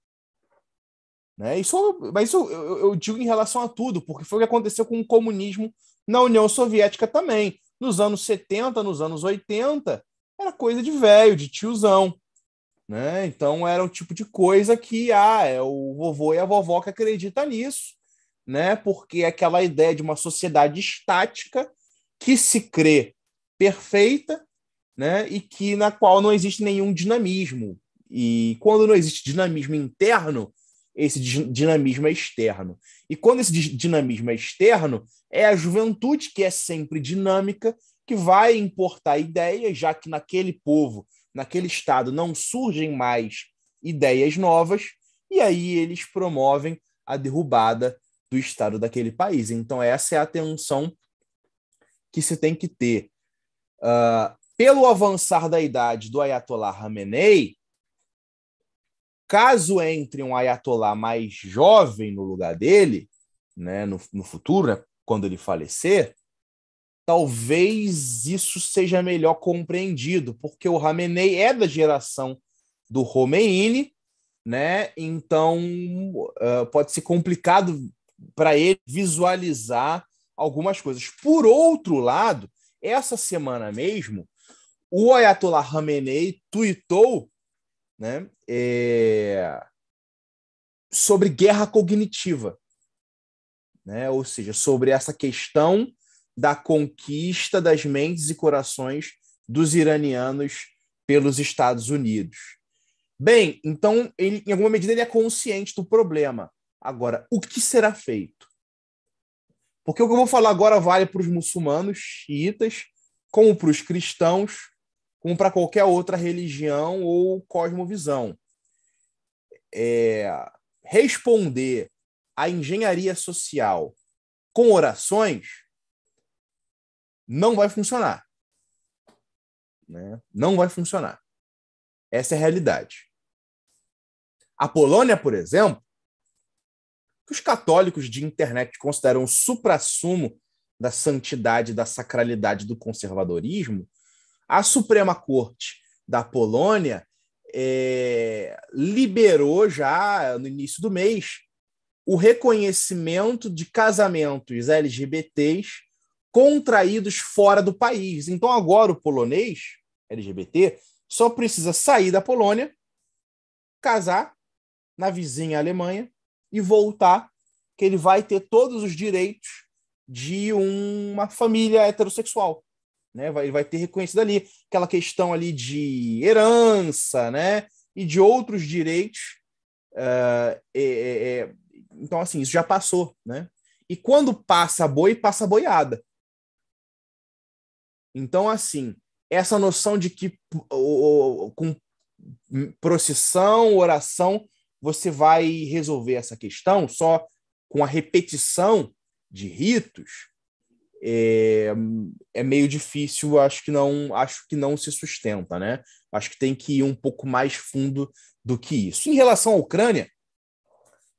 Né? Isso, mas isso eu, eu digo em relação a tudo, porque foi o que aconteceu com o comunismo na União Soviética também. Nos anos 70, nos anos 80, era coisa de velho, de tiozão. Né? Então era o um tipo de coisa que ah, é o vovô e a vovó que acredita nisso, né? Porque é aquela ideia de uma sociedade estática que se crê perfeita, né? E que na qual não existe nenhum dinamismo. E quando não existe dinamismo interno, esse dinamismo é externo. E quando esse dinamismo é externo, é a juventude que é sempre dinâmica, que vai importar ideias, já que naquele povo, naquele estado, não surgem mais ideias novas, e aí eles promovem a derrubada do estado daquele país. Então, essa é a tensão que se tem que ter uh, pelo avançar da idade do Ayatollah Khamenei, caso entre um Ayatollah mais jovem no lugar dele, né, no, no futuro, né, quando ele falecer, talvez isso seja melhor compreendido, porque o Khamenei é da geração do Romeini, né? Então uh, pode ser complicado para ele visualizar algumas coisas. Por outro lado, essa semana mesmo, o Ayatollah Khamenei tuitou né, é, sobre guerra cognitiva, né, ou seja, sobre essa questão da conquista das mentes e corações dos iranianos pelos Estados Unidos. Bem, então, ele, em alguma medida, ele é consciente do problema. Agora, o que será feito? Porque o que eu vou falar agora vale para os muçulmanos xiitas, como para os cristãos, como para qualquer outra religião ou cosmovisão. É, responder à engenharia social com orações não vai funcionar. Né? Não vai funcionar. Essa é a realidade. A Polônia, por exemplo, que os católicos de internet consideram o suprassumo da santidade da sacralidade do conservadorismo, a Suprema Corte da Polônia é, liberou já no início do mês o reconhecimento de casamentos LGBTs contraídos fora do país. Então agora o polonês LGBT só precisa sair da Polônia, casar na vizinha Alemanha e voltar, que ele vai ter todos os direitos de uma família heterossexual. Né? Vai, ele vai ter reconhecido ali aquela questão ali de herança né? e de outros direitos. Uh, é, é, então, assim, isso já passou. Né? E quando passa boi, passa boiada. Então, assim, essa noção de que o, o, com procissão, oração, você vai resolver essa questão só com a repetição de ritos, é, é, meio difícil, acho que não, acho que não se sustenta, né? Acho que tem que ir um pouco mais fundo do que isso. Em relação à Ucrânia,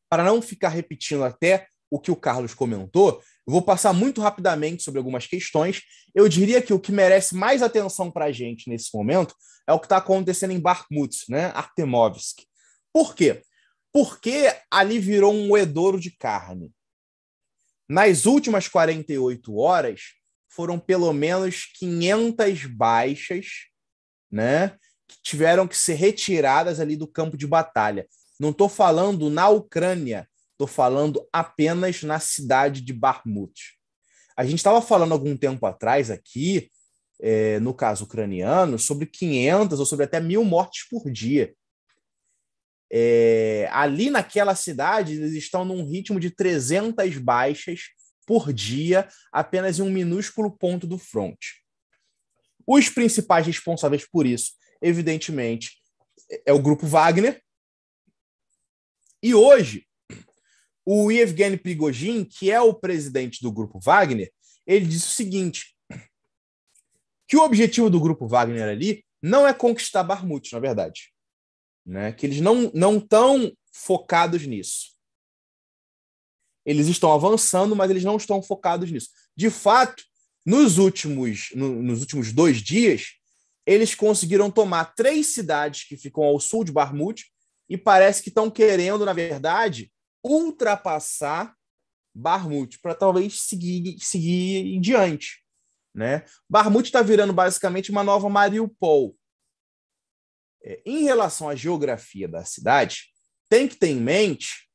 para não ficar repetindo até o que o Carlos comentou, eu vou passar muito rapidamente sobre algumas questões. Eu diria que o que merece mais atenção para a gente nesse momento é o que está acontecendo em Barkmutz né? Artemovsk. Por quê? Por que ali virou um moedouro de carne? Nas últimas 48 horas, foram pelo menos 500 baixas, né? Que tiveram que ser retiradas ali do campo de batalha. Não estou falando na Ucrânia, estou falando apenas na cidade de Barmut. A gente estava falando algum tempo atrás aqui, é, no caso ucraniano, sobre 500 ou sobre até mil mortes por dia. É, ali naquela cidade, eles estão num ritmo de 300 baixas por dia, apenas em um minúsculo ponto do front. Os principais responsáveis por isso, evidentemente, é o grupo Wagner. E hoje, o Yevgeny Prigogine, que é o presidente do grupo Wagner, ele disse o seguinte: que o objetivo do grupo Wagner ali não é conquistar Barmut, na verdade né? que eles não não estão focados nisso. Eles estão avançando, mas eles não estão focados nisso. De fato, nos últimos, no, nos últimos dois dias, eles conseguiram tomar três cidades que ficam ao sul de Barmut e parece que estão querendo, na verdade, ultrapassar Barmut para talvez seguir, seguir em diante. Né? Barmut está virando basicamente uma nova Mariupol. É, em relação à geografia da cidade, tem que ter em mente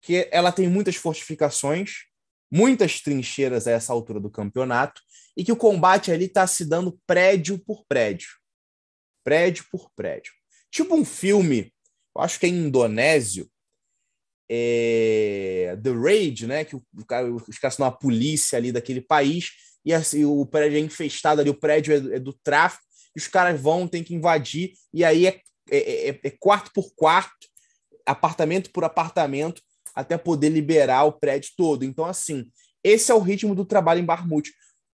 que ela tem muitas fortificações, muitas trincheiras a essa altura do campeonato, e que o combate ali está se dando prédio por prédio. Prédio por prédio. Tipo um filme, eu acho que é indonésio, é... The Raid, né? Que o cara, os caras a polícia ali daquele país, e assim, o prédio é infestado ali, o prédio é do, é do tráfico, e os caras vão, tem que invadir, e aí é, é, é, é quarto por quarto, apartamento por apartamento, até poder liberar o prédio todo. Então, assim, esse é o ritmo do trabalho em Barmute.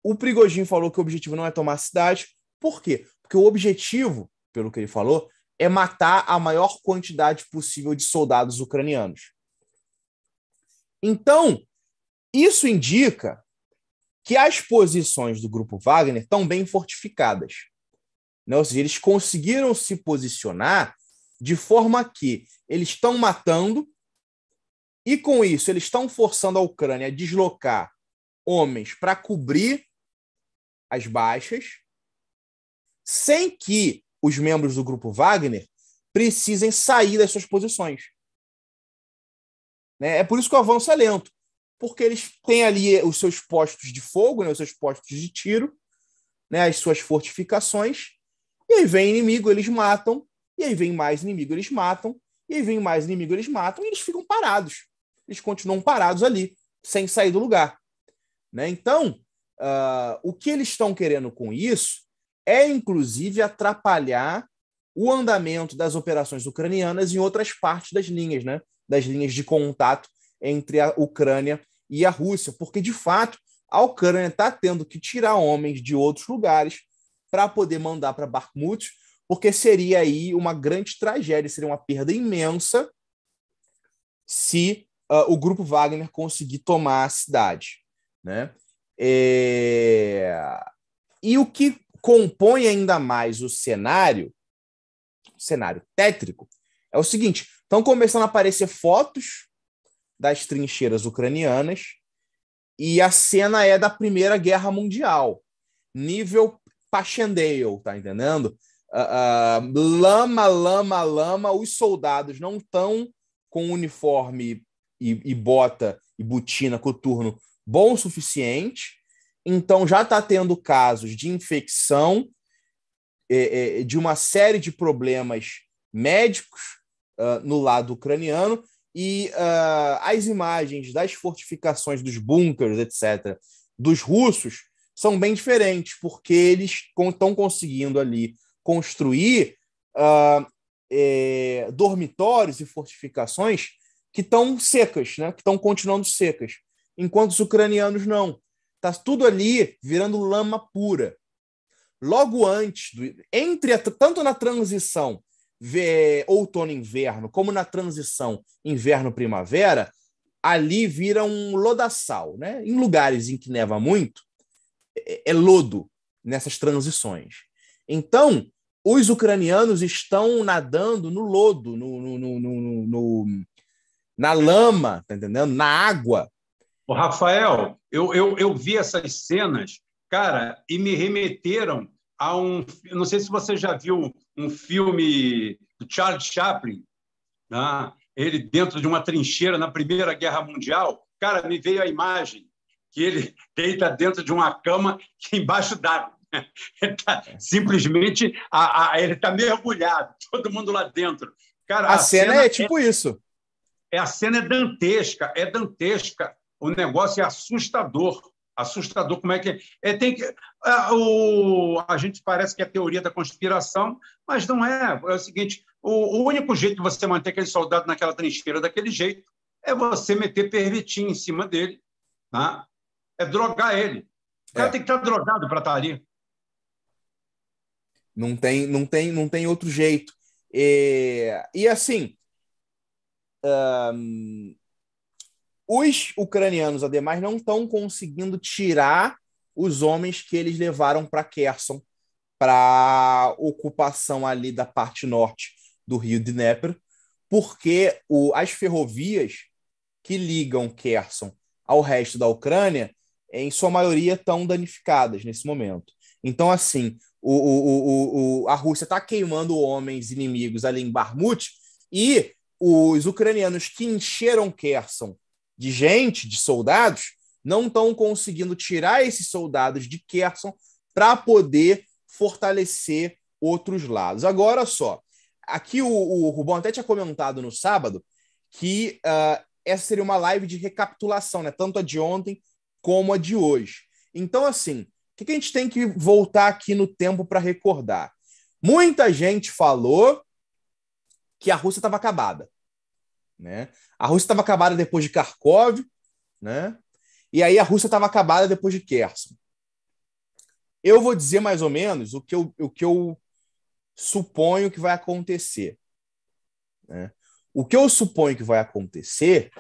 O Prigojin falou que o objetivo não é tomar a cidade. Por quê? Porque o objetivo, pelo que ele falou, é matar a maior quantidade possível de soldados ucranianos. Então, isso indica que as posições do grupo Wagner estão bem fortificadas. Né? Ou seja, eles conseguiram se posicionar de forma que eles estão matando e, com isso, eles estão forçando a Ucrânia a deslocar homens para cobrir as baixas, sem que os membros do grupo Wagner precisem sair das suas posições. Né? É por isso que o avanço é lento, porque eles têm ali os seus postos de fogo, né? os seus postos de tiro, né? as suas fortificações, e aí vem inimigo, eles matam. E aí vem mais inimigo, eles matam. E aí vem mais inimigo, eles matam. E eles ficam parados. Eles continuam parados ali, sem sair do lugar. Né? Então, uh, o que eles estão querendo com isso é, inclusive, atrapalhar o andamento das operações ucranianas em outras partes das linhas, né? das linhas de contato entre a Ucrânia e a Rússia, porque, de fato, a Ucrânia está tendo que tirar homens de outros lugares para poder mandar para Barkmut, porque seria aí uma grande tragédia, seria uma perda imensa se uh, o grupo Wagner conseguir tomar a cidade, né? É... E o que compõe ainda mais o cenário, o cenário tétrico, é o seguinte: estão começando a aparecer fotos das trincheiras ucranianas e a cena é da Primeira Guerra Mundial, nível Passchendaele, tá entendendo? Uh, uh, lama, lama, lama, os soldados não estão com uniforme e, e, bota e botina coturno bom o suficiente, então já está tendo casos de infecção, é, é, de uma série de problemas médicos uh, no lado ucraniano, e uh, as imagens das fortificações, dos bunkers, etc., dos russos, são bem diferentes, porque eles estão conseguindo ali construir uh, é, dormitórios e fortificações que estão secas, né? que estão continuando secas, enquanto os ucranianos não. Está tudo ali virando lama pura. Logo antes, do, entre a, tanto na transição outono-inverno, como na transição inverno-primavera, ali vira um lodaçal. Né? Em lugares em que neva muito, é, é lodo nessas transições. Então, os ucranianos estão nadando no lodo, no, no, no, no na lama, tá entendendo? Na água. O Rafael, eu, eu, eu vi essas cenas, cara, e me remeteram a um. Não sei se você já viu um filme do Charles Chaplin, né? ele dentro de uma trincheira na Primeira Guerra Mundial. Cara, me veio a imagem que ele deita dentro de uma cama embaixo d'água. Tá, simplesmente a, a, ele está mergulhado, todo mundo lá dentro. Cara, a, a cena, cena, é, é tipo é, isso. É, a cena é dantesca, é dantesca. O negócio é assustador. Assustador, como é que. É, é tem que a, o, a gente parece que é a teoria da conspiração, mas não é. É o seguinte: o, o único jeito de você manter aquele soldado naquela trincheira daquele jeito é você meter pervitinho em cima dele, tá? é drogar ele. O cara é. tem que estar tá drogado para estar tá ali. Não tem, não tem, não tem outro jeito. E, é, e assim, um, os ucranianos, ademais, não estão conseguindo tirar os homens que eles levaram para Kherson, para ocupação ali da parte norte do rio Dnepr, porque o, as ferrovias que ligam Kherson ao resto da Ucrânia em sua maioria, estão danificadas nesse momento. Então, assim, o, o, o, o a Rússia está queimando homens inimigos ali em Barmut e os ucranianos que encheram Kherson de gente, de soldados, não estão conseguindo tirar esses soldados de Kherson para poder fortalecer outros lados. Agora só, aqui o, o Rubão até tinha comentado no sábado que uh, essa seria uma live de recapitulação, né? Tanto a de ontem como a de hoje. Então, assim, o que a gente tem que voltar aqui no tempo para recordar? Muita gente falou que a Rússia estava acabada. Né? A Rússia estava acabada depois de Kharkov, né? e aí a Rússia estava acabada depois de Kherson. Eu vou dizer mais ou menos o que eu, o que eu suponho que vai acontecer. Né? O que eu suponho que vai acontecer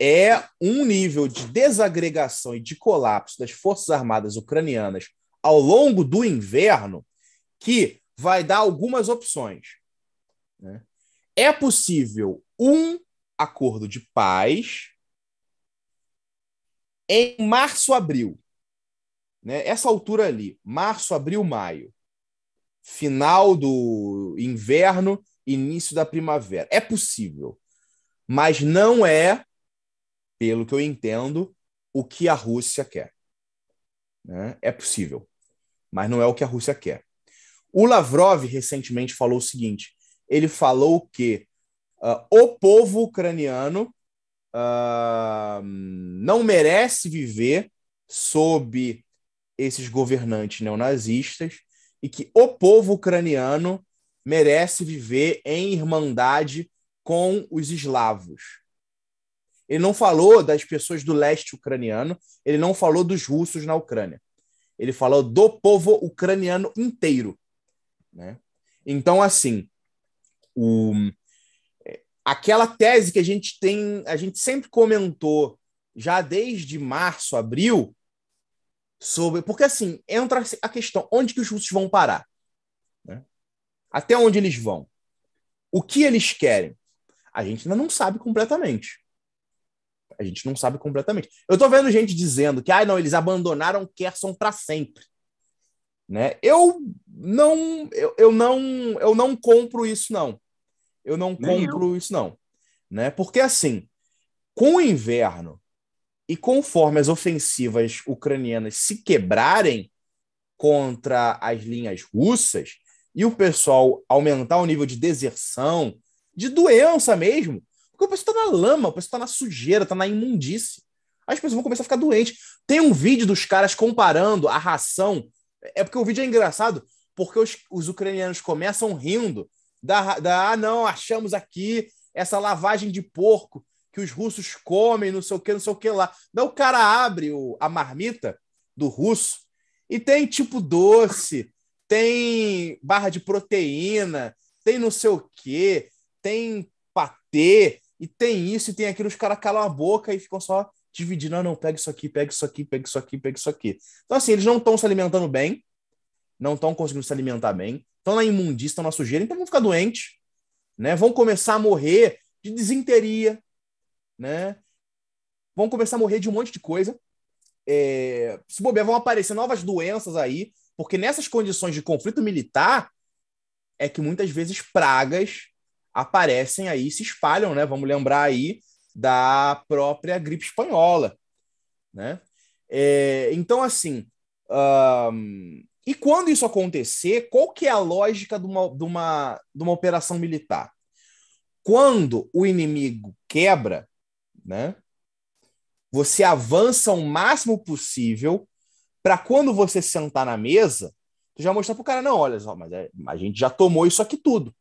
é um nível de desagregação e de colapso das Forças Armadas ucranianas ao longo do inverno que vai dar algumas opções. Né? É possível um acordo de paz em março, abril. Né? Essa altura ali, março, abril, maio. Final do inverno, início da primavera. É possível, mas não é pelo que eu entendo, o que a Rússia quer. Né? É possível, mas não é o que a Rússia quer. O Lavrov recentemente falou o seguinte: ele falou que uh, ah, o povo ucraniano uh, não merece viver sob esses governantes neonazistas e que o povo ucraniano merece viver em irmandade com os eslavos. Ele não falou das pessoas do leste ucraniano, ele não falou dos russos na Ucrânia. Ele falou do povo ucraniano inteiro. Né? Então, assim, o, aquela tese que a gente tem, a gente sempre comentou já desde março, abril, sobre. Porque, assim, entra a questão: onde que os russos vão parar? Né? Até onde eles vão? O que eles querem? A gente ainda não sabe completamente. A gente não sabe completamente. Eu tô vendo gente dizendo que, ah, não, eles abandonaram Kerson para sempre. Né? Eu não eu, eu não eu não compro isso não. Eu não compro isso não, né? Porque assim, com o inverno e conforme as ofensivas ucranianas se quebrarem contra as linhas russas e o pessoal aumentar o nível de deserção, de doença mesmo, porque o preço tá na lama, o preço tá na sujeira, tá na imundície. As pessoas vão começar a ficar doentes. Tem um vídeo dos caras comparando a ração. É porque o vídeo é engraçado, porque os, os ucranianos começam rindo da, da. Ah, não, achamos aqui essa lavagem de porco que os russos comem, não sei o que, não sei o que lá. Daí o cara abre o, a marmita do russo e tem tipo doce, tem barra de proteína, tem não sei o que, tem patê, e tem isso, e tem aquilo, os caras calam a boca e ficam só dividindo, não, ah, não, pega isso aqui, pega isso aqui, pega isso aqui, pega isso aqui. Então, assim, eles não estão se alimentando bem, não estão conseguindo se alimentar bem, estão na imundícia, estão na sujeira, então vão ficar doentes, né? Vão começar a morrer de desinteria, né? Vão começar a morrer de um monte de coisa. É... Se bobear, vão aparecer novas doenças aí, porque nessas condições de conflito militar é que muitas vezes pragas aparecem aí, se espalham, né? Vamos lembrar aí da própria gripe espanhola, né? É, então, assim, um, e quando isso acontecer, qual que é a lógica de uma, de uma, de uma operação militar? Quando o inimigo quebra, né? Você avança o máximo possível para quando você sentar na mesa, tu já mostrar pro cara, não, olha só, mas é, a gente já tomou isso aqui tudo.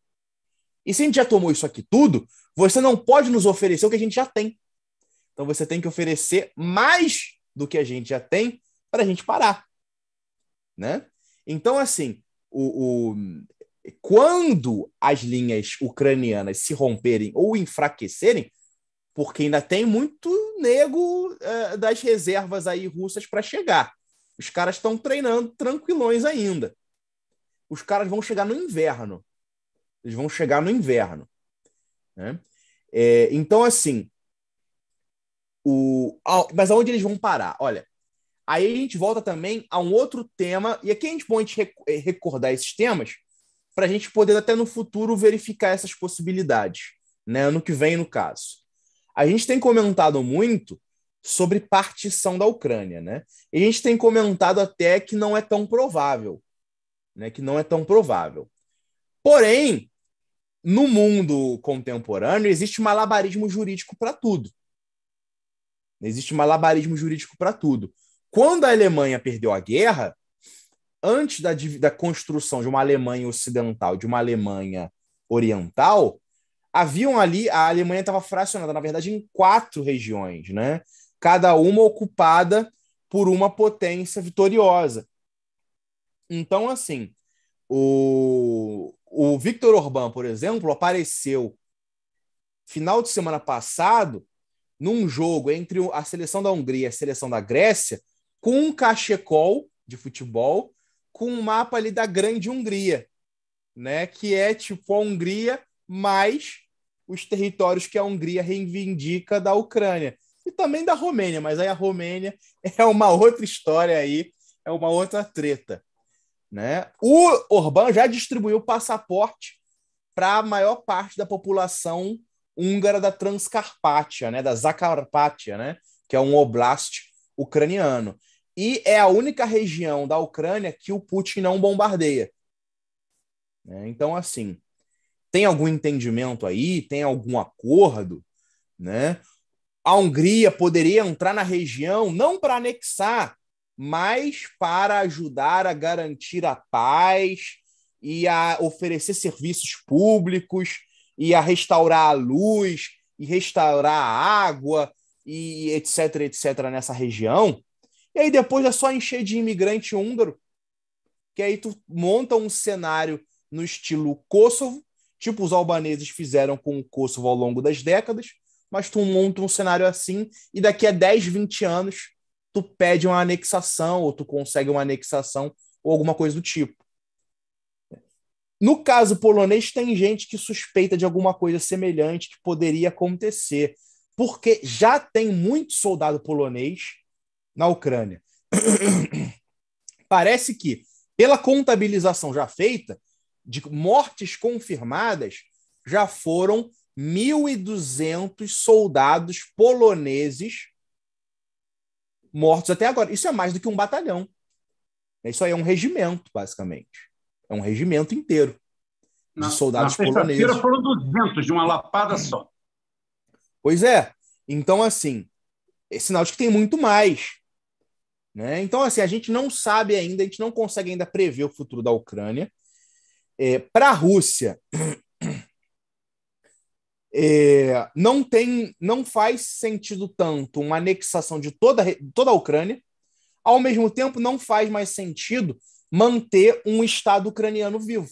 E se a gente já tomou isso aqui tudo, você não pode nos oferecer o que a gente já tem. Então você tem que oferecer mais do que a gente já tem para a gente parar. Né? Então, assim, o, o, quando as linhas ucranianas se romperem ou enfraquecerem, porque ainda tem muito nego é, das reservas aí russas para chegar. Os caras estão treinando tranquilões ainda. Os caras vão chegar no inverno eles vão chegar no inverno. Né? É, então, assim, o, mas aonde eles vão parar? Olha, aí a gente volta também a um outro tema, e aqui é é a gente pode é, recordar esses temas para a gente poder até no futuro verificar essas possibilidades, né? ano que vem, no caso. A gente tem comentado muito sobre partição da Ucrânia, né? E a gente tem comentado até que não é tão provável, né? Que não é tão provável. Porém, no mundo contemporâneo existe malabarismo jurídico para tudo. Existe malabarismo jurídico para tudo. Quando a Alemanha perdeu a guerra, antes da, da construção de uma Alemanha ocidental, de uma Alemanha oriental, haviam ali, a Alemanha estava fracionada, na verdade, em quatro regiões, né? Cada uma ocupada por uma potência vitoriosa. Então, assim, o, o Victor Orbán, por exemplo, apareceu final de semana passado num jogo entre a seleção da Hungria e a seleção da Grécia com um cachecol de futebol com um mapa ali da Grande Hungria, né, que é tipo a Hungria mais os territórios que a Hungria reivindica da Ucrânia e também da Romênia, mas aí a Romênia é uma outra história aí, é uma outra treta. Né? O Orbán já distribuiu passaporte para a maior parte da população húngara da Transcarpátia, né? da Zakarpátia, né? que é um oblast ucraniano. E é a única região da Ucrânia que o Putin não bombardeia. Né? Então, assim, tem algum entendimento aí? Tem algum acordo? Né? A Hungria poderia entrar na região não para anexar, mas para ajudar a garantir a paz e a oferecer serviços públicos e a restaurar a luz e restaurar a água e etc, etc nessa região. E aí depois é só encher de imigrante húngaro, que aí tu monta um cenário no estilo Kosovo, tipo os albaneses fizeram com o Kosovo ao longo das décadas, mas tu monta um cenário assim e daqui a 10, 20 anos tu pede uma anexação ou tu consegue uma anexação ou alguma coisa do tipo. No caso polonês, tem gente que suspeita de alguma coisa semelhante que poderia acontecer, porque já tem muito soldado polonês na Ucrânia. Parece que, pela contabilização já feita, de mortes confirmadas, já foram 1.200 soldados poloneses mortos até agora. Isso é mais do que um batalhão. Isso aí é um regimento, basicamente. É um regimento inteiro de na, soldados na poloneses. Na foram 200 de uma lapada só. Pois é. Então, assim, é sinal de que tem muito mais. Né? Então, assim, a gente não sabe ainda, a gente não consegue ainda prever o futuro da Ucrânia. É, Para a Rússia, é, não tem, não faz sentido tanto uma anexação de toda, toda a Ucrânia, ao mesmo tempo não faz mais sentido manter um Estado ucraniano vivo.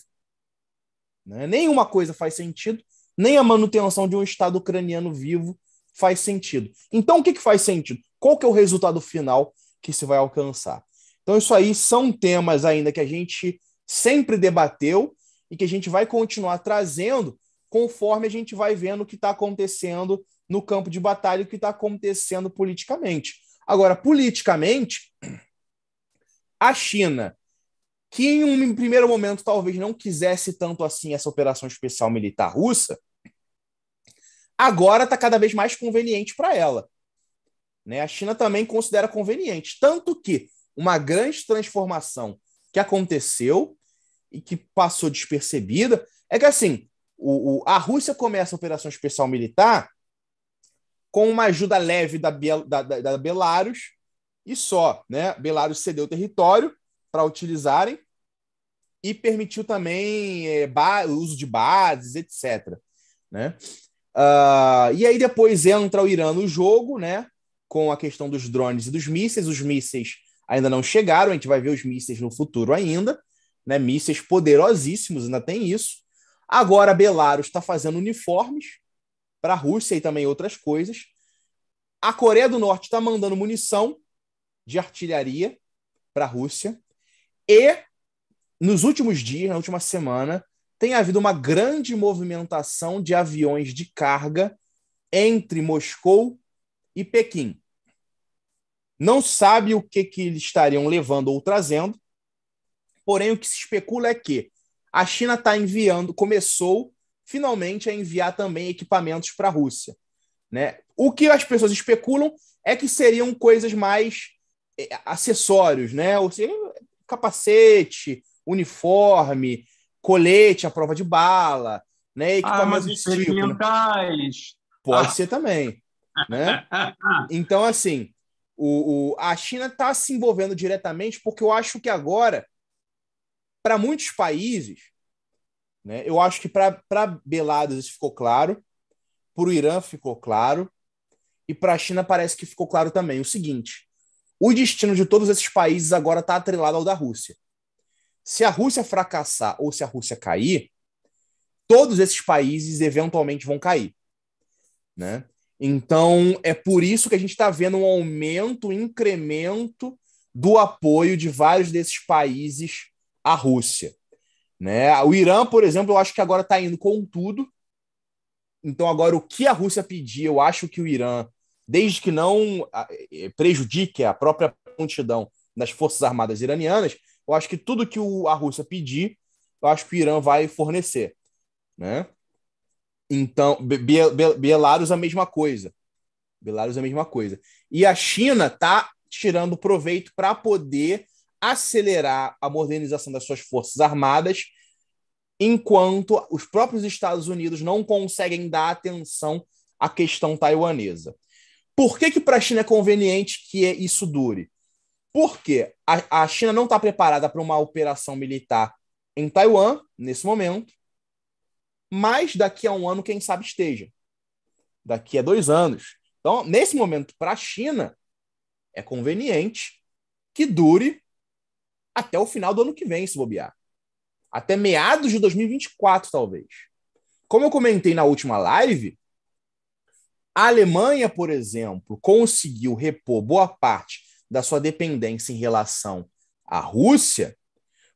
Né? Nenhuma coisa faz sentido, nem a manutenção de um Estado ucraniano vivo faz sentido. Então, o que, que faz sentido? Qual que é o resultado final que se vai alcançar? Então, isso aí são temas ainda que a gente sempre debateu e que a gente vai continuar trazendo, conforme a gente vai vendo o que está acontecendo no campo de batalha, o que está acontecendo politicamente. Agora, politicamente, a China, que em um primeiro momento talvez não quisesse tanto assim essa operação especial militar russa, agora está cada vez mais conveniente para ela. Né? A China também considera conveniente. Tanto que uma grande transformação que aconteceu e que passou despercebida é que, assim, o, o, a Rússia começa a operação especial militar com uma ajuda leve da, da, da, da Belarus e só, né? Belarus cedeu território para utilizarem e permitiu também é, o uso de bases, etc. Né? Uh, e aí depois entra o Irã no jogo, né? Com a questão dos drones e dos mísseis. Os mísseis ainda não chegaram, a gente vai ver os mísseis no futuro ainda, né? Mísseis poderosíssimos, ainda tem isso. Agora, Belarus está fazendo uniformes para a Rússia e também outras coisas. A Coreia do Norte está mandando munição de artilharia para a Rússia. E, nos últimos dias, na última semana, tem havido uma grande movimentação de aviões de carga entre Moscou e Pequim. Não sabe o que, que eles estariam levando ou trazendo, porém o que se especula é que a China está enviando, começou finalmente a enviar também equipamentos para a Rússia. Né? O que as pessoas especulam é que seriam coisas mais eh, acessórios, né? Ou seja, capacete, uniforme, colete à prova de bala, né? Ah, equipamentos ah, experimentais. Tipo, né? Pode ah. ser também. Né? Então, assim, o, o a China está se envolvendo diretamente porque eu acho que agora para muitos países, né, eu acho que para Beladas isso ficou claro, para o Irã ficou claro, e para a China parece que ficou claro também o seguinte: o destino de todos esses países agora está atrelado ao da Rússia. Se a Rússia fracassar ou se a Rússia cair, todos esses países eventualmente vão cair. Né? Então, é por isso que a gente está vendo um aumento, um incremento do apoio de vários desses países a Rússia. Né? O Irã, por exemplo, eu acho que agora está indo com tudo. Então, agora, o que a Rússia pedir, eu acho que o Irã, desde que não é, prejudique a própria prontidão das Forças Armadas iranianas, eu acho que tudo que a Rússia pedir, eu acho que o Irã vai fornecer. Né? Então, Be a mesma coisa. Belarus, a mesma coisa. E a China está tirando proveito para poder acelerar a modernização das suas forças armadas, enquanto os próprios Estados Unidos não conseguem dar atenção à questão taiwanesa. Por que, que para a China é conveniente que isso dure? Porque a, a China não está preparada para uma operação militar em Taiwan, nesse momento, mas daqui a um ano, quem sabe esteja. Daqui a dois anos. Então, nesse momento, para a China, é conveniente que dure até o final do ano que vem, se bobear. Até meados de 2024, talvez. Como eu comentei na última live, a Alemanha, por exemplo, conseguiu repor boa parte da sua dependência em relação à Rússia,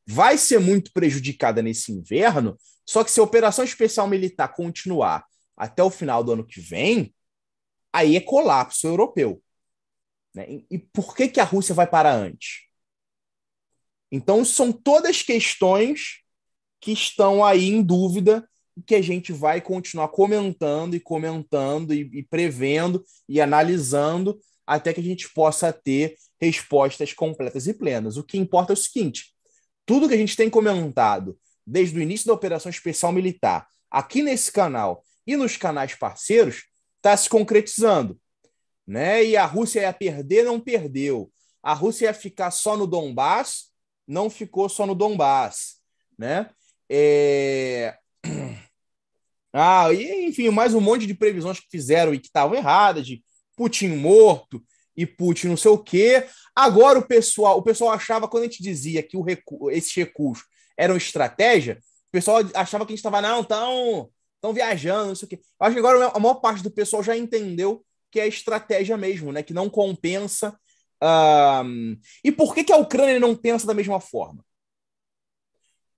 vai ser muito prejudicada nesse inverno. Só que se a operação especial militar continuar até o final do ano que vem, aí é colapso europeu. Né? E por que, que a Rússia vai parar antes? Então, são todas questões que estão aí em dúvida e que a gente vai continuar comentando e comentando e, e prevendo e analisando até que a gente possa ter respostas completas e plenas. O que importa é o seguinte: tudo que a gente tem comentado desde o início da Operação Especial Militar, aqui nesse canal e nos canais parceiros, está se concretizando. Né? E a Rússia ia perder, não perdeu. A Rússia ia ficar só no Dombássio não ficou só no Donbass, né? É... Ah, e enfim, mais um monte de previsões que fizeram e que estavam erradas, de Putin morto e Putin não sei o quê. Agora o pessoal, o pessoal achava quando a gente dizia que o recu esses recursos eram estratégia, o pessoal achava que a gente estava não, tão, tão viajando, não sei o quê. Eu acho que agora a maior parte do pessoal já entendeu que é estratégia mesmo, né? Que não compensa um, e por que, que a Ucrânia não pensa da mesma forma?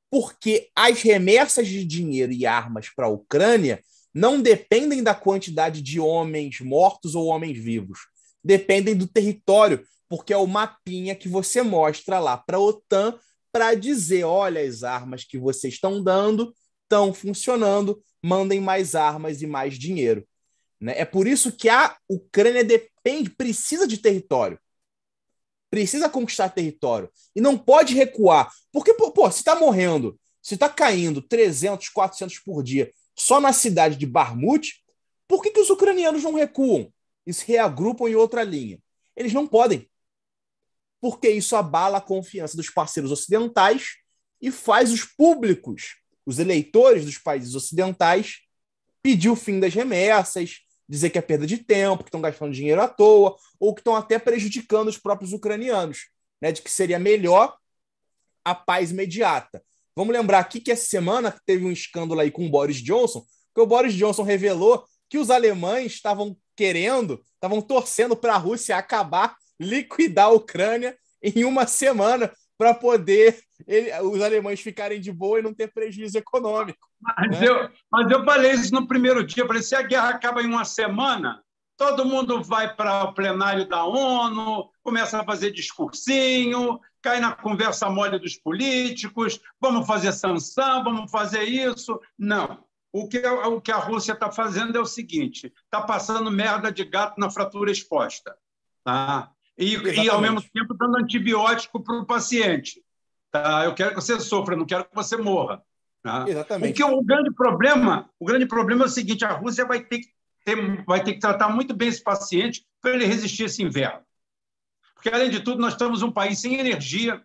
Porque as remessas de dinheiro e armas para a Ucrânia não dependem da quantidade de homens mortos ou homens vivos, dependem do território, porque é o mapinha que você mostra lá para a OTAN para dizer: olha, as armas que vocês estão dando estão funcionando, mandem mais armas e mais dinheiro. Né? É por isso que a Ucrânia depende, precisa de território precisa conquistar território e não pode recuar. Porque, pô, se está morrendo, se está caindo 300, 400 por dia só na cidade de Barmut, por que, que os ucranianos não recuam e se reagrupam em outra linha? Eles não podem. Porque isso abala a confiança dos parceiros ocidentais e faz os públicos, os eleitores dos países ocidentais, pedir o fim das remessas, dizer que é perda de tempo, que estão gastando dinheiro à toa, ou que estão até prejudicando os próprios ucranianos, né, de que seria melhor a paz imediata. Vamos lembrar aqui que essa semana teve um escândalo aí com o Boris Johnson, que o Boris Johnson revelou que os alemães estavam querendo, estavam torcendo para a Rússia acabar, liquidar a Ucrânia em uma semana para poder ele, os alemães ficarem de boa e não ter prejuízo econômico. Mas, é. eu, mas eu falei isso no primeiro dia. falei: se a guerra acaba em uma semana, todo mundo vai para o plenário da ONU, começa a fazer discursinho, cai na conversa mole dos políticos: vamos fazer sanção, vamos fazer isso. Não. O que, o que a Rússia está fazendo é o seguinte: está passando merda de gato na fratura exposta. Tá? E, e, ao mesmo tempo, dando antibiótico para o paciente. Tá? Eu quero que você sofra, não quero que você morra. Tá? Exatamente. Porque o grande problema, o grande problema é o seguinte: a Rússia vai ter que ter, vai ter que tratar muito bem esse paciente para ele resistir esse inverno. Porque, além de tudo, nós estamos um país sem energia,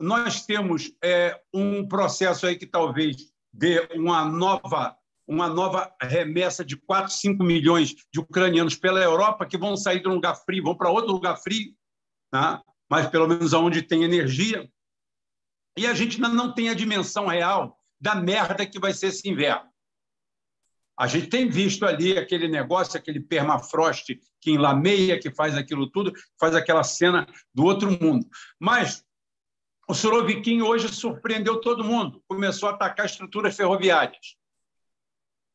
nós temos é, um processo aí que talvez dê uma nova, uma nova remessa de 4, 5 milhões de ucranianos pela Europa que vão sair de um lugar frio, vão para outro lugar frio, tá? mas pelo menos aonde tem energia. E a gente ainda não tem a dimensão real da merda que vai ser esse inverno. A gente tem visto ali aquele negócio, aquele permafrost que enlameia, que faz aquilo tudo, faz aquela cena do outro mundo. Mas o Sorovikin hoje surpreendeu todo mundo, começou a atacar estruturas ferroviárias,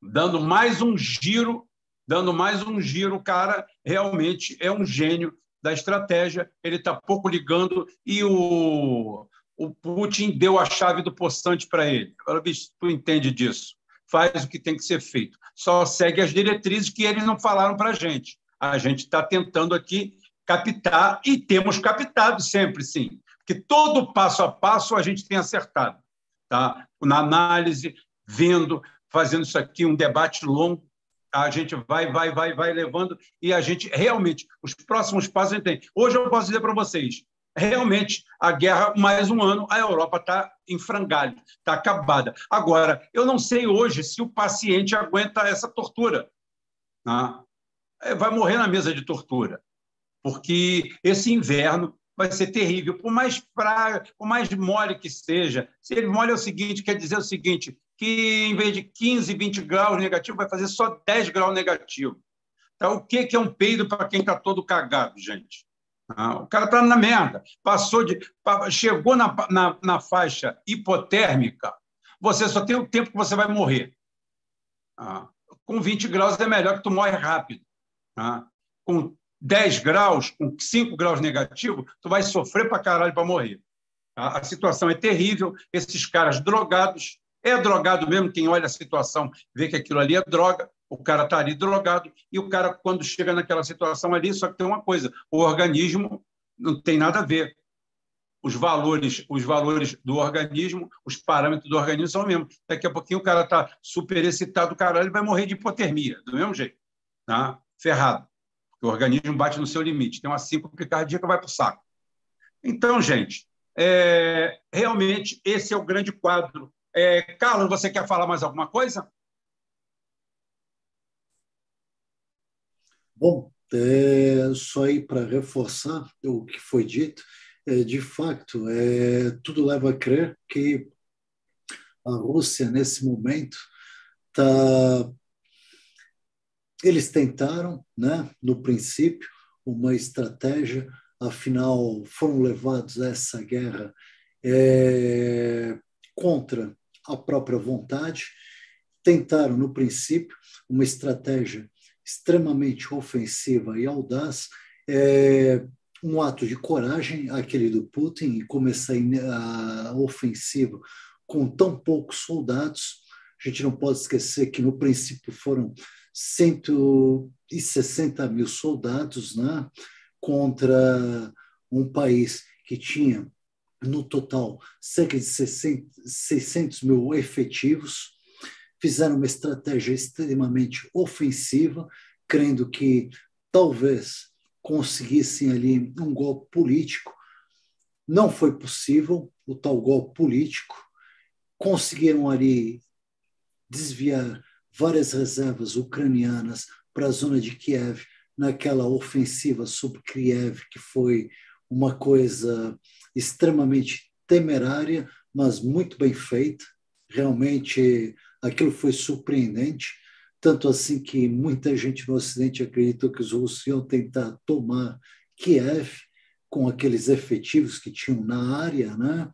dando mais um giro, dando mais um giro. O cara realmente é um gênio da estratégia, ele está pouco ligando e o o Putin deu a chave do poçante para ele. Agora, bicho, tu entende disso. Faz o que tem que ser feito. Só segue as diretrizes que eles não falaram para a gente. A gente está tentando aqui captar, e temos captado sempre, sim. Que todo passo a passo a gente tem acertado. Tá? Na análise, vendo, fazendo isso aqui, um debate longo, a gente vai, vai, vai, vai levando, e a gente realmente, os próximos passos a gente tem. Hoje eu posso dizer para vocês, realmente a guerra, mais um ano, a Europa está em frangalho, está acabada. Agora, eu não sei hoje se o paciente aguenta essa tortura. Né? Vai morrer na mesa de tortura, porque esse inverno vai ser terrível. Por mais praga, por mais mole que seja, se ele mole é o seguinte, quer dizer o seguinte, que em vez de 15, 20 graus negativo, vai fazer só 10 graus negativo. Então, o que é um peido para quem está todo cagado, gente? Ah, o cara está na merda. Passou de, chegou na, na, na, faixa hipotérmica, você só tem o tempo que você vai morrer. Ah, com 20 graus é melhor que tu morre rápido. Ah, com 10 graus, com 5 graus negativo, tu vai sofrer para caralho para morrer. A situação é terrível, esses caras drogados, é drogado mesmo, quem olha a situação vê que aquilo ali é droga, o cara está ali drogado e o cara, quando chega naquela situação ali, só que tem uma coisa: o organismo não tem nada a ver. Os valores, os valores do organismo, os parâmetros do organismo são os mesmos. Daqui a pouquinho o cara está super excitado, o cara ele vai morrer de hipotermia, do mesmo jeito. Tá? Ferrado. o organismo bate no seu limite. Tem uma síncope cardíaca, vai para o saco. Então, gente, é, realmente esse é o grande quadro. É, Carlos, você quer falar mais alguma coisa? Bom, é, só aí para reforçar o que foi dito, é, de fato, é, tudo leva a crer que a Rússia, nesse momento, tá, eles tentaram, né, no princípio, uma estratégia, afinal, foram levados a essa guerra é, contra a própria vontade, tentaram, no princípio, uma estratégia extremamente ofensiva e audaz, é um ato de coragem aquele do Putin e começar a ofensiva com tão poucos soldados. A gente não pode esquecer que no princípio foram 160 mil soldados, né, contra um país que tinha no total cerca de 600 mil efetivos, fizeram uma estratégia extremamente ofensiva, crendo que talvez conseguissem ali um golpe político. Não foi possível o tal golpe político. Conseguiram ali desviar várias reservas ucranianas para a zona de Kiev naquela ofensiva sobre Kiev que foi uma coisa extremamente temerária, mas muito bem feita. Realmente Aquilo foi surpreendente, tanto assim que muita gente no Ocidente acreditou que os russos iam tentar tomar Kiev com aqueles efetivos que tinham na área, né?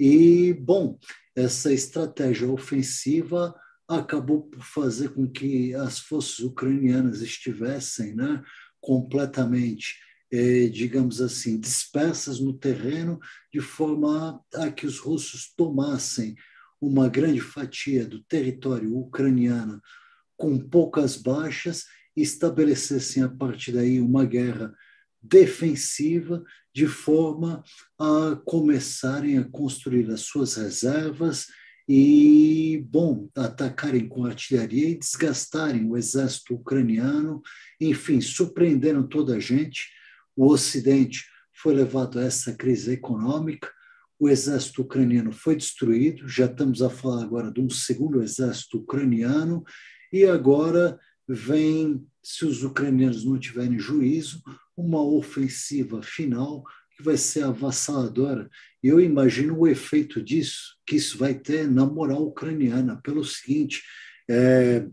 E, bom, essa estratégia ofensiva acabou por fazer com que as forças ucranianas estivessem né, completamente, eh, digamos assim, dispersas no terreno, de forma a que os russos tomassem uma grande fatia do território ucraniano com poucas baixas e estabelecessem a partir daí uma guerra defensiva de forma a começarem a construir as suas reservas e, bom, atacarem com artilharia e desgastarem o exército ucraniano, enfim, surpreenderam toda a gente. O Ocidente foi levado a essa crise econômica, o exército ucraniano foi destruído, já estamos a falar agora de um segundo exército ucraniano, e agora vem, se os ucranianos não tiverem juízo, uma ofensiva final que vai ser avassaladora. E eu imagino o efeito disso, que isso vai ter na moral ucraniana, pelo seguinte: é,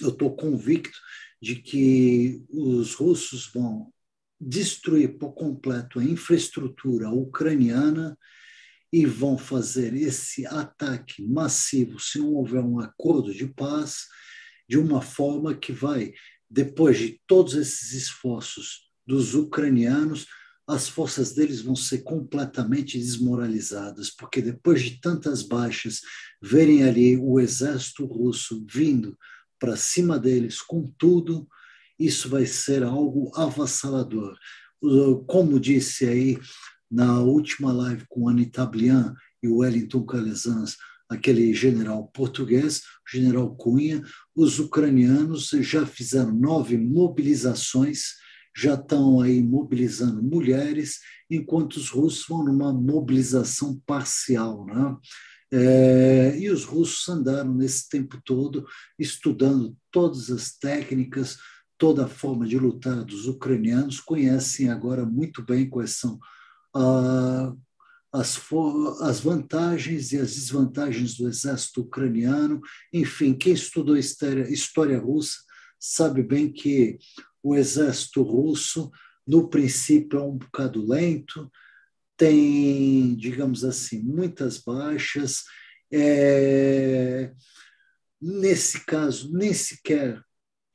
eu estou convicto de que os russos vão destruir por completo a infraestrutura ucraniana e vão fazer esse ataque massivo, se não houver um acordo de paz, de uma forma que vai, depois de todos esses esforços dos ucranianos, as forças deles vão ser completamente desmoralizadas, porque depois de tantas baixas, verem ali o exército russo vindo para cima deles com tudo, isso vai ser algo avassalador. Como disse aí na última live com Anne Tablian e Wellington Calazans, aquele general português, general Cunha, os ucranianos já fizeram nove mobilizações, já estão aí mobilizando mulheres, enquanto os russos vão numa mobilização parcial, né? É, e os russos andaram nesse tempo todo estudando todas as técnicas, toda a forma de lutar dos ucranianos, conhecem agora muito bem quais são a, as, as vantagens e as desvantagens do exército ucraniano. Enfim, quem estudou história, história russa sabe bem que o exército russo, no princípio, é um bocado lento, tem, digamos assim, muitas baixas. É, nesse caso, nem sequer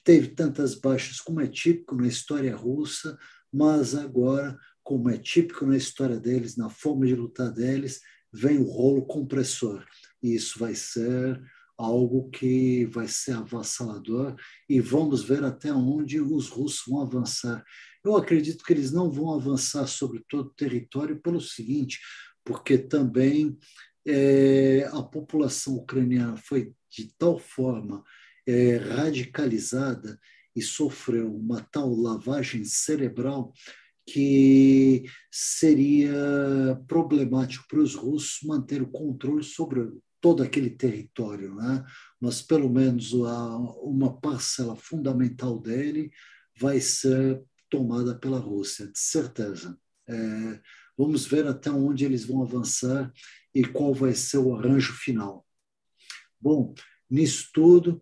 teve tantas baixas como é típico na história russa, mas agora como é típico na história deles, na forma de lutar deles, vem o rolo compressor. E isso vai ser algo que vai ser avassalador e vamos ver até onde os russos vão avançar. Eu acredito que eles não vão avançar sobre todo o território pelo seguinte, porque também é, a população ucraniana foi de tal forma é, radicalizada e sofreu uma tal lavagem cerebral que seria problemático para os russos manter o controle sobre todo aquele território, né? mas pelo menos a, uma parcela fundamental dele vai ser tomada pela Rússia, de certeza. É, vamos ver até onde eles vão avançar e qual vai ser o arranjo final. Bom, nisso tudo,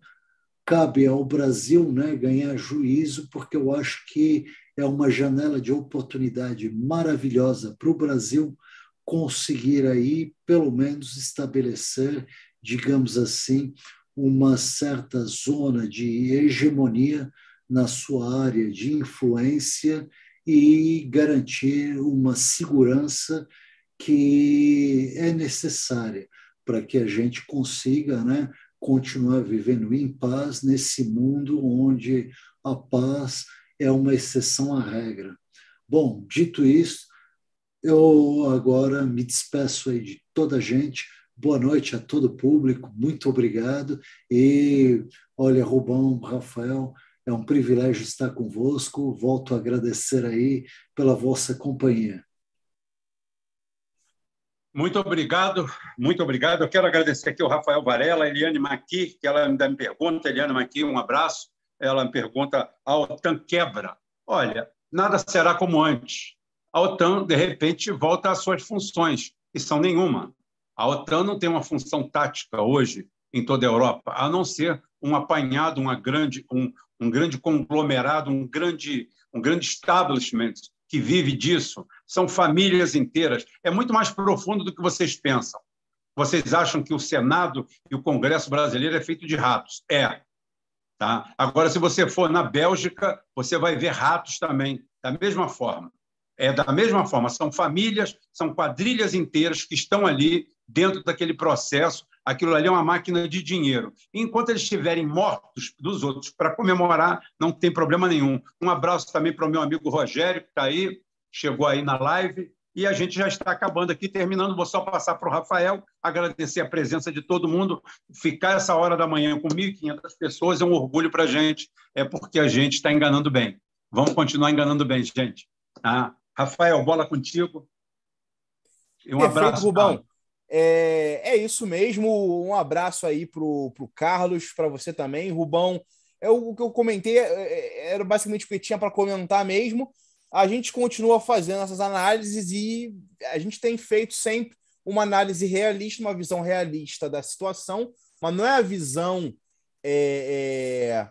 cabe ao Brasil né, ganhar juízo, porque eu acho que é uma janela de oportunidade maravilhosa para o Brasil conseguir aí, pelo menos, estabelecer, digamos assim, uma certa zona de hegemonia na sua área de influência e garantir uma segurança que é necessária para que a gente consiga né, continuar vivendo em paz nesse mundo onde a paz é uma exceção à regra. Bom, dito isso, eu agora me despeço aí de toda a gente. Boa noite a todo o público, muito obrigado. E olha, Rubão, Rafael, é um privilégio estar convosco. Volto a agradecer aí pela vossa companhia. Muito obrigado, muito obrigado. Eu quero agradecer aqui o Rafael Varela, Eliane Maqui, que ela ainda me pergunta. Eliane Maqui, um abraço ela pergunta, a OTAN quebra. Olha, nada será como antes. A OTAN, de repente, volta às suas funções, que são nenhuma. A OTAN não tem uma função tática hoje em toda a Europa, a não ser um apanhado, uma grande, um, um grande conglomerado, um grande, um grande establishment que vive disso. São famílias inteiras. É muito mais profundo do que vocês pensam. Vocês acham que o Senado e o Congresso brasileiro é feito de ratos. É. Tá? Agora, se você for na Bélgica, você vai ver ratos também, da mesma forma. É da mesma forma, são famílias, são quadrilhas inteiras que estão ali dentro daquele processo. Aquilo ali é uma máquina de dinheiro. enquanto eles estiverem mortos dos outros para comemorar, não tem problema nenhum. Um abraço também para o meu amigo Rogério, que está aí, chegou aí na live, e a gente já está acabando aqui, terminando, vou só passar para o Rafael, agradecer a presença de todo mundo, ficar essa hora da manhã com 1.500 pessoas é um orgulho para a gente, é porque a gente está enganando bem. Vamos continuar enganando bem, gente. Ah, Rafael, bola contigo. E um Perfeito, abraço. Rubão. É, é, isso mesmo, um abraço aí para o Carlos, para você também, Rubão. É o que eu comentei, é, é, era basicamente o que tinha para comentar mesmo a gente continua fazendo essas análises e a gente tem feito sempre uma análise realista, uma visão realista da situação, mas não é a visão é, é,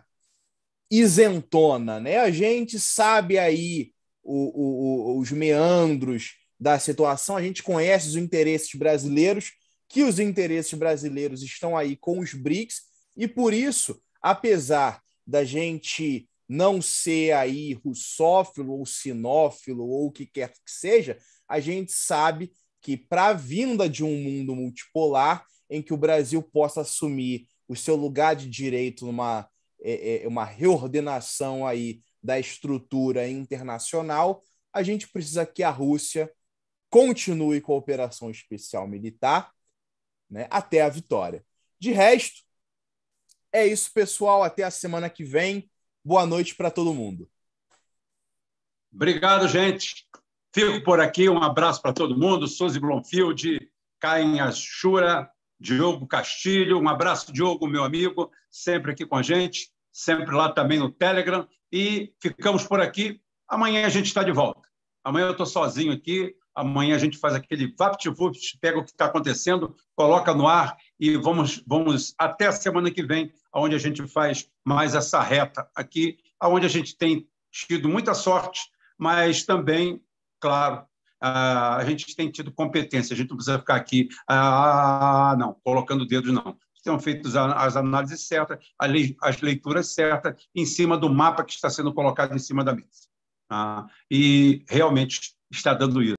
isentona, né? A gente sabe aí o, o, os meandros da situação, a gente conhece os interesses brasileiros, que os interesses brasileiros estão aí com os BRICS, e por isso, apesar da gente não ser aí russófilo ou sinófilo ou o que quer que seja, a gente sabe que para a vinda de um mundo multipolar em que o Brasil possa assumir o seu lugar de direito numa é, é, uma reordenação aí da estrutura internacional, a gente precisa que a Rússia continue com a operação especial militar né, até a vitória. De resto, é isso, pessoal. Até a semana que vem. Boa noite para todo mundo. Obrigado, gente. Fico por aqui. Um abraço para todo mundo. Suzy Blomfield, Caim Ashura, Diogo Castilho. Um abraço, Diogo, meu amigo, sempre aqui com a gente, sempre lá também no Telegram. E ficamos por aqui. Amanhã a gente está de volta. Amanhã eu estou sozinho aqui. Amanhã a gente faz aquele vapt-vupt, pega o que está acontecendo, coloca no ar e vamos, vamos até a semana que vem onde a gente faz mais essa reta aqui, onde a gente tem tido muita sorte, mas também, claro, a gente tem tido competência, a gente não precisa ficar aqui, ah, não, colocando dedos, não. Estão feito as análises certas, as leituras certas, em cima do mapa que está sendo colocado em cima da mesa. Ah, e realmente está dando isso.